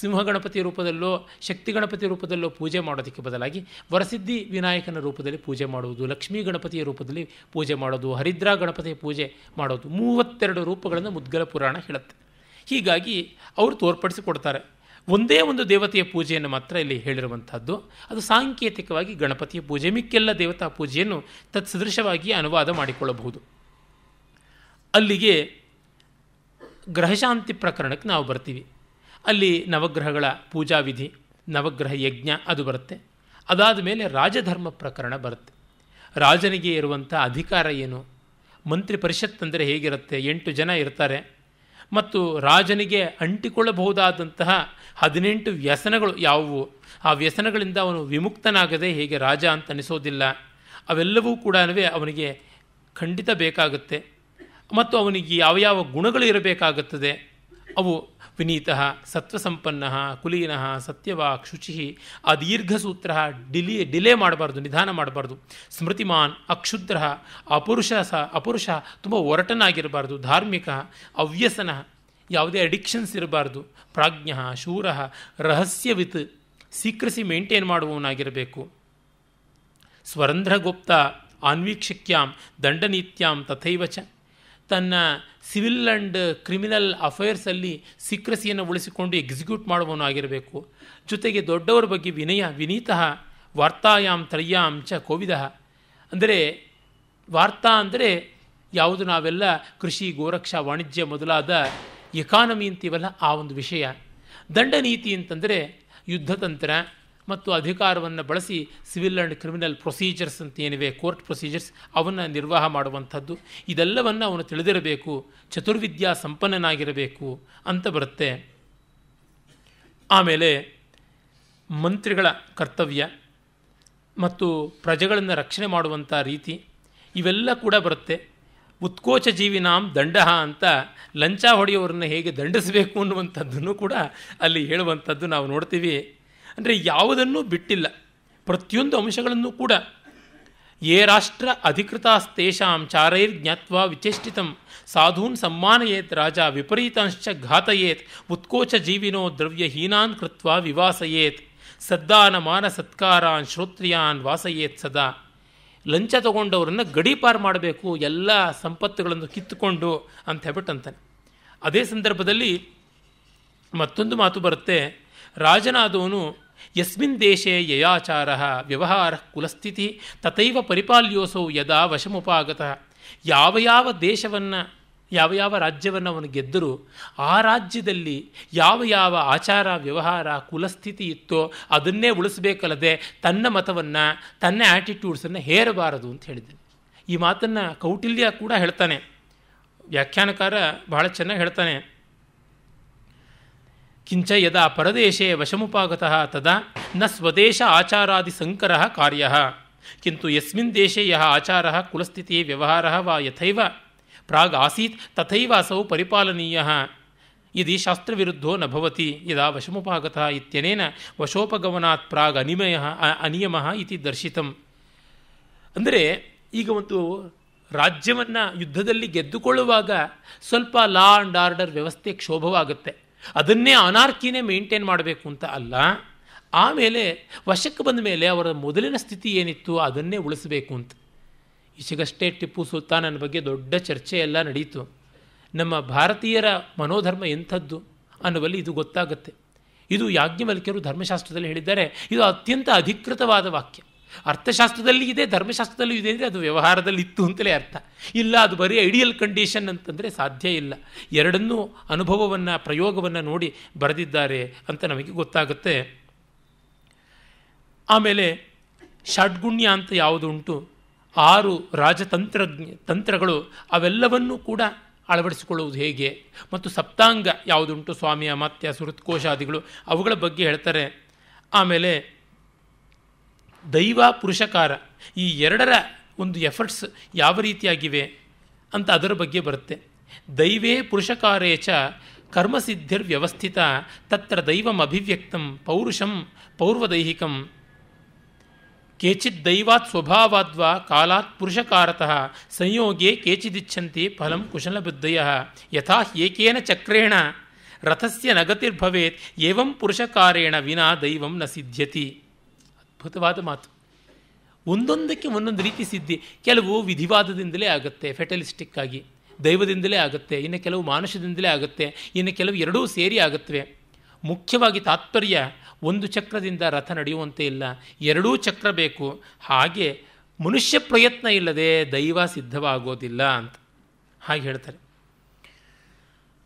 ಸಿಂಹ ಗಣಪತಿ ರೂಪದಲ್ಲೋ ಶಕ್ತಿ ಗಣಪತಿ ರೂಪದಲ್ಲೋ ಪೂಜೆ ಮಾಡೋದಕ್ಕೆ ಬದಲಾಗಿ ವರಸಿದ್ಧಿ ವಿನಾಯಕನ ರೂಪದಲ್ಲಿ ಪೂಜೆ ಮಾಡುವುದು ಲಕ್ಷ್ಮೀ ಗಣಪತಿಯ ರೂಪದಲ್ಲಿ ಪೂಜೆ ಮಾಡೋದು ಹರಿದ್ರಾ ಗಣಪತಿಯ ಪೂಜೆ ಮಾಡೋದು ಮೂವತ್ತೆರಡು ರೂಪಗಳನ್ನು ಮುದ್ಗಲ ಪುರಾಣ ಹೇಳುತ್ತೆ ಹೀಗಾಗಿ ಅವರು ತೋರ್ಪಡಿಸಿಕೊಡ್ತಾರೆ ಒಂದೇ ಒಂದು ದೇವತೆಯ ಪೂಜೆಯನ್ನು ಮಾತ್ರ ಇಲ್ಲಿ ಹೇಳಿರುವಂಥದ್ದು ಅದು ಸಾಂಕೇತಿಕವಾಗಿ ಗಣಪತಿಯ ಪೂಜೆ ಮಿಕ್ಕೆಲ್ಲ ದೇವತಾ ಪೂಜೆಯನ್ನು ತತ್ಸದೃಶವಾಗಿ ಅನುವಾದ ಮಾಡಿಕೊಳ್ಳಬಹುದು ಅಲ್ಲಿಗೆ ಗ್ರಹಶಾಂತಿ ಪ್ರಕರಣಕ್ಕೆ ನಾವು ಬರ್ತೀವಿ ಅಲ್ಲಿ ನವಗ್ರಹಗಳ ಪೂಜಾ ವಿಧಿ ನವಗ್ರಹ ಯಜ್ಞ ಅದು ಬರುತ್ತೆ ಅದಾದ ಮೇಲೆ ರಾಜಧರ್ಮ ಪ್ರಕರಣ ಬರುತ್ತೆ ರಾಜನಿಗೆ ಇರುವಂಥ ಅಧಿಕಾರ ಏನು ಮಂತ್ರಿ ಪರಿಷತ್ ಅಂದರೆ ಹೇಗಿರುತ್ತೆ ಎಂಟು ಜನ ಇರ್ತಾರೆ ಮತ್ತು ರಾಜನಿಗೆ ಅಂಟಿಕೊಳ್ಳಬಹುದಾದಂತಹ ಹದಿನೆಂಟು ವ್ಯಸನಗಳು ಯಾವುವು ಆ ವ್ಯಸನಗಳಿಂದ ಅವನು ವಿಮುಕ್ತನಾಗದೆ ಹೇಗೆ ರಾಜ ಅಂತ ಅನಿಸೋದಿಲ್ಲ ಅವೆಲ್ಲವೂ ಕೂಡ ಅವನಿಗೆ ಖಂಡಿತ ಬೇಕಾಗುತ್ತೆ ಮತ್ತು ಅವನಿಗೆ ಯಾವ ಯಾವ ಗುಣಗಳು ಇರಬೇಕಾಗುತ್ತದೆ ಅವು ವಿನೀತಃ ಸತ್ವಸಂಪನ್ನ ಕುಲೀನ ಸತ್ಯವಾ ಶುಚಿ ಆ ದೀರ್ಘಸೂತ್ರ ಡಿಲಿ ಡಿಲೇ ಮಾಡಬಾರ್ದು ನಿಧಾನ ಮಾಡಬಾರ್ದು ಸ್ಮೃತಿಮಾನ್ ಅಕ್ಷುದ್ರ ಅಪುರುಷ ಸ ಅಪುರುಷ ತುಂಬ ಒರಟನಾಗಿರಬಾರ್ದು ಧಾರ್ಮಿಕ ಅವ್ಯಸನ ಯಾವುದೇ ಅಡಿಕ್ಷನ್ಸ್ ಇರಬಾರ್ದು ಪ್ರಾಜ್ಞ ಶೂರ ರಹಸ್ಯವಿತ್ ಸೀಕ್ರಸಿ ಮೇಂಟೈನ್ ಮಾಡುವವನಾಗಿರಬೇಕು ಸ್ವರಂಧ್ರಗುಪ್ತ ಆನ್ವೀಕ್ಷಕ್ಯಾಂ ದಂಡನೀತ್ಯಾಂ ತಥೈವಚ ತನ್ನ ಸಿವಿಲ್ ಆ್ಯಂಡ್ ಕ್ರಿಮಿನಲ್ ಅಫೇರ್ಸಲ್ಲಿ ಸೀಕ್ರಸಿಯನ್ನು ಉಳಿಸಿಕೊಂಡು ಎಕ್ಸಿಕ್ಯೂಟ್ ಮಾಡುವವನು ಆಗಿರಬೇಕು ಜೊತೆಗೆ ದೊಡ್ಡವರ ಬಗ್ಗೆ ವಿನಯ ವಿನೀತಃ ವಾರ್ತಾಯಾಮ್ ತ್ರಯ್ಯಾಂ ಚ ಕೋವಿದ ಅಂದರೆ ವಾರ್ತಾ ಅಂದರೆ ಯಾವುದು ನಾವೆಲ್ಲ ಕೃಷಿ ಗೋರಕ್ಷಾ ವಾಣಿಜ್ಯ ಮೊದಲಾದ ಎಕಾನಮಿ ಅಂತೀವಲ್ಲ ಆ ಒಂದು ವಿಷಯ ದಂಡ ನೀತಿ ಅಂತಂದರೆ ಯುದ್ಧತಂತ್ರ ಮತ್ತು ಅಧಿಕಾರವನ್ನು ಬಳಸಿ ಸಿವಿಲ್ ಆ್ಯಂಡ್ ಕ್ರಿಮಿನಲ್ ಪ್ರೊಸೀಜರ್ಸ್ ಅಂತ ಏನಿವೆ ಕೋರ್ಟ್ ಪ್ರೊಸೀಜರ್ಸ್ ಅವನ್ನು ನಿರ್ವಾಹ ಮಾಡುವಂಥದ್ದು ಇದೆಲ್ಲವನ್ನು ಅವನು ತಿಳಿದಿರಬೇಕು ಚತುರ್ವಿದ್ಯಾ ಸಂಪನ್ನನಾಗಿರಬೇಕು ಅಂತ ಬರುತ್ತೆ ಆಮೇಲೆ ಮಂತ್ರಿಗಳ ಕರ್ತವ್ಯ ಮತ್ತು ಪ್ರಜೆಗಳನ್ನು ರಕ್ಷಣೆ ಮಾಡುವಂಥ ರೀತಿ ಇವೆಲ್ಲ ಕೂಡ ಬರುತ್ತೆ ಉತ್ಕೋಚ ಜೀವಿನಾಂ ದಂಡ ಅಂತ ಲಂಚ ಹೊಡೆಯೋರನ್ನ ಹೇಗೆ ದಂಡಿಸಬೇಕು ಅನ್ನುವಂಥದ್ದನ್ನು ಕೂಡ ಅಲ್ಲಿ ಹೇಳುವಂಥದ್ದು ನಾವು ನೋಡ್ತೀವಿ ಅಂದರೆ ಯಾವುದನ್ನೂ ಬಿಟ್ಟಿಲ್ಲ ಪ್ರತಿಯೊಂದು ಅಂಶಗಳನ್ನು ಕೂಡ ಯೇ ರಾಷ್ಟ್ರ ಅಧಿಕೃತಾಸ್ತೇಷಾಂ ಚಾರೈರ್ ಜ್ಞಾತ್ವ ವಿಚೇಷ್ಟಿತಂ ಸಾಧೂನ್ ಸಮ್ಮಾನಯೇತ್ ರಾಜ ವಿಪರೀತಾಂಶ್ಚ ಘಾತಯೇತ್ ಉತ್ಕೋಚ ಜೀವಿನೋ ದ್ರವ್ಯಹೀನಾನ್ ಕೃತ್ವ ವಿವಾಸಯೇತ್ ಸದ್ದಾನ ಮಾನ ಸತ್ಕಾರಾನ್ ಶ್ರೋತ್ರಿಯಾನ್ ವಾಸಯೇತ್ ಸದಾ ಲಂಚ ತಗೊಂಡವರನ್ನು ಗಡೀಪಾರು ಮಾಡಬೇಕು ಎಲ್ಲ ಸಂಪತ್ತುಗಳನ್ನು ಕಿತ್ತುಕೊಂಡು ಅಂತ ಹೇಳ್ಬಿಟ್ಟು ಅಂತಾನೆ ಅದೇ ಸಂದರ್ಭದಲ್ಲಿ ಮತ್ತೊಂದು ಮಾತು ಬರುತ್ತೆ ರಾಜನಾದವನು ಯಸ್ಮಿನ್ ದೇಶೆ ಯಯಾಚಾರ ವ್ಯವಹಾರ ಕುಲಸ್ಥಿತಿ ತಥೈವ ಪರಿಪಾಲ್ಯೋಸೌ ಯದಾ ವಶಮುಪಾಗತಃ ಯಾವ ಯಾವ ದೇಶವನ್ನು ಯಾವ ಯಾವ ರಾಜ್ಯವನ್ನು ಅವನು ಗೆದ್ದರೂ ಆ ರಾಜ್ಯದಲ್ಲಿ ಯಾವ ಯಾವ ಆಚಾರ ವ್ಯವಹಾರ ಕುಲಸ್ಥಿತಿ ಇತ್ತೋ ಅದನ್ನೇ ಉಳಿಸಬೇಕಲ್ಲದೆ ತನ್ನ ಮತವನ್ನು ತನ್ನ ಆ್ಯಟಿಟ್ಯೂಡ್ಸನ್ನು ಹೇರಬಾರದು ಅಂತ ಹೇಳಿದ್ದೇನೆ ಈ ಮಾತನ್ನು ಕೌಟಿಲ್ಯ ಕೂಡ ಹೇಳ್ತಾನೆ ವ್ಯಾಖ್ಯಾನಕಾರ ಬಹಳ ಚೆನ್ನಾಗಿ ಹೇಳ್ತಾನೆ ಕಿಂಚ ಯದಾ ಪರದೇಶೇ ವಶಮುಪಾಗತ ತದಾ ನ ಸ್ವದೇಶ ಆಚಾರಾದಿ ಸಂಕರ ಕಾರ್ಯ ಕಿಂತು ಯಸ್ಮಿನ್ ದೇಶೆ ಯಹ ಆಚಾರ ಕುಲಸ್ಥಿತಿ ವ್ಯವಹಾರ ವಾ ಯಥೈವ ಪ್ರಾಗ್ ಆಸೀತ್ ತಥೈವ ಅಸೌ ಪರಿಪಾಲನೀಯ ಇದು ಶಾಸ್ತ್ರವಿರುದ್ಧೋ ನಭವತಿ ಭವತಿ ಯದಾ ವಶಮುಪಾಗತಃ ಇತ್ಯನೇನ ವಶೋಪಗಮನಾತ್ ಪ್ರಾಗ್ ಅನಿಮಯ ಅನಿಯಮ ಇತಿ ದರ್ಶಿತಂ ಅಂದರೆ ಈಗ ಒಂದು ರಾಜ್ಯವನ್ನು ಯುದ್ಧದಲ್ಲಿ ಗೆದ್ದುಕೊಳ್ಳುವಾಗ ಸ್ವಲ್ಪ ಲಾ ಆ್ಯಂಡ್ ಆರ್ಡರ್ ವ್ಯವಸ್ಥೆ ಕ್ಷೋಭವಾಗುತ್ತೆ ಅದನ್ನೇ ಅನಾರ್ಕಿನೇ ಮೇಂಟೈನ್ ಮಾಡಬೇಕು ಅಂತ ಅಲ್ಲ ಆಮೇಲೆ ವಶಕ್ಕೆ ಬಂದ ಮೇಲೆ ಅವರ ಮೊದಲಿನ ಸ್ಥಿತಿ ಏನಿತ್ತು ಅದನ್ನೇ ಉಳಿಸಬೇಕು ಅಂತ ಈಚೆಗಷ್ಟೇ ಟಿಪ್ಪು ಸುಲ್ತಾನನ ಬಗ್ಗೆ ದೊಡ್ಡ ಚರ್ಚೆ ಎಲ್ಲ ನಡೀತು ನಮ್ಮ ಭಾರತೀಯರ ಮನೋಧರ್ಮ ಎಂಥದ್ದು ಅನ್ನುವಲ್ಲಿ ಇದು ಗೊತ್ತಾಗುತ್ತೆ ಇದು ಯಾಜ್ಞವಲ್ಕ್ಯರು ಧರ್ಮಶಾಸ್ತ್ರದಲ್ಲಿ ಹೇಳಿದ್ದಾರೆ ಇದು ಅತ್ಯಂತ ಅಧಿಕೃತವಾದ ವಾಕ್ಯ ಅರ್ಥಶಾಸ್ತ್ರದಲ್ಲಿ ಇದೆ ಧರ್ಮಶಾಸ್ತ್ರದಲ್ಲೂ ಇದೆ ಅಂದರೆ ಅದು ವ್ಯವಹಾರದಲ್ಲಿ ಇತ್ತು ಅಂತಲೇ ಅರ್ಥ ಇಲ್ಲ ಅದು ಬರೀ ಐಡಿಯಲ್ ಕಂಡೀಷನ್ ಅಂತಂದರೆ ಸಾಧ್ಯ ಇಲ್ಲ ಎರಡನ್ನೂ ಅನುಭವವನ್ನು ಪ್ರಯೋಗವನ್ನು ನೋಡಿ ಬರೆದಿದ್ದಾರೆ ಅಂತ ನಮಗೆ ಗೊತ್ತಾಗುತ್ತೆ ಆಮೇಲೆ ಷಡ್ಗುಣ್ಯ ಅಂತ ಯಾವುದು ಉಂಟು ಆರು ರಾಜತಂತ್ರ ತಂತ್ರಗಳು ಅವೆಲ್ಲವನ್ನೂ ಕೂಡ ಅಳವಡಿಸಿಕೊಳ್ಳುವುದು ಹೇಗೆ ಮತ್ತು ಸಪ್ತಾಂಗ ಯಾವುದುಂಟು ಸ್ವಾಮಿಯ ಅಮಾತ್ಯ ಸುರತ್ಕೋಶಾದಿಗಳು ಅವುಗಳ ಬಗ್ಗೆ ಹೇಳ್ತಾರೆ ಆಮೇಲೆ ದೈವ ಪುರುಷಕಾರ ಈ ಎರಡರ ಒಂದು ಎಫರ್ಟ್ಸ್ ಯಾವ ರೀತಿಯಾಗಿವೆ ಅಂತ ಅದರ ಬಗ್ಗೆ ಬರುತ್ತೆ ದೈವೇ ಪುರುಷಕಾರೇ ಚ ಕರ್ಮಸಿದ್ಧಿರ್ವ್ಯವಸ್ಥಿತ ವ್ಯವಸ್ಥಿತ ತತ್ರ ದೈವಂ ಅಭಿವ್ಯಕ್ತಂ ಪೌರುಷಂ ಪೌರ್ವದೈಹಿಕಂ ಕೇಚಿತ್ ದೈವಾತ್ ಸ್ವಭಾವಾದ್ವಾ ಕಾಲಾತ್ ಪುರುಷಕಾರತಃ ಸಂಯೋಗೇ ಕೇಚಿದಿಚ್ಛಂತಿ ಫಲಂ ಕುಶಲಬುದ್ಧಯ ಯಥಾ ಏಕೇನ ಚಕ್ರೇಣ ರಥಸ್ಯ ನಗತಿರ್ಭವೇತ್ ಏವಂ ಪುರುಷಕಾರೇಣ ವಿನಾ ದೈವಂ ನ ಸಿದ್ಧ್ಯತಿ ಅದ್ಭುತವಾದ ಮಾತು ಒಂದೊಂದಕ್ಕೆ ಒಂದೊಂದು ರೀತಿ ಸಿದ್ಧಿ ಕೆಲವು ವಿಧಿವಾದದಿಂದಲೇ ಆಗುತ್ತೆ ಫೆಟಲಿಸ್ಟಿಕ್ ಆಗಿ ದೈವದಿಂದಲೇ ಆಗುತ್ತೆ ಇನ್ನು ಕೆಲವು ಮಾನುಷದಿಂದಲೇ ಆಗುತ್ತೆ ಇನ್ನು ಕೆಲವು ಎರಡೂ ಸೇರಿ ಆಗುತ್ತವೆ ಮುಖ್ಯವಾಗಿ ತಾತ್ಪರ್ಯ ಒಂದು ಚಕ್ರದಿಂದ ರಥ ನಡೆಯುವಂತೆ ಇಲ್ಲ ಎರಡೂ ಚಕ್ರ ಬೇಕು ಹಾಗೆ ಮನುಷ್ಯ ಪ್ರಯತ್ನ ಇಲ್ಲದೆ ದೈವ ಸಿದ್ಧವಾಗೋದಿಲ್ಲ ಅಂತ ಹಾಗೆ ಹೇಳ್ತಾರೆ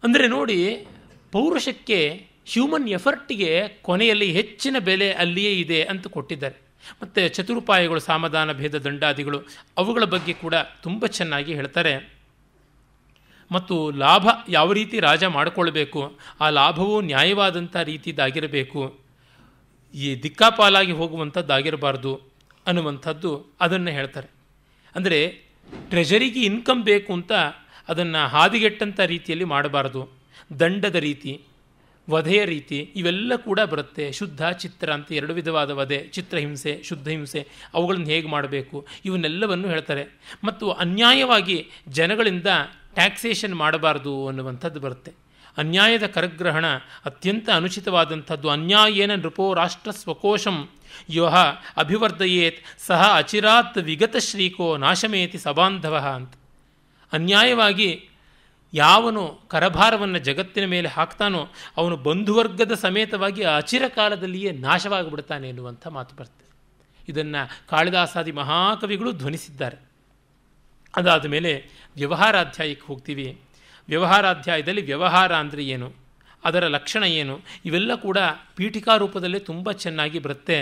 ಅಂದರೆ ನೋಡಿ ಪೌರುಷಕ್ಕೆ ಹ್ಯೂಮನ್ ಎಫರ್ಟಿಗೆ ಕೊನೆಯಲ್ಲಿ ಹೆಚ್ಚಿನ ಬೆಲೆ ಅಲ್ಲಿಯೇ ಇದೆ ಅಂತ ಕೊಟ್ಟಿದ್ದಾರೆ ಮತ್ತು ಚತುರುಪಾಯಗಳು ಸಮಾಧಾನ ಭೇದ ದಂಡಾದಿಗಳು ಅವುಗಳ ಬಗ್ಗೆ ಕೂಡ ತುಂಬ ಚೆನ್ನಾಗಿ ಹೇಳ್ತಾರೆ ಮತ್ತು ಲಾಭ ಯಾವ ರೀತಿ ರಾಜ ಮಾಡಿಕೊಳ್ಬೇಕು ಆ ಲಾಭವು ನ್ಯಾಯವಾದಂಥ ರೀತಿಯದಾಗಿರಬೇಕು ಈ ದಿಕ್ಕಾಪಾಲಾಗಿ ಹೋಗುವಂಥದ್ದಾಗಿರಬಾರ್ದು ಅನ್ನುವಂಥದ್ದು ಅದನ್ನು ಹೇಳ್ತಾರೆ ಅಂದರೆ ಟ್ರೆಜರಿಗೆ ಇನ್ಕಮ್ ಬೇಕು ಅಂತ ಅದನ್ನು ಹಾದಿಗೆಟ್ಟಂಥ ರೀತಿಯಲ್ಲಿ ಮಾಡಬಾರ್ದು ದಂಡದ ರೀತಿ ವಧೆಯ ರೀತಿ ಇವೆಲ್ಲ ಕೂಡ ಬರುತ್ತೆ ಶುದ್ಧ ಚಿತ್ರ ಅಂತ ಎರಡು ವಿಧವಾದ ವಧೆ ಚಿತ್ರಹಿಂಸೆ ಶುದ್ಧ ಹಿಂಸೆ ಅವುಗಳನ್ನು ಹೇಗೆ ಮಾಡಬೇಕು ಇವನ್ನೆಲ್ಲವನ್ನು ಹೇಳ್ತಾರೆ ಮತ್ತು ಅನ್ಯಾಯವಾಗಿ ಜನಗಳಿಂದ ಟ್ಯಾಕ್ಸೇಷನ್ ಮಾಡಬಾರ್ದು ಅನ್ನುವಂಥದ್ದು ಬರುತ್ತೆ ಅನ್ಯಾಯದ ಕರಗ್ರಹಣ ಅತ್ಯಂತ ಅನುಚಿತವಾದಂಥದ್ದು ಅನ್ಯಾಯೇನ ನೃಪೋ ರಾಷ್ಟ್ರ ಸ್ವಕೋಶಂ ಯೋಹ ಅಭಿವರ್ಧಯೇತ್ ಸಹ ಅಚಿರಾತ್ ವಿಗತ ಶ್ರೀಕೋ ನಾಶಮೇತಿ ಸಬಾಂಧವ ಅಂತ ಅನ್ಯಾಯವಾಗಿ ಯಾವನು ಕರಭಾರವನ್ನು ಜಗತ್ತಿನ ಮೇಲೆ ಹಾಕ್ತಾನೋ ಅವನು ಬಂಧುವರ್ಗದ ಸಮೇತವಾಗಿ ಅಚಿರ ಕಾಲದಲ್ಲಿಯೇ ನಾಶವಾಗಿಬಿಡ್ತಾನೆ ಎನ್ನುವಂಥ ಮಾತು ಬರ್ತದೆ ಇದನ್ನು ಕಾಳಿದಾಸಾದಿ ಮಹಾಕವಿಗಳು ಧ್ವನಿಸಿದ್ದಾರೆ ಅದಾದ ಮೇಲೆ ವ್ಯವಹಾರಾಧ್ಯಾಯಕ್ಕೆ ಹೋಗ್ತೀವಿ ವ್ಯವಹಾರಾಧ್ಯಾಯದಲ್ಲಿ ವ್ಯವಹಾರ ಅಂದರೆ ಏನು ಅದರ ಲಕ್ಷಣ ಏನು ಇವೆಲ್ಲ ಕೂಡ ಪೀಠಿಕಾ ರೂಪದಲ್ಲೇ ತುಂಬ ಚೆನ್ನಾಗಿ ಬರುತ್ತೆ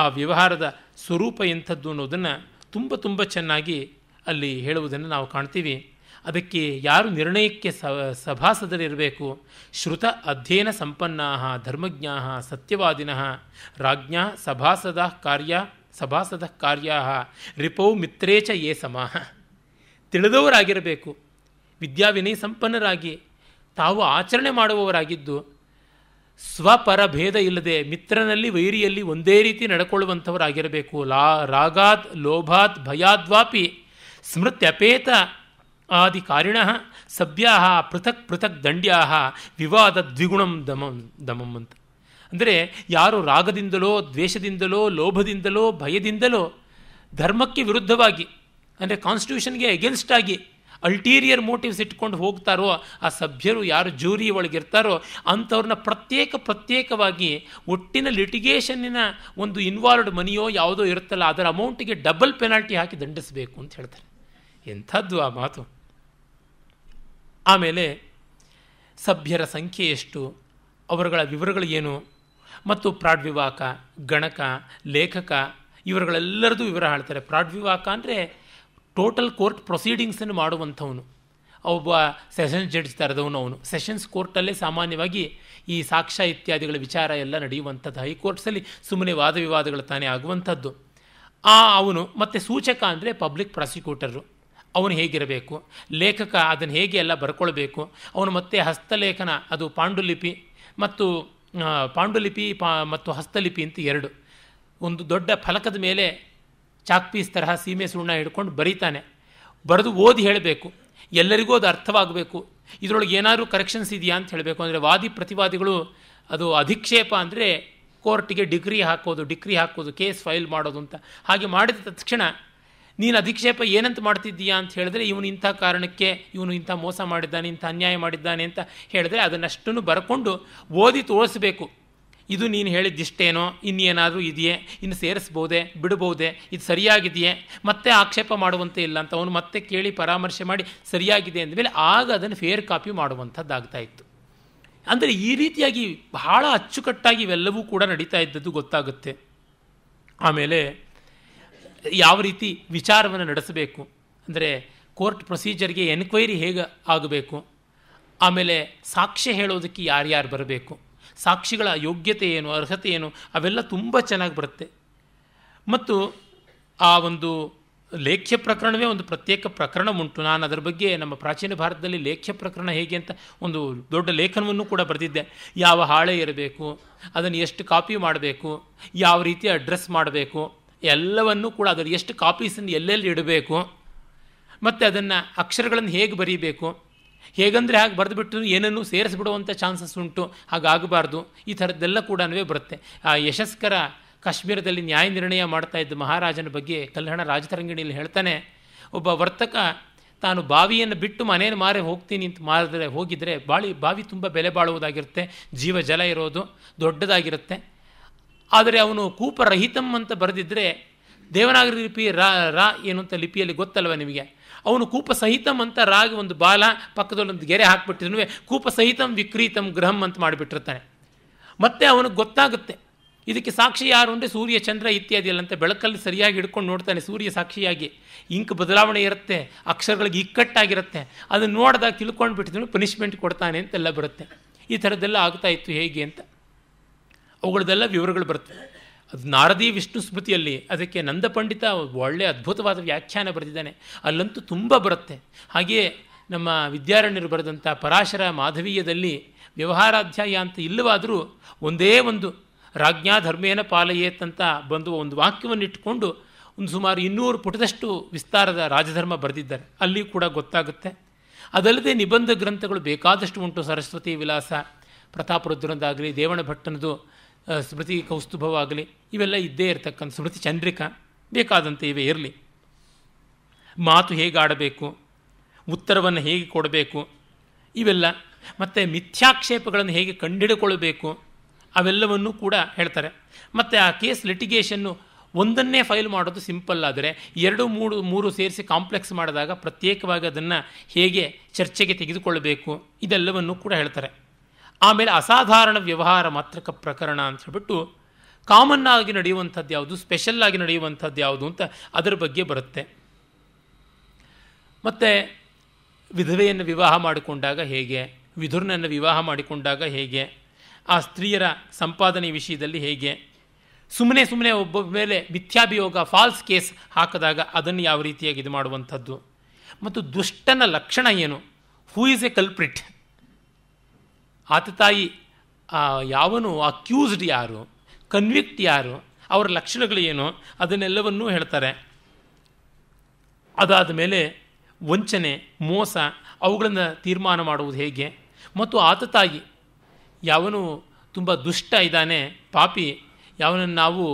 ಆ ವ್ಯವಹಾರದ ಸ್ವರೂಪ ಎಂಥದ್ದು ಅನ್ನೋದನ್ನು ತುಂಬ ತುಂಬ ಚೆನ್ನಾಗಿ ಅಲ್ಲಿ ಹೇಳುವುದನ್ನು ನಾವು ಕಾಣ್ತೀವಿ ಅದಕ್ಕೆ ಯಾರು ನಿರ್ಣಯಕ್ಕೆ ಸಭಾಸದರಿರಬೇಕು ಶ್ರುತ ಅಧ್ಯಯನ ಸಂಪನ್ನ ಧರ್ಮಜ್ಞಾ ಸತ್ಯವಾದಿನಃ ರಾಜ್ಞಾ ಸಭಾಸದ ಕಾರ್ಯ ಸಭಾಸದ ಕಾರ್ಯ ರಿಪೌ ಮಿತ್ರೇ ಚ ಯೇ ಸಮ ತಿಳಿದವರಾಗಿರಬೇಕು ವಿದ್ಯಾವಿನಯ ಸಂಪನ್ನರಾಗಿ ತಾವು ಆಚರಣೆ ಮಾಡುವವರಾಗಿದ್ದು ಸ್ವಪರಭೇದ ಇಲ್ಲದೆ ಮಿತ್ರನಲ್ಲಿ ವೈರಿಯಲ್ಲಿ ಒಂದೇ ರೀತಿ ನಡ್ಕೊಳ್ಳುವಂಥವರಾಗಿರಬೇಕು ಲಾ ರಾಗಾತ್ ಲೋಭಾತ್ ಭಯಾದ್ವಾಪಿ ಸ್ಮೃತ್ಯಪೇತ ಕಾರಿಣ ಸಭ್ಯಾ ಪೃಥಕ್ ಪೃಥಕ್ ದಂಡ್ಯಾಹ ವಿವಾದ ದ್ವಿಗುಣಂ ದಮಂ ದಮಂ ಅಂತ ಅಂದರೆ ಯಾರು ರಾಗದಿಂದಲೋ ದ್ವೇಷದಿಂದಲೋ ಲೋಭದಿಂದಲೋ ಭಯದಿಂದಲೋ ಧರ್ಮಕ್ಕೆ ವಿರುದ್ಧವಾಗಿ ಅಂದರೆ ಕಾನ್ಸ್ಟಿಟ್ಯೂಷನ್ಗೆ ಅಗೇನ್ಸ್ಟ್ ಆಗಿ ಅಲ್ಟೀರಿಯರ್ ಮೋಟಿವ್ಸ್ ಇಟ್ಕೊಂಡು ಹೋಗ್ತಾರೋ ಆ ಸಭ್ಯರು ಯಾರು ಜೂರಿ ಒಳಗಿರ್ತಾರೋ ಅಂಥವ್ರನ್ನ ಪ್ರತ್ಯೇಕ ಪ್ರತ್ಯೇಕವಾಗಿ ಒಟ್ಟಿನ ಲಿಟಿಗೇಷನ್ನಿನ ಒಂದು ಇನ್ವಾಲ್ವ್ಡ್ ಮನಿಯೋ ಯಾವುದೋ ಇರುತ್ತಲ್ಲ ಅದರ ಅಮೌಂಟಿಗೆ ಡಬಲ್ ಪೆನಾಲ್ಟಿ ಹಾಕಿ ದಂಡಿಸಬೇಕು ಅಂತ ಹೇಳ್ತಾರೆ ಎಂಥದ್ದು ಆ ಮಾತು ಆಮೇಲೆ ಸಭ್ಯರ ಸಂಖ್ಯೆ ಎಷ್ಟು ಅವರುಗಳ ವಿವರಗಳು ಏನು ಮತ್ತು ಪ್ರಾಡ್ವಿವಾಕ ಗಣಕ ಲೇಖಕ ಇವರುಗಳೆಲ್ಲರದ್ದು ವಿವರ ಹೇಳ್ತಾರೆ ಪ್ರಾಡ್ವಿವಾಕ ಅಂದರೆ ಟೋಟಲ್ ಕೋರ್ಟ್ ಪ್ರೊಸೀಡಿಂಗ್ಸನ್ನು ಮಾಡುವಂಥವನು ಒಬ್ಬ ಸೆಷನ್ಸ್ ಜಡ್ಜ್ ಥರದವನು ಅವನು ಸೆಷನ್ಸ್ ಕೋರ್ಟಲ್ಲೇ ಸಾಮಾನ್ಯವಾಗಿ ಈ ಸಾಕ್ಷ್ಯ ಇತ್ಯಾದಿಗಳ ವಿಚಾರ ಎಲ್ಲ ನಡೆಯುವಂಥದ್ದು ಹೈಕೋರ್ಟ್ಸಲ್ಲಿ ಸುಮ್ಮನೆ ವಾದ ವಿವಾದಗಳು ತಾನೇ ಆಗುವಂಥದ್ದು ಆ ಅವನು ಮತ್ತು ಸೂಚಕ ಅಂದರೆ ಪಬ್ಲಿಕ್ ಪ್ರಾಸಿಕ್ಯೂಟರು ಅವನು ಹೇಗಿರಬೇಕು ಲೇಖಕ ಅದನ್ನು ಹೇಗೆ ಎಲ್ಲ ಬರ್ಕೊಳ್ಬೇಕು ಅವನು ಮತ್ತೆ ಹಸ್ತಲೇಖನ ಅದು ಪಾಂಡುಲಿಪಿ ಮತ್ತು ಪಾಂಡುಲಿಪಿ ಪಾ ಮತ್ತು ಹಸ್ತಲಿಪಿ ಅಂತ ಎರಡು ಒಂದು ದೊಡ್ಡ ಫಲಕದ ಮೇಲೆ ಚಾಕ್ಪೀಸ್ ತರಹ ಸೀಮೆ ಸುಣ್ಣ ಹಿಡ್ಕೊಂಡು ಬರೀತಾನೆ ಬರೆದು ಓದಿ ಹೇಳಬೇಕು ಎಲ್ಲರಿಗೂ ಅದು ಅರ್ಥವಾಗಬೇಕು ಇದರೊಳಗೆ ಏನಾದರೂ ಕರೆಕ್ಷನ್ಸ್ ಇದೆಯಾ ಅಂತ ಹೇಳಬೇಕು ಅಂದರೆ ವಾದಿ ಪ್ರತಿವಾದಿಗಳು ಅದು ಅಧಿಕ್ಷೇಪ ಅಂದರೆ ಕೋರ್ಟಿಗೆ ಡಿಗ್ರಿ ಹಾಕೋದು ಡಿಗ್ರಿ ಹಾಕೋದು ಕೇಸ್ ಫೈಲ್ ಮಾಡೋದು ಅಂತ ಹಾಗೆ ಮಾಡಿದ ತಕ್ಷಣ ನೀನು ಅಧಿಕ್ಷೇಪ ಏನಂತ ಮಾಡ್ತಿದ್ದೀಯಾ ಅಂತ ಹೇಳಿದ್ರೆ ಇವನು ಇಂಥ ಕಾರಣಕ್ಕೆ ಇವನು ಇಂಥ ಮೋಸ ಮಾಡಿದ್ದಾನೆ ಇಂಥ ಅನ್ಯಾಯ ಮಾಡಿದ್ದಾನೆ ಅಂತ ಹೇಳಿದ್ರೆ ಅದನ್ನಷ್ಟನ್ನು ಬರ್ಕೊಂಡು ಓದಿ ತೋರಿಸ್ಬೇಕು ಇದು ನೀನು ಹೇಳಿದ್ದಿಷ್ಟೇನೋ ಇನ್ನೇನಾದರೂ ಇದೆಯೇ ಇನ್ನು ಸೇರಿಸ್ಬೋದೆ ಬಿಡ್ಬೋದೆ ಇದು ಸರಿಯಾಗಿದೆಯೇ ಮತ್ತೆ ಆಕ್ಷೇಪ ಮಾಡುವಂತೆ ಇಲ್ಲ ಅಂತ ಅವನು ಮತ್ತೆ ಕೇಳಿ ಪರಾಮರ್ಶೆ ಮಾಡಿ ಸರಿಯಾಗಿದೆ ಅಂದಮೇಲೆ ಆಗ ಅದನ್ನು ಫೇರ್ ಕಾಪಿ ಮಾಡುವಂಥದ್ದಾಗ್ತಾ ಇತ್ತು ಅಂದರೆ ಈ ರೀತಿಯಾಗಿ ಬಹಳ ಅಚ್ಚುಕಟ್ಟಾಗಿ ಇವೆಲ್ಲವೂ ಕೂಡ ನಡೀತಾ ಇದ್ದದ್ದು ಗೊತ್ತಾಗುತ್ತೆ ಆಮೇಲೆ ಯಾವ ರೀತಿ ವಿಚಾರವನ್ನು ನಡೆಸಬೇಕು ಅಂದರೆ ಕೋರ್ಟ್ ಪ್ರೊಸೀಜರ್ಗೆ ಎನ್ಕ್ವೈರಿ ಹೇಗೆ ಆಗಬೇಕು ಆಮೇಲೆ ಸಾಕ್ಷ್ಯ ಹೇಳೋದಕ್ಕೆ ಯಾರ್ಯಾರು ಬರಬೇಕು ಸಾಕ್ಷಿಗಳ ಯೋಗ್ಯತೆ ಏನು ಅರ್ಹತೆ ಏನು ಅವೆಲ್ಲ ತುಂಬ ಚೆನ್ನಾಗಿ ಬರುತ್ತೆ ಮತ್ತು ಆ ಒಂದು ಲೇಖ್ಯ ಪ್ರಕರಣವೇ ಒಂದು ಪ್ರತ್ಯೇಕ ಪ್ರಕರಣ ಉಂಟು ನಾನು ಅದರ ಬಗ್ಗೆ ನಮ್ಮ ಪ್ರಾಚೀನ ಭಾರತದಲ್ಲಿ ಲೇಖ್ಯ ಪ್ರಕರಣ ಹೇಗೆ ಅಂತ ಒಂದು ದೊಡ್ಡ ಲೇಖನವನ್ನು ಕೂಡ ಬರೆದಿದ್ದೆ ಯಾವ ಹಾಳೆ ಇರಬೇಕು ಅದನ್ನು ಎಷ್ಟು ಕಾಪಿ ಮಾಡಬೇಕು ಯಾವ ರೀತಿ ಅಡ್ರೆಸ್ ಮಾಡಬೇಕು ಎಲ್ಲವನ್ನೂ ಕೂಡ ಅದರ ಎಷ್ಟು ಕಾಪೀಸನ್ನು ಎಲ್ಲೆಲ್ಲಿ ಇಡಬೇಕು ಮತ್ತು ಅದನ್ನು ಅಕ್ಷರಗಳನ್ನು ಹೇಗೆ ಬರೀಬೇಕು ಹೇಗಂದರೆ ಹಾಗೆ ಬರೆದು ಬರೆದುಬಿಟ್ಟು ಏನನ್ನು ಸೇರಿಸ್ಬಿಡುವಂಥ ಚಾನ್ಸಸ್ ಉಂಟು ಹಾಗಾಗಬಾರ್ದು ಈ ಥರದ್ದೆಲ್ಲ ಕೂಡ ಬರುತ್ತೆ ಆ ಯಶಸ್ಕರ ಕಾಶ್ಮೀರದಲ್ಲಿ ನ್ಯಾಯ ನಿರ್ಣಯ ಮಾಡ್ತಾ ಇದ್ದ ಮಹಾರಾಜನ ಬಗ್ಗೆ ಕಲ್ಯಾಣ ರಾಜತರಂಗಿಣಿಯಲ್ಲಿ ಹೇಳ್ತಾನೆ ಒಬ್ಬ ವರ್ತಕ ತಾನು ಬಾವಿಯನ್ನು ಬಿಟ್ಟು ಮನೇನ ಮಾರಿ ಹೋಗ್ತೀನಿ ಅಂತ ಮಾರಿದ್ರೆ ಹೋಗಿದರೆ ಬಾಳಿ ಬಾವಿ ತುಂಬ ಬೆಲೆ ಬಾಳುವುದಾಗಿರುತ್ತೆ ಜೀವ ಜಲ ಇರೋದು ದೊಡ್ಡದಾಗಿರುತ್ತೆ ಆದರೆ ಅವನು ಕೂಪರಹಿತಂ ಅಂತ ಬರೆದಿದ್ದರೆ ದೇವನಾಗರಿ ಲಿಪಿ ರಾ ರಾ ಏನು ಅಂತ ಲಿಪಿಯಲ್ಲಿ ಗೊತ್ತಲ್ವ ನಿಮಗೆ ಅವನು ಕೂಪ ಸಹಿತಂ ಅಂತ ರಾಗಿ ಒಂದು ಬಾಲ ಪಕ್ಕದಲ್ಲೊಂದು ಗೆರೆ ಹಾಕ್ಬಿಟ್ಟಿದ್ನು ಕೂಪ ಸಹಿತಂ ವಿಕ್ರೀತಂ ಗೃಹಂ ಅಂತ ಮಾಡಿಬಿಟ್ಟಿರ್ತಾನೆ ಮತ್ತೆ ಅವನಿಗೆ ಗೊತ್ತಾಗುತ್ತೆ ಇದಕ್ಕೆ ಸಾಕ್ಷಿ ಯಾರು ಅಂದರೆ ಸೂರ್ಯ ಚಂದ್ರ ಇತ್ಯಾದಿ ಅಂತ ಬೆಳಕಲ್ಲಿ ಸರಿಯಾಗಿ ಹಿಡ್ಕೊಂಡು ನೋಡ್ತಾನೆ ಸೂರ್ಯ ಸಾಕ್ಷಿಯಾಗಿ ಇಂಕ್ ಬದಲಾವಣೆ ಇರುತ್ತೆ ಅಕ್ಷರಗಳಿಗೆ ಇಕ್ಕಟ್ಟಾಗಿರುತ್ತೆ ಅದನ್ನು ನೋಡಿದಾಗ ತಿಳ್ಕೊಂಡು ಬಿಟ್ಟಿದ್ರು ಪನಿಷ್ಮೆಂಟ್ ಕೊಡ್ತಾನೆ ಅಂತೆಲ್ಲ ಬರುತ್ತೆ ಈ ಥರದ್ದೆಲ್ಲ ಆಗ್ತಾ ಇತ್ತು ಹೇಗೆ ಅಂತ ಅವುಗಳದೆಲ್ಲ ವಿವರಗಳು ಬರುತ್ತೆ ಅದು ನಾರದಿ ವಿಷ್ಣು ಸ್ಮೃತಿಯಲ್ಲಿ ಅದಕ್ಕೆ ನಂದ ಪಂಡಿತ ಒಳ್ಳೆಯ ಅದ್ಭುತವಾದ ವ್ಯಾಖ್ಯಾನ ಬರೆದಿದ್ದಾನೆ ಅಲ್ಲಂತೂ ತುಂಬ ಬರುತ್ತೆ ಹಾಗೆಯೇ ನಮ್ಮ ವಿದ್ಯಾರಣ್ಯರು ಬರೆದಂಥ ಪರಾಶರ ಮಾಧವೀಯದಲ್ಲಿ ವ್ಯವಹಾರಾಧ್ಯಾಯ ಅಂತ ಇಲ್ಲವಾದರೂ ಒಂದೇ ಒಂದು ರಾಜ್ಞಾ ಧರ್ಮೇನ ಪಾಲಯೇತಂತ ಬಂದು ಒಂದು ವಾಕ್ಯವನ್ನು ಇಟ್ಟುಕೊಂಡು ಒಂದು ಸುಮಾರು ಇನ್ನೂರು ಪುಟದಷ್ಟು ವಿಸ್ತಾರದ ರಾಜಧರ್ಮ ಬರೆದಿದ್ದಾರೆ ಅಲ್ಲಿ ಕೂಡ ಗೊತ್ತಾಗುತ್ತೆ ಅದಲ್ಲದೆ ನಿಬಂಧ ಗ್ರಂಥಗಳು ಬೇಕಾದಷ್ಟು ಉಂಟು ಸರಸ್ವತಿ ವಿಲಾಸ ಪ್ರತಾಪರುದ್ರನದಾಗಲಿ ದೇವನ ಭಟ್ಟನದು ಸ್ಮೃತಿ ಕೌಸ್ತುಭವಾಗಲಿ ಇವೆಲ್ಲ ಇದ್ದೇ ಇರತಕ್ಕಂಥ ಸ್ಮೃತಿ ಚಂದ್ರಿಕಾ ಬೇಕಾದಂತೆ ಇವೆ ಇರಲಿ ಮಾತು ಹೇಗಾಡಬೇಕು ಉತ್ತರವನ್ನು ಹೇಗೆ ಕೊಡಬೇಕು ಇವೆಲ್ಲ ಮತ್ತು ಮಿಥ್ಯಾಕ್ಷೇಪಗಳನ್ನು ಹೇಗೆ ಕಂಡುಹಿಡ್ಕೊಳ್ಬೇಕು ಅವೆಲ್ಲವನ್ನೂ ಕೂಡ ಹೇಳ್ತಾರೆ ಮತ್ತು ಆ ಕೇಸ್ ಲಿಟಿಗೇಷನ್ನು ಒಂದನ್ನೇ ಫೈಲ್ ಮಾಡೋದು ಸಿಂಪಲ್ ಆದರೆ ಎರಡು ಮೂರು ಮೂರು ಸೇರಿಸಿ ಕಾಂಪ್ಲೆಕ್ಸ್ ಮಾಡಿದಾಗ ಪ್ರತ್ಯೇಕವಾಗಿ ಅದನ್ನು ಹೇಗೆ ಚರ್ಚೆಗೆ ತೆಗೆದುಕೊಳ್ಳಬೇಕು ಇದೆಲ್ಲವನ್ನು ಕೂಡ ಹೇಳ್ತಾರೆ ಆಮೇಲೆ ಅಸಾಧಾರಣ ವ್ಯವಹಾರ ಮಾತ್ರಕ ಪ್ರಕರಣ ಅಂತ ಹೇಳ್ಬಿಟ್ಟು ಕಾಮನ್ ಆಗಿ ನಡೆಯುವಂಥದ್ದು ಯಾವುದು ಸ್ಪೆಷಲ್ ಆಗಿ ನಡೆಯುವಂಥದ್ದು ಯಾವುದು ಅಂತ ಅದರ ಬಗ್ಗೆ ಬರುತ್ತೆ ಮತ್ತು ವಿಧವೆಯನ್ನು ವಿವಾಹ ಮಾಡಿಕೊಂಡಾಗ ಹೇಗೆ ವಿಧುರ್ನನ್ನು ವಿವಾಹ ಮಾಡಿಕೊಂಡಾಗ ಹೇಗೆ ಆ ಸ್ತ್ರೀಯರ ಸಂಪಾದನೆ ವಿಷಯದಲ್ಲಿ ಹೇಗೆ ಸುಮ್ಮನೆ ಸುಮ್ಮನೆ ಒಬ್ಬ ಮೇಲೆ ಮಿಥ್ಯಾಭಿಯೋಗ ಫಾಲ್ಸ್ ಕೇಸ್ ಹಾಕಿದಾಗ ಅದನ್ನು ಯಾವ ರೀತಿಯಾಗಿ ಇದು ಮಾಡುವಂಥದ್ದು ಮತ್ತು ದುಷ್ಟನ ಲಕ್ಷಣ ಏನು ಹೂ ಈಸ್ ಎ ಕಲ್ಪ್ರಿಟ್ ಆತ ತಾಯಿ ಯಾವನು ಅಕ್ಯೂಸ್ಡ್ ಯಾರು ಕನ್ವಿಕ್ಟ್ ಯಾರು ಅವರ ಲಕ್ಷಣಗಳು ಏನು ಅದನ್ನೆಲ್ಲವನ್ನೂ ಹೇಳ್ತಾರೆ ಅದಾದ ಮೇಲೆ ವಂಚನೆ ಮೋಸ ಅವುಗಳನ್ನು ತೀರ್ಮಾನ ಮಾಡುವುದು ಹೇಗೆ ಮತ್ತು ಆತ ತಾಯಿ ಯಾವನು ತುಂಬ ದುಷ್ಟ ಇದ್ದಾನೆ ಪಾಪಿ ಯಾವನನ್ನು ನಾವು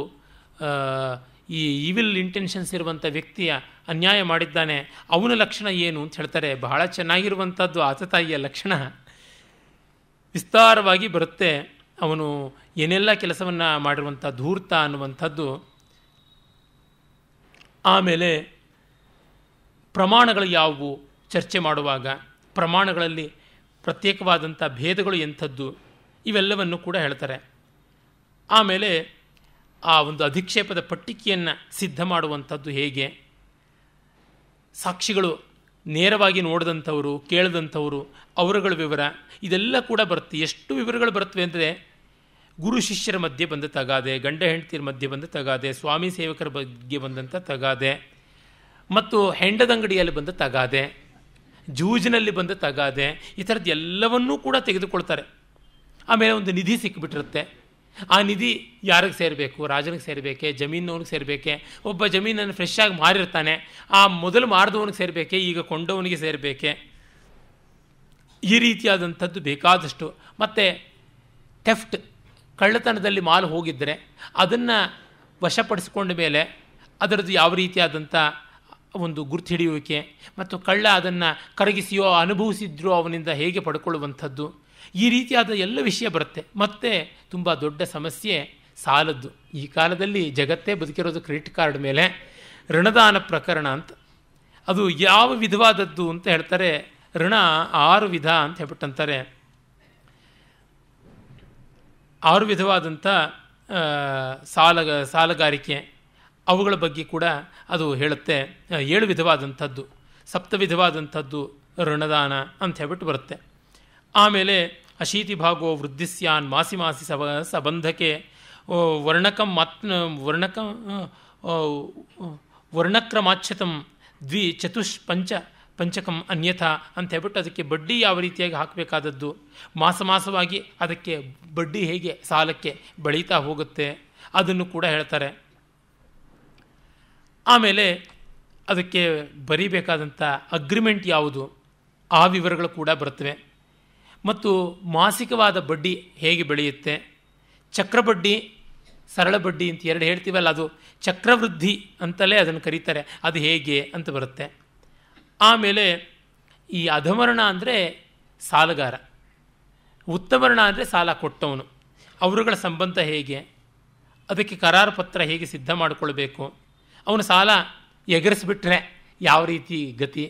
ಈ ಈವಿಲ್ ಇಂಟೆನ್ಷನ್ಸ್ ಇರುವಂಥ ವ್ಯಕ್ತಿಯ ಅನ್ಯಾಯ ಮಾಡಿದ್ದಾನೆ ಅವನ ಲಕ್ಷಣ ಏನು ಅಂತ ಹೇಳ್ತಾರೆ ಬಹಳ ಚೆನ್ನಾಗಿರುವಂಥದ್ದು ಆತ ತಾಯಿಯ ಲಕ್ಷಣ ವಿಸ್ತಾರವಾಗಿ ಬರುತ್ತೆ ಅವನು ಏನೆಲ್ಲ ಕೆಲಸವನ್ನು ಮಾಡಿರುವಂಥ ಧೂರ್ತ ಅನ್ನುವಂಥದ್ದು ಆಮೇಲೆ ಪ್ರಮಾಣಗಳು ಯಾವುವು ಚರ್ಚೆ ಮಾಡುವಾಗ ಪ್ರಮಾಣಗಳಲ್ಲಿ ಪ್ರತ್ಯೇಕವಾದಂಥ ಭೇದಗಳು ಎಂಥದ್ದು ಇವೆಲ್ಲವನ್ನು ಕೂಡ ಹೇಳ್ತಾರೆ ಆಮೇಲೆ ಆ ಒಂದು ಅಧಿಕ್ಷೇಪದ ಪಟ್ಟಿಕೆಯನ್ನು ಸಿದ್ಧ ಮಾಡುವಂಥದ್ದು ಹೇಗೆ ಸಾಕ್ಷಿಗಳು ನೇರವಾಗಿ ನೋಡಿದಂಥವರು ಕೇಳಿದಂಥವರು ಅವರುಗಳ ವಿವರ ಇದೆಲ್ಲ ಕೂಡ ಬರುತ್ತೆ ಎಷ್ಟು ವಿವರಗಳು ಬರ್ತವೆ ಅಂದರೆ ಗುರು ಶಿಷ್ಯರ ಮಧ್ಯೆ ಬಂದ ತಗಾದೆ ಗಂಡ ಹೆಂಡತಿಯರ ಮಧ್ಯೆ ಬಂದ ತಗಾದೆ ಸ್ವಾಮಿ ಸೇವಕರ ಬಗ್ಗೆ ಬಂದಂಥ ತಗಾದೆ ಮತ್ತು ಹೆಂಡದಂಗಡಿಯಲ್ಲಿ ಬಂದ ತಗಾದೆ ಜೂಜಿನಲ್ಲಿ ಬಂದ ತಗಾದೆ ಈ ಥರದ್ದು ಎಲ್ಲವನ್ನೂ ಕೂಡ ತೆಗೆದುಕೊಳ್ತಾರೆ ಆಮೇಲೆ ಒಂದು ನಿಧಿ ಸಿಕ್ಕಿಬಿಟ್ಟಿರುತ್ತೆ ಆ ನಿಧಿ ಯಾರಿಗೆ ಸೇರಬೇಕು ರಾಜನಿಗೆ ಸೇರಬೇಕೆ ಜಮೀನವನಿಗೆ ಸೇರಬೇಕೆ ಒಬ್ಬ ಜಮೀನನ್ನು ಫ್ರೆಶ್ ಆಗಿ ಮಾರಿರ್ತಾನೆ ಆ ಮೊದಲು ಮಾರಿದವನಿಗೆ ಸೇರಬೇಕೆ ಈಗ ಕೊಂಡವನಿಗೆ ಸೇರಬೇಕೆ ಈ ರೀತಿಯಾದಂಥದ್ದು ಬೇಕಾದಷ್ಟು ಮತ್ತು ಟೆಫ್ಟ್ ಕಳ್ಳತನದಲ್ಲಿ ಮಾಲು ಹೋಗಿದ್ದರೆ ಅದನ್ನು ವಶಪಡಿಸಿಕೊಂಡ ಮೇಲೆ ಅದರದ್ದು ಯಾವ ರೀತಿಯಾದಂಥ ಒಂದು ಗುರ್ತಿ ಹಿಡಿಯುವಿಕೆ ಮತ್ತು ಕಳ್ಳ ಅದನ್ನು ಕರಗಿಸಿಯೋ ಅನುಭವಿಸಿದ್ರೋ ಅವನಿಂದ ಹೇಗೆ ಪಡ್ಕೊಳ್ಳುವಂಥದ್ದು ಈ ರೀತಿಯಾದ ಎಲ್ಲ ವಿಷಯ ಬರುತ್ತೆ ಮತ್ತೆ ತುಂಬ ದೊಡ್ಡ ಸಮಸ್ಯೆ ಸಾಲದ್ದು ಈ ಕಾಲದಲ್ಲಿ ಜಗತ್ತೇ ಬದುಕಿರೋದು ಕ್ರೆಡಿಟ್ ಕಾರ್ಡ್ ಮೇಲೆ ಋಣದಾನ ಪ್ರಕರಣ ಅಂತ ಅದು ಯಾವ ವಿಧವಾದದ್ದು ಅಂತ ಹೇಳ್ತಾರೆ ಋಣ ಆರು ವಿಧ ಅಂತ ಹೇಳ್ಬಿಟ್ಟಂತಾರೆ ಆರು ವಿಧವಾದಂಥ ಸಾಲ ಸಾಲಗಾರಿಕೆ ಅವುಗಳ ಬಗ್ಗೆ ಕೂಡ ಅದು ಹೇಳುತ್ತೆ ಏಳು ವಿಧವಾದಂಥದ್ದು ಸಪ್ತ ವಿಧವಾದಂಥದ್ದು ಋಣದಾನ ಅಂತ ಹೇಳ್ಬಿಟ್ಟು ಬರುತ್ತೆ ಆಮೇಲೆ ಅಶೀತಿ ಭಾಗೋ ವೃದ್ಧಿಸ್ಯಾನ್ ಮಾಸಿ ಮಾಸಿ ಸಬ ಸಬಂಧಕ್ಕೆ ವರ್ಣಕಂ ಮತ್ ವರ್ಣಕ ವರ್ಣಕ್ರಮಾಚ್ಯತಂ ದ್ವಿ ಚತುಷ್ಪಂಚ ಪಂಚಕಂ ಅನ್ಯಥಾ ಅಂತ ಹೇಳ್ಬಿಟ್ಟು ಅದಕ್ಕೆ ಬಡ್ಡಿ ಯಾವ ರೀತಿಯಾಗಿ ಹಾಕಬೇಕಾದದ್ದು ಮಾಸ ಮಾಸವಾಗಿ ಅದಕ್ಕೆ ಬಡ್ಡಿ ಹೇಗೆ ಸಾಲಕ್ಕೆ ಬೆಳೀತಾ ಹೋಗುತ್ತೆ ಅದನ್ನು ಕೂಡ ಹೇಳ್ತಾರೆ ಆಮೇಲೆ ಅದಕ್ಕೆ ಬರೀಬೇಕಾದಂಥ ಅಗ್ರಿಮೆಂಟ್ ಯಾವುದು ಆ ವಿವರಗಳು ಕೂಡ ಬರ್ತವೆ ಮತ್ತು ಮಾಸಿಕವಾದ ಬಡ್ಡಿ ಹೇಗೆ ಬೆಳೆಯುತ್ತೆ ಚಕ್ರ ಬಡ್ಡಿ ಸರಳ ಬಡ್ಡಿ ಅಂತ ಎರಡು ಹೇಳ್ತೀವಲ್ಲ ಅದು ಚಕ್ರವೃದ್ಧಿ ಅಂತಲೇ ಅದನ್ನು ಕರೀತಾರೆ ಅದು ಹೇಗೆ ಅಂತ ಬರುತ್ತೆ ಆಮೇಲೆ ಈ ಅಧಮರಣ ಅಂದರೆ ಸಾಲಗಾರ ಉತ್ತಮರಣ ಅಂದರೆ ಸಾಲ ಕೊಟ್ಟವನು ಅವರುಗಳ ಸಂಬಂಧ ಹೇಗೆ ಅದಕ್ಕೆ ಕರಾರು ಪತ್ರ ಹೇಗೆ ಸಿದ್ಧ ಮಾಡಿಕೊಳ್ಬೇಕು ಅವನ ಸಾಲ ಎಗರಿಸ್ಬಿಟ್ರೆ ಯಾವ ರೀತಿ ಗತಿ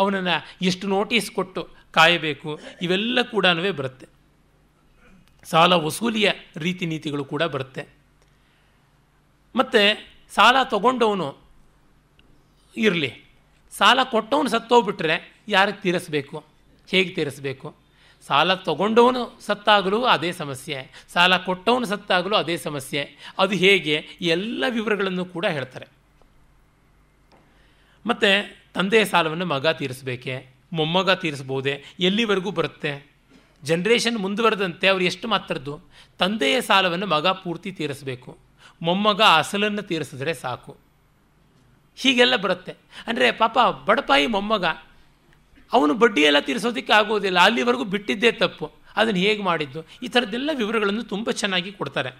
ಅವನನ್ನು ಎಷ್ಟು ನೋಟಿಸ್ ಕೊಟ್ಟು ಕಾಯಬೇಕು ಇವೆಲ್ಲ ಕೂಡ ಬರುತ್ತೆ ಸಾಲ ವಸೂಲಿಯ ರೀತಿ ನೀತಿಗಳು ಕೂಡ ಬರುತ್ತೆ ಮತ್ತು ಸಾಲ ತಗೊಂಡವನು ಇರಲಿ ಸಾಲ ಕೊಟ್ಟವನು ಸತ್ತೋಗ್ಬಿಟ್ರೆ ಯಾರಿಗೆ ತೀರಿಸಬೇಕು ಹೇಗೆ ತೀರಿಸಬೇಕು ಸಾಲ ತಗೊಂಡವನು ಸತ್ತಾಗಲೂ ಅದೇ ಸಮಸ್ಯೆ ಸಾಲ ಕೊಟ್ಟವನು ಸತ್ತಾಗಲೂ ಅದೇ ಸಮಸ್ಯೆ ಅದು ಹೇಗೆ ಎಲ್ಲ ವಿವರಗಳನ್ನು ಕೂಡ ಹೇಳ್ತಾರೆ ಮತ್ತು ತಂದೆಯ ಸಾಲವನ್ನು ಮಗ ತೀರಿಸಬೇಕೆ ಮೊಮ್ಮಗ ತೀರಿಸ್ಬೋದೆ ಎಲ್ಲಿವರೆಗೂ ಬರುತ್ತೆ ಜನ್ರೇಷನ್ ಮುಂದುವರೆದಂತೆ ಅವ್ರು ಎಷ್ಟು ಮಾತ್ರದ್ದು ತಂದೆಯ ಸಾಲವನ್ನು ಮಗ ಪೂರ್ತಿ ತೀರಿಸಬೇಕು ಮೊಮ್ಮಗ ಅಸಲನ್ನು ತೀರಿಸಿದ್ರೆ ಸಾಕು ಹೀಗೆಲ್ಲ ಬರುತ್ತೆ ಅಂದರೆ ಪಾಪ ಬಡಪಾಯಿ ಮೊಮ್ಮಗ ಅವನು ಬಡ್ಡಿ ಎಲ್ಲ ತೀರಿಸೋದಕ್ಕೆ ಆಗೋದಿಲ್ಲ ಅಲ್ಲಿವರೆಗೂ ಬಿಟ್ಟಿದ್ದೇ ತಪ್ಪು ಅದನ್ನು ಹೇಗೆ ಮಾಡಿದ್ದು ಈ ಥರದ್ದೆಲ್ಲ ವಿವರಗಳನ್ನು ತುಂಬ ಚೆನ್ನಾಗಿ ಕೊಡ್ತಾರೆ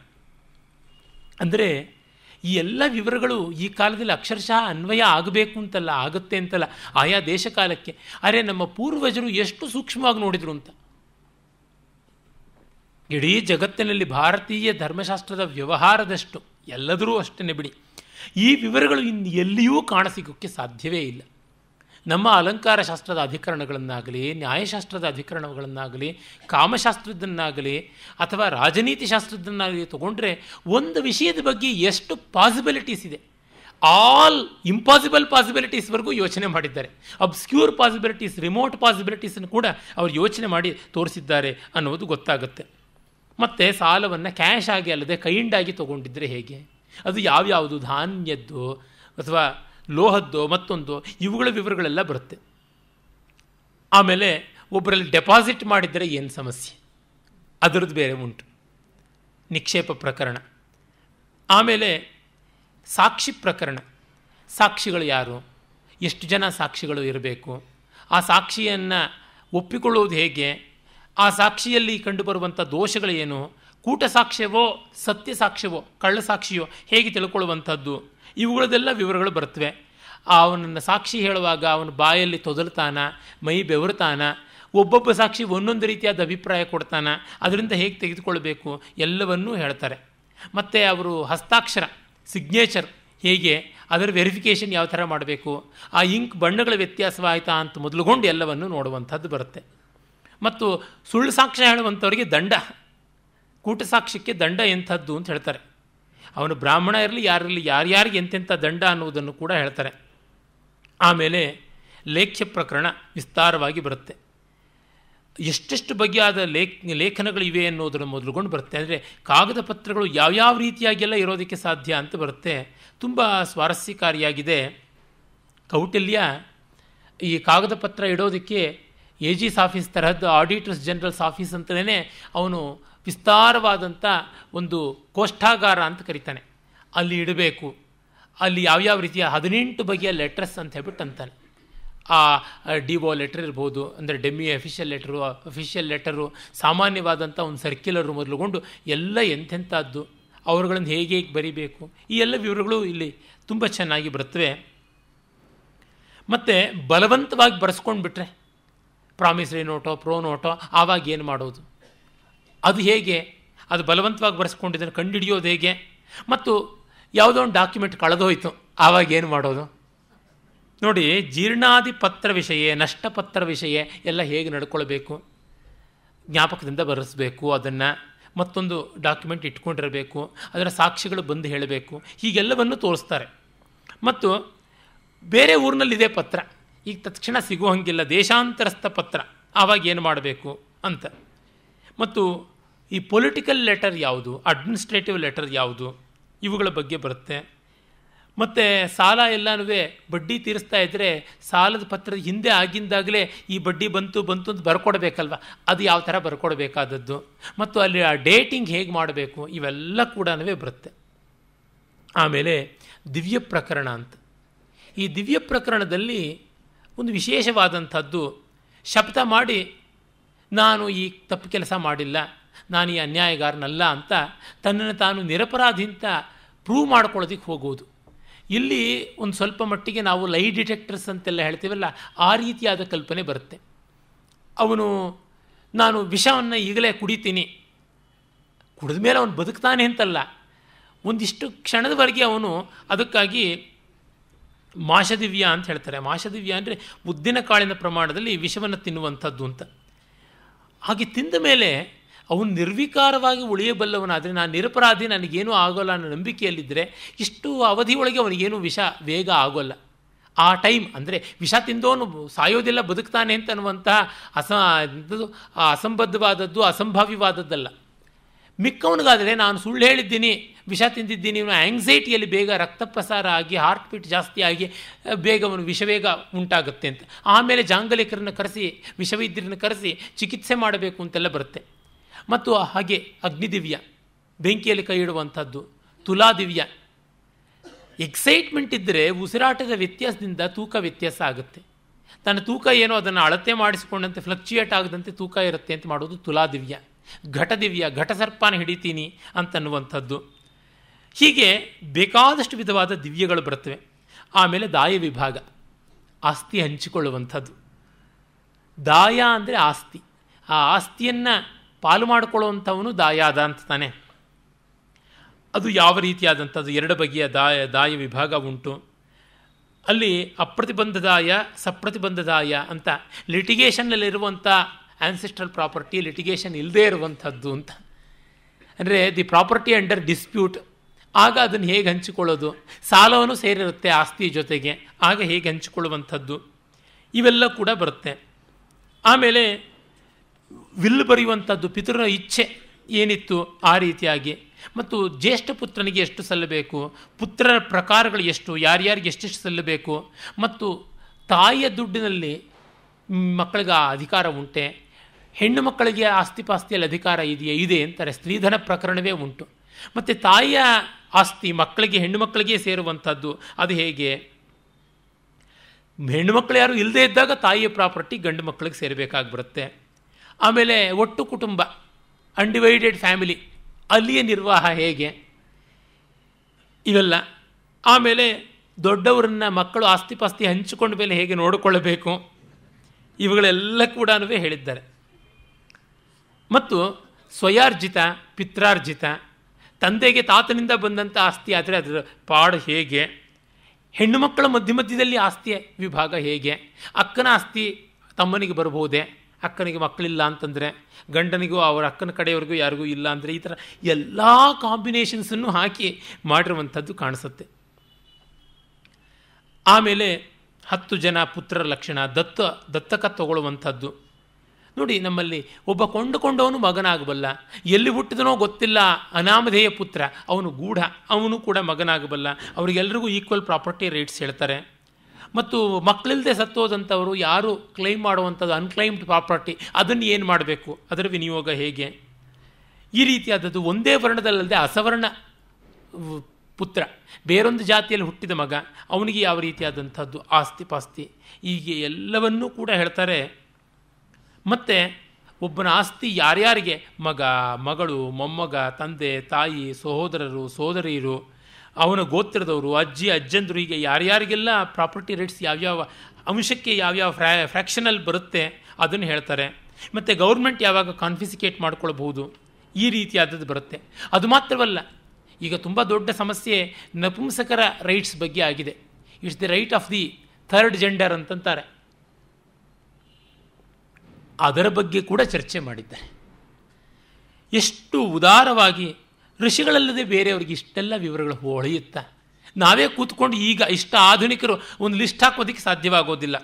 ಅಂದರೆ ಈ ಎಲ್ಲ ವಿವರಗಳು ಈ ಕಾಲದಲ್ಲಿ ಅಕ್ಷರಶಃ ಅನ್ವಯ ಆಗಬೇಕು ಅಂತಲ್ಲ ಆಗುತ್ತೆ ಅಂತಲ್ಲ ಆಯಾ ದೇಶ ಕಾಲಕ್ಕೆ ನಮ್ಮ ಪೂರ್ವಜರು ಎಷ್ಟು ಸೂಕ್ಷ್ಮವಾಗಿ ನೋಡಿದರು ಅಂತ ಇಡೀ ಜಗತ್ತಿನಲ್ಲಿ ಭಾರತೀಯ ಧರ್ಮಶಾಸ್ತ್ರದ ವ್ಯವಹಾರದಷ್ಟು ಎಲ್ಲದರೂ ಅಷ್ಟೇ ಬಿಡಿ ಈ ವಿವರಗಳು ಇನ್ನು ಎಲ್ಲಿಯೂ ಕಾಣಸಿಗೋಕ್ಕೆ ಸಾಧ್ಯವೇ ಇಲ್ಲ ನಮ್ಮ ಅಲಂಕಾರ ಶಾಸ್ತ್ರದ ಅಧಿಕರಣಗಳನ್ನಾಗಲಿ ನ್ಯಾಯಶಾಸ್ತ್ರದ ಅಧಿಕರಣಗಳನ್ನಾಗಲಿ ಕಾಮಶಾಸ್ತ್ರದನ್ನಾಗಲಿ ಅಥವಾ ರಾಜನೀತಿ ಶಾಸ್ತ್ರದನ್ನಾಗಲಿ ತಗೊಂಡ್ರೆ ಒಂದು ವಿಷಯದ ಬಗ್ಗೆ ಎಷ್ಟು ಪಾಸಿಬಿಲಿಟೀಸ್ ಇದೆ ಆಲ್ ಇಂಪಾಸಿಬಲ್ ಪಾಸಿಬಿಲಿಟೀಸ್ವರೆಗೂ ಯೋಚನೆ ಮಾಡಿದ್ದಾರೆ ಅಬ್ಸ್ಕ್ಯೂರ್ ಪಾಸಿಬಿಲಿಟೀಸ್ ರಿಮೋಟ್ ಪಾಸಿಬಿಲಿಟೀಸನ್ನು ಕೂಡ ಅವರು ಯೋಚನೆ ಮಾಡಿ ತೋರಿಸಿದ್ದಾರೆ ಅನ್ನೋದು ಗೊತ್ತಾಗುತ್ತೆ ಮತ್ತು ಸಾಲವನ್ನು ಕ್ಯಾಶ್ ಆಗಿ ಅಲ್ಲದೆ ಕೈಂಡಾಗಿ ತೊಗೊಂಡಿದ್ದರೆ ಹೇಗೆ ಅದು ಯಾವ್ಯಾವುದು ಧಾನ್ಯದ್ದು ಅಥವಾ ಲೋಹದ್ದು ಮತ್ತೊಂದು ಇವುಗಳ ವಿವರಗಳೆಲ್ಲ ಬರುತ್ತೆ ಆಮೇಲೆ ಒಬ್ಬರಲ್ಲಿ ಡೆಪಾಸಿಟ್ ಮಾಡಿದರೆ ಏನು ಸಮಸ್ಯೆ ಅದರದ್ದು ಬೇರೆ ಉಂಟು ನಿಕ್ಷೇಪ ಪ್ರಕರಣ ಆಮೇಲೆ ಸಾಕ್ಷಿ ಪ್ರಕರಣ ಸಾಕ್ಷಿಗಳು ಯಾರು ಎಷ್ಟು ಜನ ಸಾಕ್ಷಿಗಳು ಇರಬೇಕು ಆ ಸಾಕ್ಷಿಯನ್ನು ಒಪ್ಪಿಕೊಳ್ಳುವುದು ಹೇಗೆ ಆ ಸಾಕ್ಷಿಯಲ್ಲಿ ಕಂಡುಬರುವಂಥ ದೋಷಗಳೇನು ಕೂಟ ಸಾಕ್ಷ್ಯವೋ ಸತ್ಯ ಸಾಕ್ಷ್ಯವೋ ಕಳ್ಳ ಸಾಕ್ಷಿಯೋ ಹೇಗೆ ತಿಳ್ಕೊಳ್ಳುವಂಥದ್ದು ಇವುಗಳದೆಲ್ಲ ವಿವರಗಳು ಬರ್ತವೆ ಅವನನ್ನು ಸಾಕ್ಷಿ ಹೇಳುವಾಗ ಅವನ ಬಾಯಲ್ಲಿ ತೊದಲ್ತಾನ ಮೈ ಬೆವರ್ತಾನ ಒಬ್ಬೊಬ್ಬ ಸಾಕ್ಷಿ ಒಂದೊಂದು ರೀತಿಯಾದ ಅಭಿಪ್ರಾಯ ಕೊಡ್ತಾನ ಅದರಿಂದ ಹೇಗೆ ತೆಗೆದುಕೊಳ್ಬೇಕು ಎಲ್ಲವನ್ನೂ ಹೇಳ್ತಾರೆ ಮತ್ತು ಅವರು ಹಸ್ತಾಕ್ಷರ ಸಿಗ್ನೇಚರ್ ಹೇಗೆ ಅದರ ವೆರಿಫಿಕೇಷನ್ ಯಾವ ಥರ ಮಾಡಬೇಕು ಆ ಇಂಕ್ ಬಣ್ಣಗಳ ವ್ಯತ್ಯಾಸವಾಯಿತಾ ಅಂತ ಮೊದಲುಗೊಂಡು ಎಲ್ಲವನ್ನು ನೋಡುವಂಥದ್ದು ಬರುತ್ತೆ ಮತ್ತು ಸುಳ್ಳು ಸಾಕ್ಷ್ಯ ಹೇಳುವಂಥವರಿಗೆ ದಂಡ ಕೂಟ ಸಾಕ್ಷ್ಯಕ್ಕೆ ದಂಡ ಎಂಥದ್ದು ಅಂತ ಹೇಳ್ತಾರೆ ಅವನು ಬ್ರಾಹ್ಮಣ ಇರಲಿ ಯಾರಿರಲಿ ಯಾರ್ಯಾರಿಗೆ ಎಂತೆಂಥ ದಂಡ ಅನ್ನುವುದನ್ನು ಕೂಡ ಹೇಳ್ತಾರೆ ಆಮೇಲೆ ಲೇಖ್ಯ ಪ್ರಕರಣ ವಿಸ್ತಾರವಾಗಿ ಬರುತ್ತೆ ಎಷ್ಟೆಷ್ಟು ಬಗೆಯಾದ ಲೇಖ ಇವೆ ಅನ್ನೋದನ್ನು ಮೊದಲುಗೊಂಡು ಬರುತ್ತೆ ಅಂದರೆ ಕಾಗದ ಪತ್ರಗಳು ಯಾವ್ಯಾವ ರೀತಿಯಾಗೆಲ್ಲ ಇರೋದಕ್ಕೆ ಸಾಧ್ಯ ಅಂತ ಬರುತ್ತೆ ತುಂಬ ಸ್ವಾರಸ್ಯಕಾರಿಯಾಗಿದೆ ಕೌಟಿಲ್ಯ ಈ ಕಾಗದ ಪತ್ರ ಇಡೋದಕ್ಕೆ ಎ ಜಿಸ್ ಆಫೀಸ್ ತರಹದ್ದು ಆಡಿಟರ್ಸ್ ಜನರಲ್ಸ್ ಆಫೀಸ್ ಅಂತಲೇ ಅವನು ವಿಸ್ತಾರವಾದಂಥ ಒಂದು ಕೋಷ್ಠಾಗಾರ ಅಂತ ಕರಿತಾನೆ ಅಲ್ಲಿ ಇಡಬೇಕು ಅಲ್ಲಿ ಯಾವ್ಯಾವ ರೀತಿಯ ಹದಿನೆಂಟು ಬಗೆಯ ಲೆಟ್ರಸ್ ಅಂತ ಹೇಳ್ಬಿಟ್ಟು ಅಂತಾನೆ ಆ ಡಿ ಒ ಲೆಟರ್ ಇರ್ಬೋದು ಅಂದರೆ demi official letter official letter ಸಾಮಾನ್ಯವಾದಂಥ ಒಂದು ಸರ್ಕ್ಯುಲರು ಮೊದಲುಗೊಂಡು ಎಲ್ಲ ಎಂಥೆಂಥದ್ದು ಅವರುಗಳನ್ನು ಹೇಗೆ ಹೇಗೆ ಬರಿಬೇಕು ಈ ಎಲ್ಲ ವಿವರಗಳು ಇಲ್ಲಿ ತುಂಬ ಚೆನ್ನಾಗಿ ಬರುತ್ತವೆ ಮತ್ತು ಬಲವಂತವಾಗಿ ಬರೆಸ್ಕೊಂಡು ಬಿಟ್ಟರೆ ಪ್ರಾಮಿಸ್ರಿ ನೋಟೋ ಪ್ರೋ ನೋಟೋ ಆವಾಗ ಏನು ಮಾಡೋದು ಅದು ಹೇಗೆ ಅದು ಬಲವಂತವಾಗಿ ಬರೆಸ್ಕೊಂಡಿದ್ದನ್ನು ಕಂಡುಹಿಡಿಯೋದು ಹೇಗೆ ಮತ್ತು ಯಾವುದೋ ಒಂದು ಡಾಕ್ಯುಮೆಂಟ್ ಕಳೆದೋಯ್ತು ಆವಾಗ ಏನು ಮಾಡೋದು ನೋಡಿ ಜೀರ್ಣಾದಿ ಪತ್ರ ವಿಷಯ ನಷ್ಟಪತ್ರ ವಿಷಯ ಎಲ್ಲ ಹೇಗೆ ನಡ್ಕೊಳ್ಬೇಕು ಜ್ಞಾಪಕದಿಂದ ಬರೆಸಬೇಕು ಅದನ್ನು ಮತ್ತೊಂದು ಡಾಕ್ಯುಮೆಂಟ್ ಇಟ್ಕೊಂಡಿರಬೇಕು ಅದರ ಸಾಕ್ಷಿಗಳು ಬಂದು ಹೇಳಬೇಕು ಹೀಗೆಲ್ಲವನ್ನು ತೋರಿಸ್ತಾರೆ ಮತ್ತು ಬೇರೆ ಊರಿನಲ್ಲಿದೆ ಪತ್ರ ಈಗ ತಕ್ಷಣ ಸಿಗೋ ಹಂಗಿಲ್ಲ ದೇಶಾಂತರಸ್ಥ ಪತ್ರ ಆವಾಗ ಏನು ಮಾಡಬೇಕು ಅಂತ ಮತ್ತು ಈ ಪೊಲಿಟಿಕಲ್ ಲೆಟರ್ ಯಾವುದು ಅಡ್ಮಿನಿಸ್ಟ್ರೇಟಿವ್ ಲೆಟರ್ ಯಾವುದು ಇವುಗಳ ಬಗ್ಗೆ ಬರುತ್ತೆ ಮತ್ತು ಸಾಲ ಎಲ್ಲನೂ ಬಡ್ಡಿ ತೀರಿಸ್ತಾ ಇದ್ದರೆ ಸಾಲದ ಪತ್ರದ ಹಿಂದೆ ಆಗಿಂದಾಗಲೇ ಈ ಬಡ್ಡಿ ಬಂತು ಬಂತು ಅಂತ ಬರ್ಕೊಡ್ಬೇಕಲ್ವ ಅದು ಯಾವ ಥರ ಬರ್ಕೊಡ್ಬೇಕಾದದ್ದು ಮತ್ತು ಅಲ್ಲಿ ಆ ಡೇಟಿಂಗ್ ಹೇಗೆ ಮಾಡಬೇಕು ಇವೆಲ್ಲ ಕೂಡ ಬರುತ್ತೆ ಆಮೇಲೆ ದಿವ್ಯ ಪ್ರಕರಣ ಅಂತ ಈ ದಿವ್ಯ ಪ್ರಕರಣದಲ್ಲಿ ಒಂದು ವಿಶೇಷವಾದಂಥದ್ದು ಶಬ್ದ ಮಾಡಿ ನಾನು ಈ ತಪ್ಪು ಕೆಲಸ ಮಾಡಿಲ್ಲ ನಾನು ಈ ಅನ್ಯಾಯಗಾರನಲ್ಲ ಅಂತ ತನ್ನನ್ನು ತಾನು ನಿರಪರಾಧಿಂತ ಅಂತ ಪ್ರೂವ್ ಮಾಡ್ಕೊಳ್ಳೋದಕ್ಕೆ ಹೋಗೋದು ಇಲ್ಲಿ ಒಂದು ಸ್ವಲ್ಪ ಮಟ್ಟಿಗೆ ನಾವು ಲೈ ಡಿಟೆಕ್ಟರ್ಸ್ ಅಂತೆಲ್ಲ ಹೇಳ್ತೀವಲ್ಲ ಆ ರೀತಿಯಾದ ಕಲ್ಪನೆ ಬರುತ್ತೆ ಅವನು ನಾನು ವಿಷವನ್ನು ಈಗಲೇ ಕುಡಿತೀನಿ ಕುಡಿದ ಮೇಲೆ ಅವನು ಬದುಕ್ತಾನೆ ಅಂತಲ್ಲ ಒಂದಿಷ್ಟು ಕ್ಷಣದವರೆಗೆ ಅವನು ಅದಕ್ಕಾಗಿ ಮಾಷದಿವ್ಯ ಅಂತ ಹೇಳ್ತಾರೆ ಮಾಷದಿವ್ಯ ಅಂದರೆ ಉದ್ದಿನ ಕಾಳಿನ ಪ್ರಮಾಣದಲ್ಲಿ ವಿಷವನ್ನು ತಿನ್ನುವಂಥದ್ದು ಅಂತ ಹಾಗೆ ತಿಂದ ಮೇಲೆ ಅವನು ನಿರ್ವಿಕಾರವಾಗಿ ಉಳಿಯಬಲ್ಲವನಾದರೆ ನಾನು ನಿರಪರಾಧಿ ನನಗೇನೂ ಆಗೋಲ್ಲ ಅನ್ನೋ ನಂಬಿಕೆಯಲ್ಲಿದ್ದರೆ ಇಷ್ಟು ಅವಧಿಯೊಳಗೆ ಅವನಿಗೇನು ವಿಷ ವೇಗ ಆಗೋಲ್ಲ ಆ ಟೈಮ್ ಅಂದರೆ ವಿಷ ತಿಂದೋನು ಸಾಯೋದಿಲ್ಲ ಬದುಕ್ತಾನೆ ಅಂತ ಅನ್ನುವಂತಹ ಅಸ ಅಸಂಬದ್ಧವಾದದ್ದು ಅಸಂಭಾವ್ಯವಾದದ್ದಲ್ಲ ಮಿಕ್ಕವನಿಗಾದರೆ ನಾನು ಸುಳ್ಳು ಹೇಳಿದ್ದೀನಿ ವಿಷ ತಿಂದಿದ್ದೀನಿ ಇವನು ಆ್ಯಂಗ್ಸೈಟಿಯಲ್ಲಿ ಬೇಗ ರಕ್ತಪ್ರಸಾರ ಆಗಿ ಹಾರ್ಟ್ ಬೀಟ್ ಜಾಸ್ತಿ ಆಗಿ ಬೇಗ ಅವನು ವಿಷವೇಗ ಉಂಟಾಗುತ್ತೆ ಅಂತ ಆಮೇಲೆ ಜಾಂಗಲಿಕರನ್ನು ಕರೆಸಿ ವಿಷವೈದ್ಯರನ್ನು ಕರೆಸಿ ಚಿಕಿತ್ಸೆ ಮಾಡಬೇಕು ಅಂತೆಲ್ಲ ಬರುತ್ತೆ ಮತ್ತು ಹಾಗೆ ಅಗ್ನಿದಿವ್ಯ ಬೆಂಕಿಯಲ್ಲಿ ಕೈ ಇಡುವಂಥದ್ದು ತುಲಾದಿವ್ಯ ಎಕ್ಸೈಟ್ಮೆಂಟ್ ಇದ್ದರೆ ಉಸಿರಾಟದ ವ್ಯತ್ಯಾಸದಿಂದ ತೂಕ ವ್ಯತ್ಯಾಸ ಆಗುತ್ತೆ ತನ್ನ ತೂಕ ಏನೋ ಅದನ್ನು ಅಳತೆ ಮಾಡಿಸಿಕೊಂಡಂತೆ ಫ್ಲಕ್ಚುಯೇಟ್ ಆಗದಂತೆ ತೂಕ ಇರುತ್ತೆ ಅಂತ ಮಾಡೋದು ತುಲಾದಿವ್ಯ ಘಟದಿವ್ಯ ಘಟಸರ್ಪಾನ ಹಿಡಿತೀನಿ ಅಂತನ್ನುವಂಥದ್ದು ಹೀಗೆ ಬೇಕಾದಷ್ಟು ವಿಧವಾದ ದಿವ್ಯಗಳು ಬರುತ್ತವೆ ಆಮೇಲೆ ದಾಯ ವಿಭಾಗ ಆಸ್ತಿ ಹಂಚಿಕೊಳ್ಳುವಂಥದ್ದು ದಾಯ ಅಂದರೆ ಆಸ್ತಿ ಆ ಆಸ್ತಿಯನ್ನು ಪಾಲು ಮಾಡಿಕೊಳ್ಳುವಂಥವನು ದಾಯಾದ ಅಂತ ತಾನೆ ಅದು ಯಾವ ರೀತಿಯಾದಂಥದ್ದು ಎರಡು ಬಗೆಯ ದಾಯ ದಾಯ ವಿಭಾಗ ಉಂಟು ಅಲ್ಲಿ ಅಪ್ರತಿಬಂಧದಾಯ ಸಪ್ರತಿಬಂಧದಾಯ ಅಂತ ಲಿಟಿಗೇಷನ್ನಲ್ಲಿರುವಂಥ ಆ್ಯನ್ಸೆಸ್ಟ್ರಲ್ ಪ್ರಾಪರ್ಟಿ ಲಿಟಿಗೇಷನ್ ಇಲ್ಲದೇ ಇರುವಂಥದ್ದು ಅಂತ ಅಂದರೆ ದಿ ಪ್ರಾಪರ್ಟಿ ಅಂಡರ್ ಡಿಸ್ಪ್ಯೂಟ್ ಆಗ ಅದನ್ನು ಹೇಗೆ ಹಂಚಿಕೊಳ್ಳೋದು ಸಾಲವನ್ನು ಸೇರಿರುತ್ತೆ ಆಸ್ತಿ ಜೊತೆಗೆ ಆಗ ಹೇಗೆ ಹಂಚಿಕೊಳ್ಳುವಂಥದ್ದು ಇವೆಲ್ಲ ಕೂಡ ಬರುತ್ತೆ ಆಮೇಲೆ ವಿಲ್ಲು ಬರೆಯುವಂಥದ್ದು ಪಿತೃರ ಇಚ್ಛೆ ಏನಿತ್ತು ಆ ರೀತಿಯಾಗಿ ಮತ್ತು ಜ್ಯೇಷ್ಠ ಪುತ್ರನಿಗೆ ಎಷ್ಟು ಸಲ್ಲಬೇಕು ಪುತ್ರರ ಪ್ರಕಾರಗಳು ಎಷ್ಟು ಯಾರ್ಯಾರಿಗೆ ಎಷ್ಟೆಷ್ಟು ಸಲ್ಲಬೇಕು ಮತ್ತು ತಾಯಿಯ ದುಡ್ಡಿನಲ್ಲಿ ಮಕ್ಕಳಿಗೆ ಆ ಅಧಿಕಾರ ಉಂಟೆ ಹೆಣ್ಣು ಮಕ್ಕಳಿಗೆ ಆಸ್ತಿ ಪಾಸ್ತಿಯಲ್ಲಿ ಅಧಿಕಾರ ಇದೆಯೇ ಇದೆ ಅಂತಾರೆ ಸ್ತ್ರೀಧನ ಪ್ರಕರಣವೇ ಉಂಟು ಮತ್ತು ತಾಯಿಯ ಆಸ್ತಿ ಮಕ್ಕಳಿಗೆ ಹೆಣ್ಣು ಮಕ್ಕಳಿಗೆ ಸೇರುವಂಥದ್ದು ಅದು ಹೇಗೆ ಹೆಣ್ಣು ಮಕ್ಕಳು ಯಾರು ಇಲ್ಲದೇ ಇದ್ದಾಗ ತಾಯಿಯ ಪ್ರಾಪರ್ಟಿ ಗಂಡು ಮಕ್ಕಳಿಗೆ ಸೇರಬೇಕಾಗಿ ಬರುತ್ತೆ ಆಮೇಲೆ ಒಟ್ಟು ಕುಟುಂಬ ಅನ್ಡಿವೈಡೆಡ್ ಫ್ಯಾಮಿಲಿ ಅಲ್ಲಿಯ ನಿರ್ವಾಹ ಹೇಗೆ ಇವೆಲ್ಲ ಆಮೇಲೆ ದೊಡ್ಡವರನ್ನ ಮಕ್ಕಳು ಆಸ್ತಿಪಾಸ್ತಿ ಹಂಚಿಕೊಂಡ ಮೇಲೆ ಹೇಗೆ ನೋಡಿಕೊಳ್ಳಬೇಕು ಇವುಗಳೆಲ್ಲ ಕೂಡ ಹೇಳಿದ್ದಾರೆ ಮತ್ತು ಸ್ವಯಾರ್ಜಿತ ಪಿತ್ರಾರ್ಜಿತ ತಂದೆಗೆ ತಾತನಿಂದ ಬಂದಂಥ ಆಸ್ತಿ ಆದರೆ ಅದರ ಪಾಡು ಹೇಗೆ ಹೆಣ್ಣು ಮಕ್ಕಳ ಮಧ್ಯ ಮಧ್ಯದಲ್ಲಿ ಆಸ್ತಿಯ ವಿಭಾಗ ಹೇಗೆ ಅಕ್ಕನ ಆಸ್ತಿ ತಮ್ಮನಿಗೆ ಬರಬಹುದೇ ಅಕ್ಕನಿಗೆ ಮಕ್ಕಳಿಲ್ಲ ಅಂತಂದರೆ ಗಂಡನಿಗೂ ಅವರ ಅಕ್ಕನ ಕಡೆಯವ್ರಿಗೂ ಯಾರಿಗೂ ಇಲ್ಲ ಅಂದರೆ ಈ ಥರ ಎಲ್ಲ ಕಾಂಬಿನೇಷನ್ಸನ್ನು ಹಾಕಿ ಮಾಡಿರುವಂಥದ್ದು ಕಾಣಿಸುತ್ತೆ ಆಮೇಲೆ ಹತ್ತು ಜನ ಪುತ್ರರ ಲಕ್ಷಣ ದತ್ತ ದತ್ತಕ ತಗೊಳ್ಳುವಂಥದ್ದು ನೋಡಿ ನಮ್ಮಲ್ಲಿ ಒಬ್ಬ ಕೊಂಡುಕೊಂಡವನು ಮಗನಾಗಬಲ್ಲ ಎಲ್ಲಿ ಹುಟ್ಟಿದನೋ ಗೊತ್ತಿಲ್ಲ ಅನಾಮಧೇಯ ಪುತ್ರ ಅವನು ಗೂಢ ಅವನು ಕೂಡ ಮಗನಾಗಬಲ್ಲ ಅವ್ರಿಗೆಲ್ಲರಿಗೂ ಈಕ್ವಲ್ ಪ್ರಾಪರ್ಟಿ ರೇಟ್ಸ್ ಹೇಳ್ತಾರೆ ಮತ್ತು ಮಕ್ಕಳಿಲ್ಲದೆ ಸತ್ತೋದಂಥವರು ಯಾರು ಕ್ಲೈಮ್ ಮಾಡುವಂಥದ್ದು ಅನ್ಕ್ಲೈಮ್ಡ್ ಪ್ರಾಪರ್ಟಿ ಅದನ್ನು ಏನು ಮಾಡಬೇಕು ಅದರ ವಿನಿಯೋಗ ಹೇಗೆ ಈ ರೀತಿಯಾದದ್ದು ಒಂದೇ ವರ್ಣದಲ್ಲದೆ ಅಸವರ್ಣ ಪುತ್ರ ಬೇರೊಂದು ಜಾತಿಯಲ್ಲಿ ಹುಟ್ಟಿದ ಮಗ ಅವನಿಗೆ ಯಾವ ರೀತಿಯಾದಂಥದ್ದು ಆಸ್ತಿ ಪಾಸ್ತಿ ಹೀಗೆ ಎಲ್ಲವನ್ನೂ ಕೂಡ ಹೇಳ್ತಾರೆ ಮತ್ತು ಒಬ್ಬನ ಆಸ್ತಿ ಯಾರ್ಯಾರಿಗೆ ಮಗ ಮಗಳು ಮೊಮ್ಮಗ ತಂದೆ ತಾಯಿ ಸಹೋದರರು ಸೋದರಿಯರು ಅವನ ಗೋತ್ರದವರು ಅಜ್ಜಿ ಅಜ್ಜಂದರು ಹೀಗೆ ಯಾರ್ಯಾರಿಗೆಲ್ಲ ಪ್ರಾಪರ್ಟಿ ರೈಟ್ಸ್ ಯಾವ್ಯಾವ ಅಂಶಕ್ಕೆ ಯಾವ್ಯಾವ ಫ್ರಾ ಫ್ರ್ಯಾಕ್ಷನಲ್ಲಿ ಬರುತ್ತೆ ಅದನ್ನು ಹೇಳ್ತಾರೆ ಮತ್ತು ಗೌರ್ಮೆಂಟ್ ಯಾವಾಗ ಕಾನ್ಫಿಸಿಕೇಟ್ ಮಾಡ್ಕೊಳ್ಬಹುದು ಈ ರೀತಿಯಾದದ್ದು ಬರುತ್ತೆ ಅದು ಮಾತ್ರವಲ್ಲ ಈಗ ತುಂಬ ದೊಡ್ಡ ಸಮಸ್ಯೆ ನಪುಂಸಕರ ರೈಟ್ಸ್ ಬಗ್ಗೆ ಆಗಿದೆ it's the right of the third gender ಅಂತಂತಾರೆ ಅದರ ಬಗ್ಗೆ ಕೂಡ ಚರ್ಚೆ ಮಾಡಿದ್ದಾರೆ ಎಷ್ಟು ಉದಾರವಾಗಿ ಋಷಿಗಳಲ್ಲದೆ ಬೇರೆಯವ್ರಿಗೆ ಇಷ್ಟೆಲ್ಲ ವಿವರಗಳು ಹೊಳೆಯುತ್ತಾ ನಾವೇ ಕೂತ್ಕೊಂಡು ಈಗ ಇಷ್ಟ ಆಧುನಿಕರು ಒಂದು ಲಿಸ್ಟ್ ಹಾಕೋದಕ್ಕೆ ಸಾಧ್ಯವಾಗೋದಿಲ್ಲ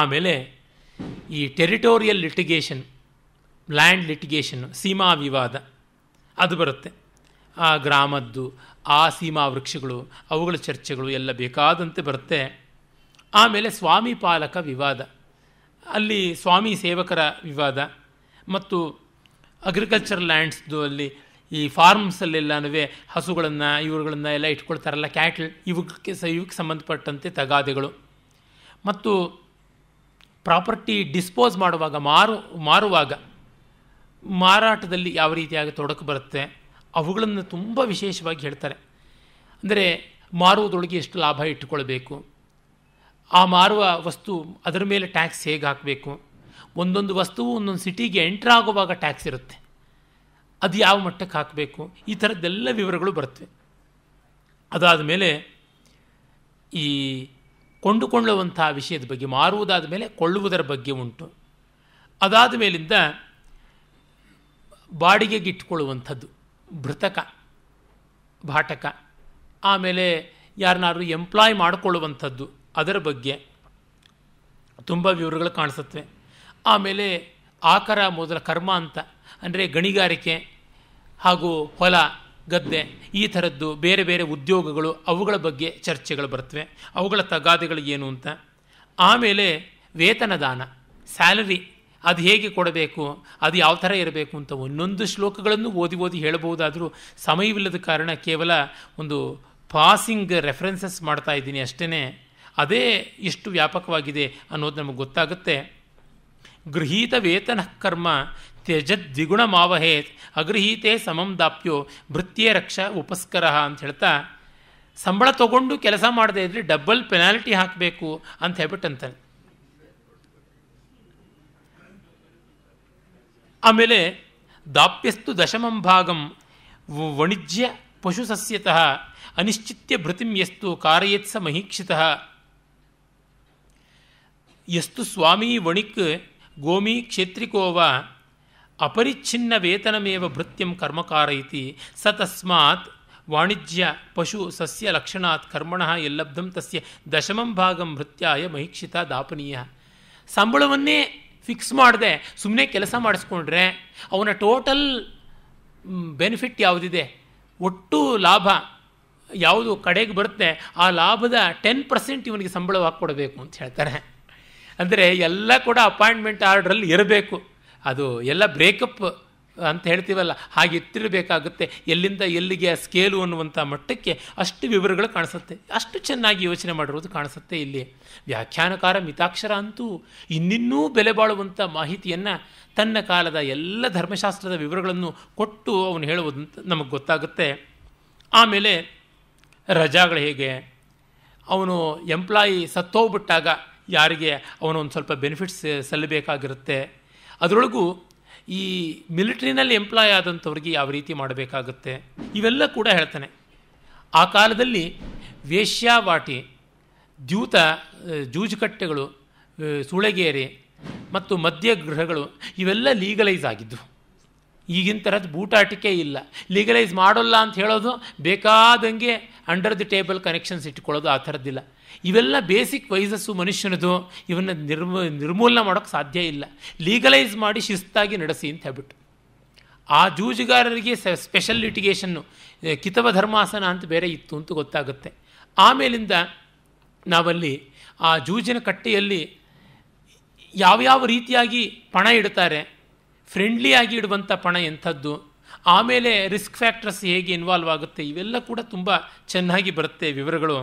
ಆಮೇಲೆ ಈ ಟೆರಿಟೋರಿಯಲ್ ಲಿಟಿಗೇಷನ್ ಲ್ಯಾಂಡ್ ಲಿಟಿಗೇಷನ್ ಸೀಮಾ ವಿವಾದ ಅದು ಬರುತ್ತೆ ಆ ಗ್ರಾಮದ್ದು ಆ ಸೀಮಾ ವೃಕ್ಷಗಳು ಅವುಗಳ ಚರ್ಚೆಗಳು ಎಲ್ಲ ಬೇಕಾದಂತೆ ಬರುತ್ತೆ ಆಮೇಲೆ ಸ್ವಾಮಿ ಪಾಲಕ ವಿವಾದ ಅಲ್ಲಿ ಸ್ವಾಮಿ ಸೇವಕರ ವಿವಾದ ಮತ್ತು ಅಗ್ರಿಕಲ್ಚರ್ ಲ್ಯಾಂಡ್ಸ್ದು ಅಲ್ಲಿ ಈ ಫಾರ್ಮ್ಸಲ್ಲೆಲ್ಲನೂ ಹಸುಗಳನ್ನು ಇವುಗಳನ್ನು ಎಲ್ಲ ಇಟ್ಕೊಳ್ತಾರಲ್ಲ ಕ್ಯಾಟಲ್ ಇವಕ್ಕೆ ಸ ಇವಕ್ಕೆ ಸಂಬಂಧಪಟ್ಟಂತೆ ತಗಾದೆಗಳು ಮತ್ತು ಪ್ರಾಪರ್ಟಿ ಡಿಸ್ಪೋಸ್ ಮಾಡುವಾಗ ಮಾರು ಮಾರುವಾಗ ಮಾರಾಟದಲ್ಲಿ ಯಾವ ರೀತಿಯಾಗಿ ತೊಡಕು ಬರುತ್ತೆ ಅವುಗಳನ್ನು ತುಂಬ ವಿಶೇಷವಾಗಿ ಹೇಳ್ತಾರೆ ಅಂದರೆ ಮಾರುವುದೊಳಗೆ ಎಷ್ಟು ಲಾಭ ಇಟ್ಟುಕೊಳ್ಬೇಕು ಆ ಮಾರುವ ವಸ್ತು ಅದರ ಮೇಲೆ ಟ್ಯಾಕ್ಸ್ ಹೇಗೆ ಹಾಕಬೇಕು ಒಂದೊಂದು ವಸ್ತುವು ಒಂದೊಂದು ಸಿಟಿಗೆ ಎಂಟ್ರ್ ಆಗುವಾಗ ಟ್ಯಾಕ್ಸ್ ಇರುತ್ತೆ ಅದು ಯಾವ ಮಟ್ಟಕ್ಕೆ ಹಾಕಬೇಕು ಈ ಥರದ್ದೆಲ್ಲ ವಿವರಗಳು ಬರುತ್ತೆ ಅದಾದ ಮೇಲೆ ಈ ಕೊಂಡುಕೊಳ್ಳುವಂಥ ವಿಷಯದ ಬಗ್ಗೆ ಮಾರುವುದಾದ ಮೇಲೆ ಕೊಳ್ಳುವುದರ ಬಗ್ಗೆ ಉಂಟು ಅದಾದ ಮೇಲಿಂದ ಬಾಡಿಗೆಗೆ ಇಟ್ಕೊಳ್ಳುವಂಥದ್ದು ಭೃತಕ ಭಾಟಕ ಆಮೇಲೆ ಯಾರನ್ನಾರು ಎಂಪ್ಲಾಯ್ ಮಾಡಿಕೊಳ್ಳುವಂಥದ್ದು ಅದರ ಬಗ್ಗೆ ತುಂಬ ವಿವರಗಳು ಕಾಣಿಸುತ್ತವೆ ಆಮೇಲೆ ಆಕರ ಮೊದಲ ಕರ್ಮ ಅಂತ ಅಂದರೆ ಗಣಿಗಾರಿಕೆ ಹಾಗೂ ಹೊಲ ಗದ್ದೆ ಈ ಥರದ್ದು ಬೇರೆ ಬೇರೆ ಉದ್ಯೋಗಗಳು ಅವುಗಳ ಬಗ್ಗೆ ಚರ್ಚೆಗಳು ಬರ್ತವೆ ಅವುಗಳ ತಗಾದೆಗಳು ಏನು ಅಂತ ಆಮೇಲೆ ವೇತನದಾನ ಸ್ಯಾಲರಿ ಅದು ಹೇಗೆ ಕೊಡಬೇಕು ಅದು ಯಾವ ಥರ ಇರಬೇಕು ಅಂತ ಒಂದೊಂದು ಶ್ಲೋಕಗಳನ್ನು ಓದಿ ಓದಿ ಹೇಳಬಹುದಾದರೂ ಸಮಯವಿಲ್ಲದ ಕಾರಣ ಕೇವಲ ಒಂದು ಪಾಸಿಂಗ್ ರೆಫರೆನ್ಸಸ್ ಮಾಡ್ತಾ ಇದ್ದೀನಿ ಅಷ್ಟೇ ಅದೇ ಇಷ್ಟು ವ್ಯಾಪಕವಾಗಿದೆ ಅನ್ನೋದು ನಮಗೆ ಗೊತ್ತಾಗುತ್ತೆ ಗೃಹೀತ ವೇತನ ಕರ್ಮ ತ್ಯಜದ್ವಿಗುಣ ಮಾವಹೇತ್ ಅಗೃಹೀತೆ ಸಮಂ ದಾಪ್ಯೋ ಭೃತ್ಯ ರಕ್ಷ ಉಪಸ್ಕರ ಅಂತ ಹೇಳ್ತಾ ಸಂಬಳ ತಗೊಂಡು ಕೆಲಸ ಮಾಡದೇ ಇದ್ರೆ ಡಬ್ಬಲ್ ಪೆನಾಲ್ಟಿ ಹಾಕಬೇಕು ಅಂತ ಹೇಳ್ಬಿಟ್ಟಂತಾನೆ ಆಮೇಲೆ ದಾಪ್ಯಸ್ತು ದಶಮಂ ಭಾಗಂ ವಣಿಜ್ಯ ಪಶು ಸಸ್ಯತಃ ಅನಿಶ್ಚಿತ್ಯ ಭೃತಿಂ ಯಸ್ತು ಕಾರಯತ್ಸ ಮಹೀಕ್ಷಿತಃ ಯಸ್ತು ಸ್ವಾಮಿ ವಣಿಕ್ ಗೋಮಿ ಕ್ಷೇತ್ರಿಕೋವಾ ಅಪರಿಚ್ಛಿನ್ನ ವೇತನಮೇವ ಭೃತ್ಯಂ ಕರ್ಮಕಾರ ಇತಿ ಸ ತಸ್ಮಾತ್ ವಾಣಿಜ್ಯ ಪಶು ಸಸ್ಯ ಲಕ್ಷಣಾತ್ ಕರ್ಮಣಃ ಎಲ್ಲಬ್ಧಂ ತಸ್ಯ ದಶಮಂ ಭಾಗಂ ಭೃತ್ಯಾಯ ಮಹಿಕ್ಷಿತ ದಾಪನೀಯ ಸಂಬಳವನ್ನೇ ಫಿಕ್ಸ್ ಮಾಡದೆ ಸುಮ್ಮನೆ ಕೆಲಸ ಮಾಡಿಸ್ಕೊಂಡ್ರೆ ಅವನ ಟೋಟಲ್ ಬೆನಿಫಿಟ್ ಯಾವುದಿದೆ ಒಟ್ಟು ಲಾಭ ಯಾವುದು ಕಡೆಗೆ ಬರುತ್ತೆ ಆ ಲಾಭದ ಟೆನ್ ಪರ್ಸೆಂಟ್ ಇವನಿಗೆ ಸಂಬಳವಾಗಿ ಕೊಡಬೇಕು ಅಂತ ಹೇಳ್ತಾರೆ ಅಂದರೆ ಎಲ್ಲ ಕೂಡ ಅಪಾಯಿಂಟ್ಮೆಂಟ್ ಆರ್ಡ್ರಲ್ಲಿ ಇರಬೇಕು ಅದು ಎಲ್ಲ ಬ್ರೇಕಪ್ ಅಂತ ಹೇಳ್ತೀವಲ್ಲ ಹಾಗೆ ಇತ್ತಿರಬೇಕಾಗುತ್ತೆ ಎಲ್ಲಿಂದ ಎಲ್ಲಿಗೆ ಆ ಸ್ಕೇಲು ಅನ್ನುವಂಥ ಮಟ್ಟಕ್ಕೆ ಅಷ್ಟು ವಿವರಗಳು ಕಾಣಿಸುತ್ತೆ ಅಷ್ಟು ಚೆನ್ನಾಗಿ ಯೋಚನೆ ಮಾಡಿರೋದು ಕಾಣಿಸುತ್ತೆ ಇಲ್ಲಿ ವ್ಯಾಖ್ಯಾನಕಾರ ಮಿತಾಕ್ಷರ ಅಂತೂ ಇನ್ನಿನ್ನೂ ಬೆಲೆ ಬಾಳುವಂಥ ಮಾಹಿತಿಯನ್ನು ತನ್ನ ಕಾಲದ ಎಲ್ಲ ಧರ್ಮಶಾಸ್ತ್ರದ ವಿವರಗಳನ್ನು ಕೊಟ್ಟು ಅವನು ಹೇಳುವುದು ನಮಗೆ ಗೊತ್ತಾಗುತ್ತೆ ಆಮೇಲೆ ರಜಾಗಳು ಹೇಗೆ ಅವನು ಎಂಪ್ಲಾಯಿ ಸತ್ತೋಗ್ಬಿಟ್ಟಾಗ ಯಾರಿಗೆ ಅವನೊಂದು ಸ್ವಲ್ಪ ಬೆನಿಫಿಟ್ಸ್ ಸಲ್ಲಬೇಕಾಗಿರುತ್ತೆ ಅದರೊಳಗೂ ಈ ಮಿಲಿಟ್ರಿನಲ್ಲಿ ಎಂಪ್ಲಾಯ್ ಆದಂಥವ್ರಿಗೆ ಯಾವ ರೀತಿ ಮಾಡಬೇಕಾಗುತ್ತೆ ಇವೆಲ್ಲ ಕೂಡ ಹೇಳ್ತಾನೆ ಆ ಕಾಲದಲ್ಲಿ ವೇಶ್ಯಾವಾಟಿ ದ್ಯೂತ ಜೂಜುಕಟ್ಟೆಗಳು ಸುಳೆಗೇರಿ ಮತ್ತು ಗೃಹಗಳು ಇವೆಲ್ಲ ಲೀಗಲೈಸ್ ಆಗಿದ್ವು ಈಗಿನ ಥರದ್ದು ಬೂಟಾಟಿಕೆ ಇಲ್ಲ ಲೀಗಲೈಸ್ ಮಾಡೋಲ್ಲ ಅಂತ ಹೇಳೋದು ಬೇಕಾದಂಗೆ ಅಂಡರ್ ದಿ ಟೇಬಲ್ ಕನೆಕ್ಷನ್ಸ್ ಇಟ್ಕೊಳ್ಳೋದು ಆ ಥರದ್ದಿಲ್ಲ ಇವೆಲ್ಲ ಬೇಸಿಕ್ ವೈಸಸ್ಸು ಮನುಷ್ಯನದು ಇವನ್ನ ನಿರ್ಮೂ ನಿರ್ಮೂಲನೆ ಮಾಡೋಕ್ಕೆ ಸಾಧ್ಯ ಇಲ್ಲ ಲೀಗಲೈಸ್ ಮಾಡಿ ಶಿಸ್ತಾಗಿ ನಡೆಸಿ ಅಂತ ಹೇಳ್ಬಿಟ್ಟು ಆ ಜೂಜುಗಾರರಿಗೆ ಸ್ಪೆಷಲ್ ಲಿಟಿಗೇಷನ್ನು ಕಿತವ ಧರ್ಮಾಸನ ಅಂತ ಬೇರೆ ಇತ್ತು ಅಂತ ಗೊತ್ತಾಗುತ್ತೆ ಆಮೇಲಿಂದ ನಾವಲ್ಲಿ ಆ ಜೂಜಿನ ಕಟ್ಟೆಯಲ್ಲಿ ಯಾವ್ಯಾವ ರೀತಿಯಾಗಿ ಪಣ ಇಡ್ತಾರೆ ಫ್ರೆಂಡ್ಲಿಯಾಗಿ ಇಡುವಂಥ ಪಣ ಎಂಥದ್ದು ಆಮೇಲೆ ರಿಸ್ಕ್ ಫ್ಯಾಕ್ಟರ್ಸ್ ಹೇಗೆ ಇನ್ವಾಲ್ವ್ ಆಗುತ್ತೆ ಇವೆಲ್ಲ ಕೂಡ ತುಂಬ ಚೆನ್ನಾಗಿ ಬರುತ್ತೆ ವಿವರಗಳು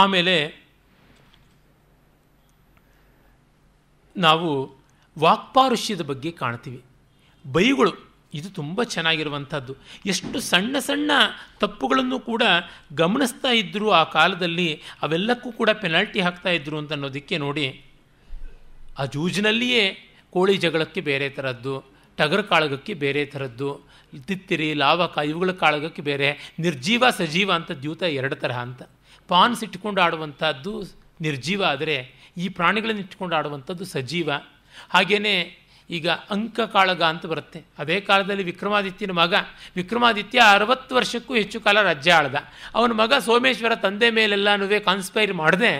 ಆಮೇಲೆ ನಾವು ವಾಕ್ಪಾರುಷ್ಯದ ಬಗ್ಗೆ ಕಾಣ್ತೀವಿ ಬೈಗಳು ಇದು ತುಂಬ ಚೆನ್ನಾಗಿರುವಂಥದ್ದು ಎಷ್ಟು ಸಣ್ಣ ಸಣ್ಣ ತಪ್ಪುಗಳನ್ನು ಕೂಡ ಗಮನಿಸ್ತಾ ಇದ್ದರು ಆ ಕಾಲದಲ್ಲಿ ಅವೆಲ್ಲಕ್ಕೂ ಕೂಡ ಪೆನಾಲ್ಟಿ ಹಾಕ್ತಾ ಇದ್ದರು ಅಂತ ಅನ್ನೋದಕ್ಕೆ ನೋಡಿ ಆ ಜೂಜಿನಲ್ಲಿಯೇ ಕೋಳಿ ಜಗಳಕ್ಕೆ ಬೇರೆ ಥರದ್ದು ಟಗರ ಕಾಳಗಕ್ಕೆ ಬೇರೆ ಥರದ್ದು ತಿತ್ತಿರಿ ಲಾವಕ ಇವುಗಳ ಕಾಳಗಕ್ಕೆ ಬೇರೆ ನಿರ್ಜೀವ ಸಜೀವ ಅಂತ ದ್ಯೂತ ಎರಡು ತರಹ ಅಂತ ಪಾನ್ಸ್ ಇಟ್ಕೊಂಡು ಆಡುವಂಥದ್ದು ನಿರ್ಜೀವ ಆದರೆ ಈ ಪ್ರಾಣಿಗಳನ್ನು ಇಟ್ಕೊಂಡು ಆಡುವಂಥದ್ದು ಸಜೀವ ಹಾಗೆಯೇ ಈಗ ಅಂಕ ಕಾಳಗ ಅಂತ ಬರುತ್ತೆ ಅದೇ ಕಾಲದಲ್ಲಿ ವಿಕ್ರಮಾದಿತ್ಯನ ಮಗ ವಿಕ್ರಮಾದಿತ್ಯ ಅರವತ್ತು ವರ್ಷಕ್ಕೂ ಹೆಚ್ಚು ಕಾಲ ರಾಜ್ಯ ಆಳ್ದ ಅವನ ಮಗ ಸೋಮೇಶ್ವರ ತಂದೆ ಮೇಲೆಲ್ಲನೂ ಕಾನ್ಸ್ಪೈರ್ ಮಾಡದೆ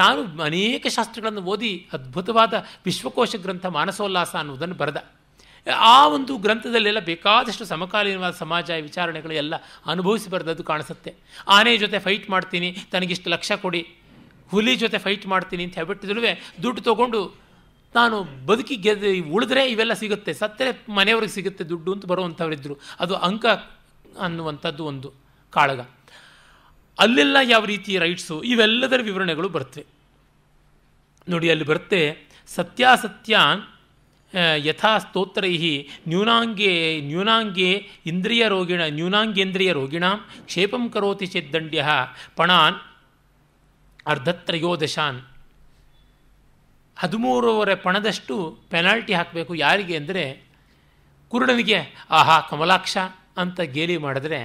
ತಾನು ಅನೇಕ ಶಾಸ್ತ್ರಗಳನ್ನು ಓದಿ ಅದ್ಭುತವಾದ ವಿಶ್ವಕೋಶ ಗ್ರಂಥ ಮಾನಸೋಲ್ಲಾಸ ಅನ್ನುವುದನ್ನು ಬರೆದ ಆ ಒಂದು ಗ್ರಂಥದಲ್ಲೆಲ್ಲ ಬೇಕಾದಷ್ಟು ಸಮಕಾಲೀನವಾದ ಸಮಾಜ ವಿಚಾರಣೆಗಳು ಎಲ್ಲ ಅನುಭವಿಸಿ ಬರೆದದ್ದು ಕಾಣಿಸುತ್ತೆ ಆನೆ ಜೊತೆ ಫೈಟ್ ಮಾಡ್ತೀನಿ ತನಗಿಷ್ಟು ಲಕ್ಷ ಕೊಡಿ ಹುಲಿ ಜೊತೆ ಫೈಟ್ ಮಾಡ್ತೀನಿ ಅಂತ ಹೇಳ್ಬಿಟ್ಟಿದ್ರು ದುಡ್ಡು ತಗೊಂಡು ನಾನು ಬದುಕಿ ಗೆದ್ದು ಉಳಿದ್ರೆ ಇವೆಲ್ಲ ಸಿಗುತ್ತೆ ಸತ್ತರೆ ಮನೆಯವ್ರಿಗೆ ಸಿಗುತ್ತೆ ದುಡ್ಡು ಅಂತ ಬರುವಂಥವರಿದ್ದರು ಅದು ಅಂಕ ಅನ್ನುವಂಥದ್ದು ಒಂದು ಕಾಳಗ ಅಲ್ಲೆಲ್ಲ ಯಾವ ರೀತಿ ರೈಟ್ಸು ಇವೆಲ್ಲದರ ವಿವರಣೆಗಳು ಬರ್ತವೆ ನೋಡಿ ಅಲ್ಲಿ ಬರುತ್ತೆ ಸತ್ಯಾಸತ್ಯ ಯಥಾ ಸ್ತೋತ್ರೈ ನ್ಯೂನಾಂಗೇ ನ್ಯೂನಾಂಗೇ ಇಂದ್ರಿಯ ರೋಗಿಣ ನ್ಯೂನಾಂಗೇಂದ್ರಿಯ ರೋಗಿಣಾಂ ಕ್ಷೇಪಂ ಕರೋತಿ ಚೇದಂಡ್ಯ ಪಣಾನ್ ಅರ್ಧತ್ರಯೋದಶಾನ್ ಹದಿಮೂರುವರೆ ಪಣದಷ್ಟು ಪೆನಾಲ್ಟಿ ಹಾಕಬೇಕು ಯಾರಿಗೆ ಅಂದರೆ ಕುರುಡನಿಗೆ ಆಹಾ ಕಮಲಾಕ್ಷ ಅಂತ ಗೇಲಿ ಮಾಡಿದ್ರೆ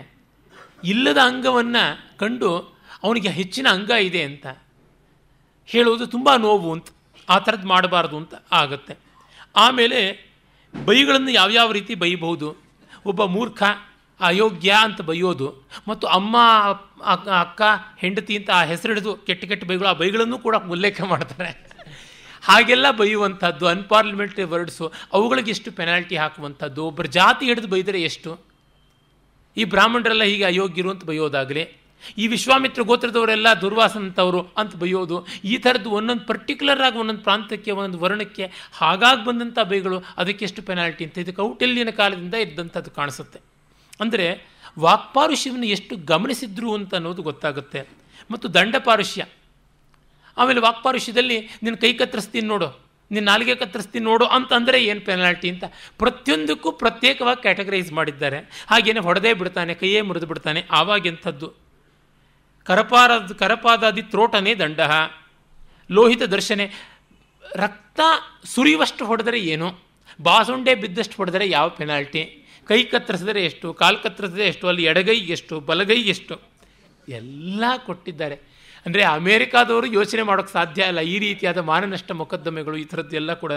ಇಲ್ಲದ ಅಂಗವನ್ನು ಕಂಡು ಅವನಿಗೆ ಹೆಚ್ಚಿನ ಅಂಗ ಇದೆ ಅಂತ ಹೇಳುವುದು ತುಂಬ ನೋವು ಅಂತ ಆ ಥರದ್ದು ಮಾಡಬಾರ್ದು ಅಂತ ಆಗುತ್ತೆ ಆಮೇಲೆ ಬೈಗಳನ್ನು ಯಾವ್ಯಾವ ರೀತಿ ಬೈಬಹುದು ಒಬ್ಬ ಮೂರ್ಖ ಅಯೋಗ್ಯ ಅಂತ ಬೈಯೋದು ಮತ್ತು ಅಮ್ಮ ಅಕ್ಕ ಹೆಂಡತಿ ಅಂತ ಆ ಹಿಡಿದು ಕೆಟ್ಟ ಕೆಟ್ಟ ಬೈಗಳು ಆ ಬೈಗಳನ್ನು ಕೂಡ ಉಲ್ಲೇಖ ಮಾಡ್ತಾರೆ ಹಾಗೆಲ್ಲ ಬೈಯುವಂಥದ್ದು ಅನ್ಪಾರ್ಲಿಮೆಂಟ್ರಿ ವರ್ಡ್ಸು ಅವುಗಳಿಗೆ ಎಷ್ಟು ಪೆನಾಲ್ಟಿ ಹಾಕುವಂಥದ್ದು ಒಬ್ಬರು ಜಾತಿ ಹಿಡಿದು ಬೈದರೆ ಎಷ್ಟು ಈ ಬ್ರಾಹ್ಮಣರೆಲ್ಲ ಹೀಗೆ ಅಯೋಗ್ಯರು ಅಂತ ಬೈಯೋದಾಗಲಿ ಈ ವಿಶ್ವಾಮಿತ್ರ ಗೋತ್ರದವರೆಲ್ಲ ದುರ್ವಾಸಂತವರು ಅಂತ ಬೈಯೋದು ಈ ಥರದ್ದು ಒಂದೊಂದು ಪರ್ಟಿಕ್ಯುಲರ್ ಆಗಿ ಒಂದೊಂದು ಪ್ರಾಂತಕ್ಕೆ ಒಂದೊಂದು ವರ್ಣಕ್ಕೆ ಹಾಗಾಗಿ ಬಂದಂಥ ಬೈಗಳು ಎಷ್ಟು ಪೆನಾಲ್ಟಿ ಅಂತ ಇದು ಕೌಟಿಲ್ಯನ ಕಾಲದಿಂದ ಇದ್ದಂಥದ್ದು ಕಾಣಿಸುತ್ತೆ ಅಂದರೆ ವಾಕ್ಪಾರುಷ್ಯವನ್ನು ಎಷ್ಟು ಗಮನಿಸಿದ್ರು ಅಂತ ಅನ್ನೋದು ಗೊತ್ತಾಗುತ್ತೆ ಮತ್ತು ದಂಡಪಾರುಷ್ಯ ಆಮೇಲೆ ವಾಕ್ಪಾರುಷ್ಯದಲ್ಲಿ ನಿನ್ನ ಕೈ ಕತ್ತರಿಸ್ತೀನಿ ನೋಡು ನಿನ್ನ ನಾಲಿಗೆ ಕತ್ತರಿಸ್ತೀನಿ ನೋಡು ಅಂತಂದರೆ ಏನು ಪೆನಾಲ್ಟಿ ಅಂತ ಪ್ರತಿಯೊಂದಕ್ಕೂ ಪ್ರತ್ಯೇಕವಾಗಿ ಕ್ಯಾಟಗರೈಸ್ ಮಾಡಿದ್ದಾರೆ ಹಾಗೇನೆ ಹೊಡೆದೇ ಬಿಡ್ತಾನೆ ಕೈಯೇ ಮುರಿದು ಬಿಡ್ತಾನೆ ಆವಾಗೆಂಥದ್ದು ಕರಪಾರ ಕರಪಾದಾದಿ ತ್ರೋಟನೇ ದಂಡ ಲೋಹಿತ ದರ್ಶನೆ ರಕ್ತ ಸುರಿಯುವಷ್ಟು ಹೊಡೆದರೆ ಏನು ಬಾಸುಂಡೆ ಬಿದ್ದಷ್ಟು ಹೊಡೆದರೆ ಯಾವ ಪೆನಾಲ್ಟಿ ಕೈ ಕತ್ತರಿಸಿದರೆ ಎಷ್ಟು ಕಾಲು ಕತ್ತರಿಸಿದರೆ ಎಷ್ಟು ಅಲ್ಲಿ ಎಡಗೈ ಎಷ್ಟು ಬಲಗೈ ಎಷ್ಟು ಎಲ್ಲ ಕೊಟ್ಟಿದ್ದಾರೆ ಅಂದರೆ ಅಮೇರಿಕಾದವರು ಯೋಚನೆ ಮಾಡೋಕ್ಕೆ ಸಾಧ್ಯ ಇಲ್ಲ ಈ ರೀತಿಯಾದ ಮಾನನಷ್ಟ ಮೊಕದ್ದಮೆಗಳು ಈ ಥರದ್ದೆಲ್ಲ ಕೂಡ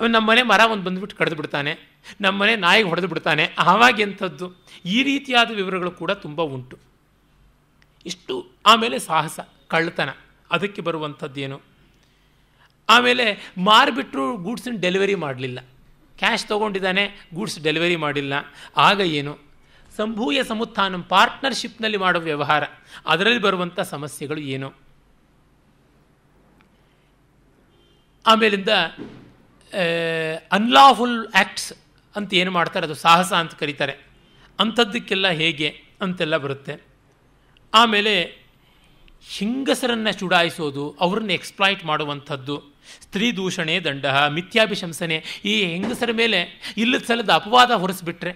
ಅವನು ಮನೆ ಮರ ಒಂದು ಬಂದುಬಿಟ್ಟು ಕಡಿದು ಬಿಡ್ತಾನೆ ಮನೆ ನಾಯಿಗೆ ಹೊಡೆದು ಬಿಡ್ತಾನೆ ಆವಾಗ ಎಂಥದ್ದು ಈ ರೀತಿಯಾದ ವಿವರಗಳು ಕೂಡ ತುಂಬ ಉಂಟು ಇಷ್ಟು ಆಮೇಲೆ ಸಾಹಸ ಕಳ್ಳತನ ಅದಕ್ಕೆ ಬರುವಂಥದ್ದೇನು ಆಮೇಲೆ ಮಾರಿಬಿಟ್ಟರು ಗೂಡ್ಸನ್ನ ಡೆಲಿವರಿ ಮಾಡಲಿಲ್ಲ ಕ್ಯಾಶ್ ತೊಗೊಂಡಿದ್ದಾನೆ ಗೂಡ್ಸ್ ಡೆಲಿವರಿ ಮಾಡಿಲ್ಲ ಆಗ ಏನು ಸಂಭೂಯ ಸಮುತ್ಥಾನ ಪಾರ್ಟ್ನರ್ಶಿಪ್ನಲ್ಲಿ ಮಾಡೋ ವ್ಯವಹಾರ ಅದರಲ್ಲಿ ಬರುವಂಥ ಸಮಸ್ಯೆಗಳು ಏನು ಆಮೇಲಿಂದ ಅನ್ಲಾಫುಲ್ ಆ್ಯಕ್ಟ್ಸ್ ಅಂತ ಏನು ಮಾಡ್ತಾರೆ ಅದು ಸಾಹಸ ಅಂತ ಕರೀತಾರೆ ಅಂಥದ್ದಕ್ಕೆಲ್ಲ ಹೇಗೆ ಅಂತೆಲ್ಲ ಬರುತ್ತೆ ಆಮೇಲೆ ಹಿಂಗಸರನ್ನು ಚುಡಾಯಿಸೋದು ಅವ್ರನ್ನ ಎಕ್ಸ್ಪ್ಲಾಯ್ಟ್ ಮಾಡುವಂಥದ್ದು ಸ್ತ್ರೀ ದೂಷಣೆ ದಂಡ ಮಿಥ್ಯಾಭಿಶಂಸನೆ ಈ ಹೆಂಗಸರ ಮೇಲೆ ಇಲ್ಲದ ಸಲದ ಅಪವಾದ ಹೊರಿಸ್ಬಿಟ್ರೆ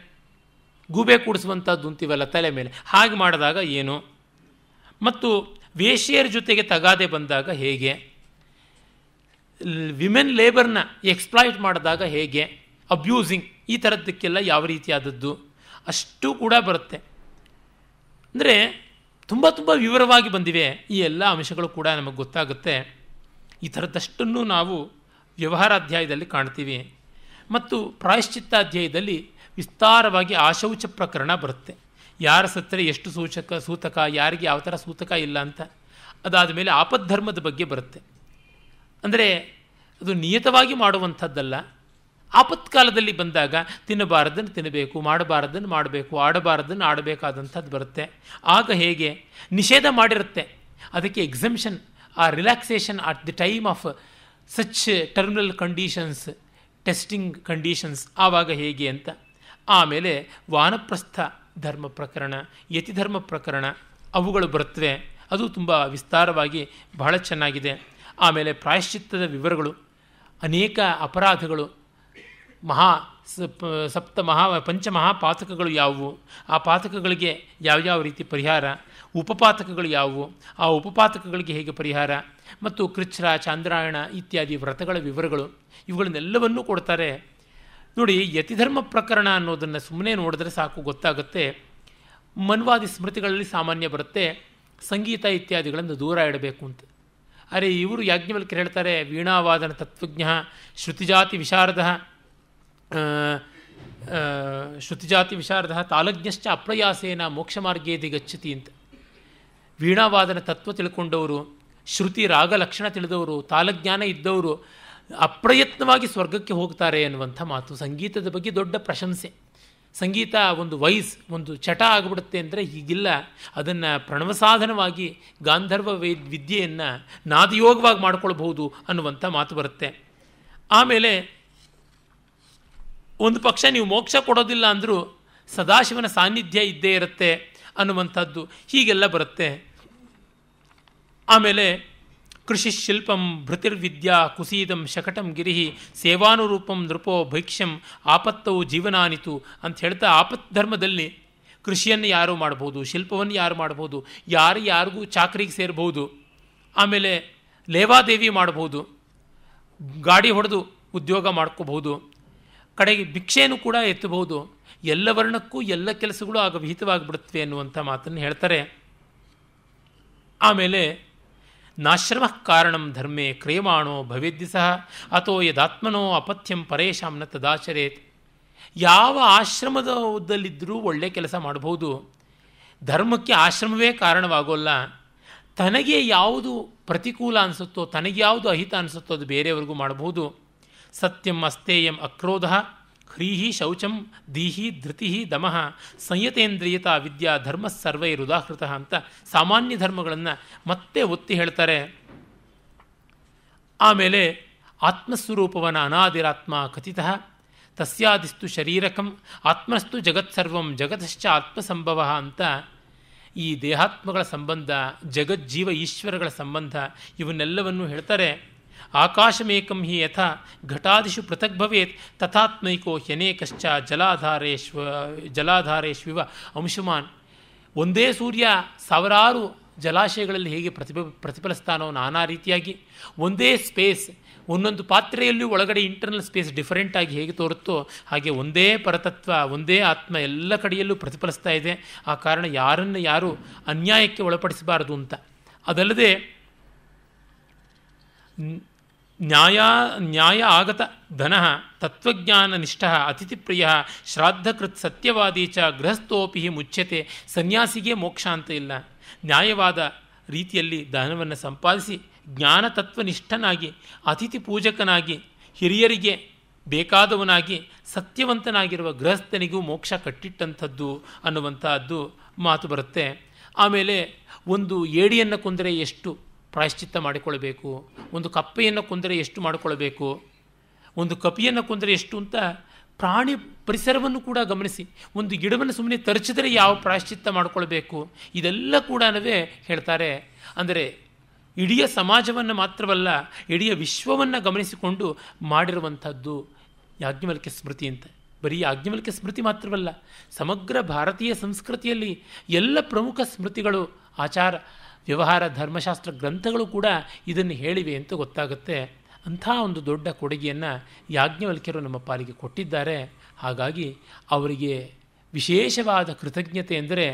ಗೂಬೆ ಕೂಡಿಸುವಂಥದ್ದು ಅಂತೀವಲ್ಲ ತಲೆ ಮೇಲೆ ಹಾಗೆ ಮಾಡಿದಾಗ ಏನು ಮತ್ತು ವೇಶ್ಯರ ಜೊತೆಗೆ ತಗಾದೆ ಬಂದಾಗ ಹೇಗೆ ವಿಮೆನ್ ಲೇಬರ್ನ ಎಕ್ಸ್ಪ್ಲಾಯ್ಟ್ ಮಾಡಿದಾಗ ಹೇಗೆ ಅಬ್ಯೂಸಿಂಗ್ ಈ ಥರದ್ದಕ್ಕೆಲ್ಲ ಯಾವ ರೀತಿಯಾದದ್ದು ಅಷ್ಟು ಕೂಡ ಬರುತ್ತೆ ಅಂದರೆ ತುಂಬ ತುಂಬ ವಿವರವಾಗಿ ಬಂದಿವೆ ಈ ಎಲ್ಲ ಅಂಶಗಳು ಕೂಡ ನಮಗೆ ಗೊತ್ತಾಗುತ್ತೆ ಈ ಥರದಷ್ಟನ್ನು ನಾವು ವ್ಯವಹಾರ ಅಧ್ಯಾಯದಲ್ಲಿ ಕಾಣ್ತೀವಿ ಮತ್ತು ಪ್ರಾಯಶ್ಚಿತ್ತಾಧ್ಯಾಯದಲ್ಲಿ ವಿಸ್ತಾರವಾಗಿ ಆಶೌಚ ಪ್ರಕರಣ ಬರುತ್ತೆ ಯಾರ ಸತ್ತರೆ ಎಷ್ಟು ಸೂಚಕ ಸೂತಕ ಯಾರಿಗೆ ಯಾವ ಥರ ಸೂತಕ ಇಲ್ಲ ಅಂತ ಅದಾದ ಮೇಲೆ ಆಪದ್ಧರ್ಮದ ಬಗ್ಗೆ ಬರುತ್ತೆ ಅಂದರೆ ಅದು ನಿಯತವಾಗಿ ಮಾಡುವಂಥದ್ದಲ್ಲ ಆಪತ್ಕಾಲದಲ್ಲಿ ಬಂದಾಗ ತಿನ್ನಬಾರದನ್ನು ತಿನ್ನಬೇಕು ಮಾಡಬಾರದನ್ನು ಮಾಡಬೇಕು ಆಡಬಾರದನ್ನು ಆಡಬೇಕಾದಂಥದ್ದು ಬರುತ್ತೆ ಆಗ ಹೇಗೆ ನಿಷೇಧ ಮಾಡಿರುತ್ತೆ ಅದಕ್ಕೆ ಎಕ್ಸಮ್ಷನ್ ಆ relaxation at the time of such terminal conditions testing conditions ಆವಾಗ ಹೇಗೆ ಅಂತ ಆಮೇಲೆ ವಾನಪ್ರಸ್ಥ ಧರ್ಮ ಪ್ರಕರಣ ಯತಿಧರ್ಮ ಪ್ರಕರಣ ಅವುಗಳು ಬರುತ್ತವೆ ಅದು ತುಂಬ ವಿಸ್ತಾರವಾಗಿ ಬಹಳ ಚೆನ್ನಾಗಿದೆ ಆಮೇಲೆ ಪ್ರಾಯಶ್ಚಿತ್ತದ ವಿವರಗಳು ಅನೇಕ ಅಪರಾಧಗಳು ಮಹಾ ಸಪ್ತ ಮಹಾ ಪಾತಕಗಳು ಯಾವುವು ಆ ಪಾತಕಗಳಿಗೆ ಯಾವ್ಯಾವ ರೀತಿ ಪರಿಹಾರ ಉಪಪಾತಕಗಳು ಯಾವುವು ಆ ಉಪಪಾತಕಗಳಿಗೆ ಹೇಗೆ ಪರಿಹಾರ ಮತ್ತು ಕೃಚ್ಛ್ರ ಚಾಂದ್ರಾಯಣ ಇತ್ಯಾದಿ ವ್ರತಗಳ ವಿವರಗಳು ಇವುಗಳನ್ನೆಲ್ಲವನ್ನೂ ಕೊಡ್ತಾರೆ ನೋಡಿ ಯತಿಧರ್ಮ ಪ್ರಕರಣ ಅನ್ನೋದನ್ನು ಸುಮ್ಮನೆ ನೋಡಿದ್ರೆ ಸಾಕು ಗೊತ್ತಾಗುತ್ತೆ ಮನ್ವಾದಿ ಸ್ಮೃತಿಗಳಲ್ಲಿ ಸಾಮಾನ್ಯ ಬರುತ್ತೆ ಸಂಗೀತ ಇತ್ಯಾದಿಗಳನ್ನು ದೂರ ಇಡಬೇಕು ಅಂತ ಅರೆ ಇವರು ಯಾಜ್ಞವಲ್ಕರ್ ಹೇಳ್ತಾರೆ ವೀಣಾವಾದನ ತತ್ವಜ್ಞ ಶ್ರುತಿಜಾತಿ ವಿಶಾರದ ಶ್ರುತಿಜಾತಿ ವಿಶಾರದ ತಾಲಜ್ಞಶ್ಚ ಅಪ್ರಯಾಸೇನ ಮೋಕ್ಷ ಮಾರ್ಗೇದಿ ಗಚ್ಚತಿ ಅಂತ ವೀಣಾವಾದನ ತತ್ವ ತಿಳ್ಕೊಂಡವರು ಶ್ರುತಿ ರಾಗ ಲಕ್ಷಣ ತಿಳಿದವರು ತಾಲಜ್ಞಾನ ಇದ್ದವರು ಅಪ್ರಯತ್ನವಾಗಿ ಸ್ವರ್ಗಕ್ಕೆ ಹೋಗ್ತಾರೆ ಅನ್ನುವಂಥ ಮಾತು ಸಂಗೀತದ ಬಗ್ಗೆ ದೊಡ್ಡ ಪ್ರಶಂಸೆ ಸಂಗೀತ ಒಂದು ವಯಸ್ ಒಂದು ಚಟ ಆಗಿಬಿಡುತ್ತೆ ಅಂದರೆ ಹೀಗಿಲ್ಲ ಅದನ್ನು ಪ್ರಣವಸಾಧನವಾಗಿ ಗಾಂಧರ್ವ ವೈದ್ ವಿದ್ಯೆಯನ್ನು ನಾದಯೋಗವಾಗಿ ಮಾಡ್ಕೊಳ್ಬಹುದು ಅನ್ನುವಂಥ ಮಾತು ಬರುತ್ತೆ ಆಮೇಲೆ ಒಂದು ಪಕ್ಷ ನೀವು ಮೋಕ್ಷ ಕೊಡೋದಿಲ್ಲ ಅಂದರೂ ಸದಾಶಿವನ ಸಾನ್ನಿಧ್ಯ ಇದ್ದೇ ಇರುತ್ತೆ ಅನ್ನುವಂಥದ್ದು ಹೀಗೆಲ್ಲ ಬರುತ್ತೆ ಆಮೇಲೆ ಕೃಷಿ ಶಿಲ್ಪಂ ಭೃತಿರ್ವಿದ್ಯಾ ಕುಸೀದಂ ಶಕಟಂ ಗಿರಿಹಿ ಸೇವಾನುರೂಪಂ ನೃಪೋ ಭೈಕ್ಷ್ಯಂ ಆಪತ್ತವು ಜೀವನಾನಿತು ಅಂತ ಹೇಳ್ತಾ ಆಪತ್ ಧರ್ಮದಲ್ಲಿ ಕೃಷಿಯನ್ನು ಯಾರು ಮಾಡ್ಬೋದು ಶಿಲ್ಪವನ್ನು ಯಾರು ಮಾಡ್ಬೋದು ಯಾರು ಯಾರಿಗೂ ಚಾಕ್ರಿಗೆ ಸೇರ್ಬೋದು ಆಮೇಲೆ ಲೇವಾದೇವಿ ಮಾಡ್ಬೋದು ಗಾಡಿ ಹೊಡೆದು ಉದ್ಯೋಗ ಮಾಡ್ಕೋಬಹುದು ಕಡೆಗೆ ಭಿಕ್ಷೆಯನ್ನು ಕೂಡ ಎತ್ತಬಹುದು ಎಲ್ಲ ವರ್ಣಕ್ಕೂ ಎಲ್ಲ ಕೆಲಸಗಳು ಆಗ ವಿಹಿತವಾಗಿಬಿಡುತ್ತವೆ ಅನ್ನುವಂಥ ಮಾತನ್ನು ಹೇಳ್ತಾರೆ ಆಮೇಲೆ ನಾಶ್ರಮ ಕಾರಣಂ ಧರ್ಮೇ ಕ್ರಿಯಮಾಣೋ ಭವೇದ್ದಿ ಸಹ ಅಥೋ ಯದಾತ್ಮನೋ ಅಪಥ್ಯಂ ಪರೇಶಾಂನ ತದಾಚರೇತ್ ಯಾವ ಆಶ್ರಮದಲ್ಲಿದ್ದರೂ ಒಳ್ಳೆಯ ಕೆಲಸ ಮಾಡಬಹುದು ಧರ್ಮಕ್ಕೆ ಆಶ್ರಮವೇ ಕಾರಣವಾಗೋಲ್ಲ ತನಗೆ ಯಾವುದು ಪ್ರತಿಕೂಲ ಅನಿಸುತ್ತೋ ತನಗೆ ಯಾವುದು ಅಹಿತ ಅನಿಸುತ್ತೋ ಅದು ಬೇರೆಯವ್ರಿಗೂ ಮಾಡಬಹುದು ಸತ್ಯಂ ಅಸ್ತೇಯಂ ಅಕ್ರೋಧ ಹ್ರೀಹಿ ಶೌಚಂ ದೀಹಿ ಧೃತಿ ದಮಃ ಸಂಯತೇಂದ್ರಿಯತ ವಿದ್ಯಾ ಧರ್ಮ ಸರ್ವೈ ಉದಾಹೃತ ಅಂತ ಸಾಮಾನ್ಯ ಧರ್ಮಗಳನ್ನು ಮತ್ತೆ ಒತ್ತಿ ಹೇಳ್ತಾರೆ ಆಮೇಲೆ ಆತ್ಮಸ್ವರೂಪವನ ಅನಾದಿರಾತ್ಮ ಕಥಿತ ತಸ್ಯಾದಿಸ್ತು ಶರೀರಕಂ ಆತ್ಮಸ್ತು ಜಗತ್ಸರ್ವಂ ಜಗತಶ್ಚ ಆತ್ಮಸಂಭವ ಅಂತ ಈ ದೇಹಾತ್ಮಗಳ ಸಂಬಂಧ ಜಗಜ್ಜೀವ ಈಶ್ವರಗಳ ಸಂಬಂಧ ಇವನ್ನೆಲ್ಲವನ್ನೂ ಹೇಳ್ತಾರೆ ಆಕಾಶಮೇಕಂ ಹಿ ಯಥಾ ಘಟಾದಿಷು ಪೃಥಕ್ ಭವೇತ್ ತಥಾತ್ಮೈಕೋ ಹ್ಯನೇಕಶ್ಚ ಜಲಾಧಾರೇಶ್ವ ಜಲಾಧಾರೇಶ್ವಿವ ಅಂಶುಮಾನ್ ಒಂದೇ ಸೂರ್ಯ ಸಾವಿರಾರು ಜಲಾಶಯಗಳಲ್ಲಿ ಹೇಗೆ ಪ್ರತಿಭ ಪ್ರತಿಫಲಿಸ್ತಾನೋ ನಾನಾ ರೀತಿಯಾಗಿ ಒಂದೇ ಸ್ಪೇಸ್ ಒಂದೊಂದು ಪಾತ್ರೆಯಲ್ಲೂ ಒಳಗಡೆ ಇಂಟರ್ನಲ್ ಸ್ಪೇಸ್ ಡಿಫರೆಂಟ್ ಆಗಿ ಹೇಗೆ ತೋರುತ್ತೋ ಹಾಗೆ ಒಂದೇ ಪರತತ್ವ ಒಂದೇ ಆತ್ಮ ಎಲ್ಲ ಕಡೆಯಲ್ಲೂ ಪ್ರತಿಫಲಿಸ್ತಾ ಇದೆ ಆ ಕಾರಣ ಯಾರನ್ನು ಯಾರು ಅನ್ಯಾಯಕ್ಕೆ ಒಳಪಡಿಸಬಾರದು ಅಂತ ಅದಲ್ಲದೆ ನ್ಯಾಯ ನ್ಯಾಯ ಆಗತ ಧನ ತತ್ವಜ್ಞಾನ ನಿಷ್ಠ ಅತಿಥಿಪ್ರಿಯ ಶ್ರಾದ್ದಕೃತ್ ಸತ್ಯವಾದಿ ಚ ಗೃಹಸ್ಥೋಪಿ ಮುಚ್ಚತೆ ಸನ್ಯಾಸಿಗೆ ಮೋಕ್ಷ ಅಂತ ಇಲ್ಲ ನ್ಯಾಯವಾದ ರೀತಿಯಲ್ಲಿ ಧನವನ್ನು ಸಂಪಾದಿಸಿ ಜ್ಞಾನ ತತ್ವನಿಷ್ಠನಾಗಿ ಅತಿಥಿ ಪೂಜಕನಾಗಿ ಹಿರಿಯರಿಗೆ ಬೇಕಾದವನಾಗಿ ಸತ್ಯವಂತನಾಗಿರುವ ಗೃಹಸ್ಥನಿಗೂ ಮೋಕ್ಷ ಕಟ್ಟಿಟ್ಟಂಥದ್ದು ಅನ್ನುವಂಥದ್ದು ಮಾತು ಬರುತ್ತೆ ಆಮೇಲೆ ಒಂದು ಏಡಿಯನ್ನು ಕೊಂದರೆ ಎಷ್ಟು ಪ್ರಾಯಶ್ಚಿತ್ತ ಮಾಡಿಕೊಳ್ಬೇಕು ಒಂದು ಕಪ್ಪೆಯನ್ನು ಕೊಂದರೆ ಎಷ್ಟು ಮಾಡಿಕೊಳ್ಬೇಕು ಒಂದು ಕಪಿಯನ್ನು ಕೊಂದರೆ ಎಷ್ಟು ಅಂತ ಪ್ರಾಣಿ ಪರಿಸರವನ್ನು ಕೂಡ ಗಮನಿಸಿ ಒಂದು ಗಿಡವನ್ನು ಸುಮ್ಮನೆ ತರಿಸಿದರೆ ಯಾವ ಪ್ರಾಯಶ್ಚಿತ್ತ ಮಾಡಿಕೊಳ್ಬೇಕು ಇದೆಲ್ಲ ಕೂಡ ಹೇಳ್ತಾರೆ ಅಂದರೆ ಇಡೀ ಸಮಾಜವನ್ನು ಮಾತ್ರವಲ್ಲ ಇಡೀ ವಿಶ್ವವನ್ನು ಗಮನಿಸಿಕೊಂಡು ಮಾಡಿರುವಂಥದ್ದು ಯಾಜ್ಞವಲ್ಕ್ಯ ಸ್ಮೃತಿ ಅಂತ ಬರೀ ಯಾಜ್ಞವಲ್ಕ್ಯ ಸ್ಮೃತಿ ಮಾತ್ರವಲ್ಲ ಸಮಗ್ರ ಭಾರತೀಯ ಸಂಸ್ಕೃತಿಯಲ್ಲಿ ಎಲ್ಲ ಪ್ರಮುಖ ಸ್ಮೃತಿಗಳು ಆಚಾರ ವ್ಯವಹಾರ ಧರ್ಮಶಾಸ್ತ್ರ ಗ್ರಂಥಗಳು ಕೂಡ ಇದನ್ನು ಹೇಳಿವೆ ಅಂತ ಗೊತ್ತಾಗುತ್ತೆ ಅಂಥ ಒಂದು ದೊಡ್ಡ ಕೊಡುಗೆಯನ್ನು ಯಾಜ್ಞವಲ್ಕ್ಯರು ನಮ್ಮ ಪಾಲಿಗೆ ಕೊಟ್ಟಿದ್ದಾರೆ ಹಾಗಾಗಿ ಅವರಿಗೆ ವಿಶೇಷವಾದ ಕೃತಜ್ಞತೆ ಎಂದರೆ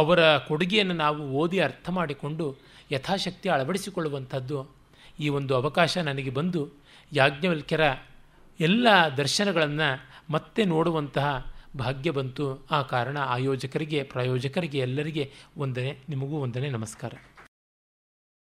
ಅವರ ಕೊಡುಗೆಯನ್ನು ನಾವು ಓದಿ ಅರ್ಥ ಮಾಡಿಕೊಂಡು ಯಥಾಶಕ್ತಿ ಅಳವಡಿಸಿಕೊಳ್ಳುವಂಥದ್ದು ಈ ಒಂದು ಅವಕಾಶ ನನಗೆ ಬಂದು ಯಾಜ್ಞವಲ್ಕ್ಯರ ಎಲ್ಲ ದರ್ಶನಗಳನ್ನು ಮತ್ತೆ ನೋಡುವಂತಹ ಭಾಗ್ಯ ಬಂತು ಆ ಕಾರಣ ಆಯೋಜಕರಿಗೆ ಪ್ರಾಯೋಜಕರಿಗೆ ಎಲ್ಲರಿಗೆ ಒಂದನೇ ನಿಮಗೂ ಒಂದನೇ ನಮಸ್ಕಾರ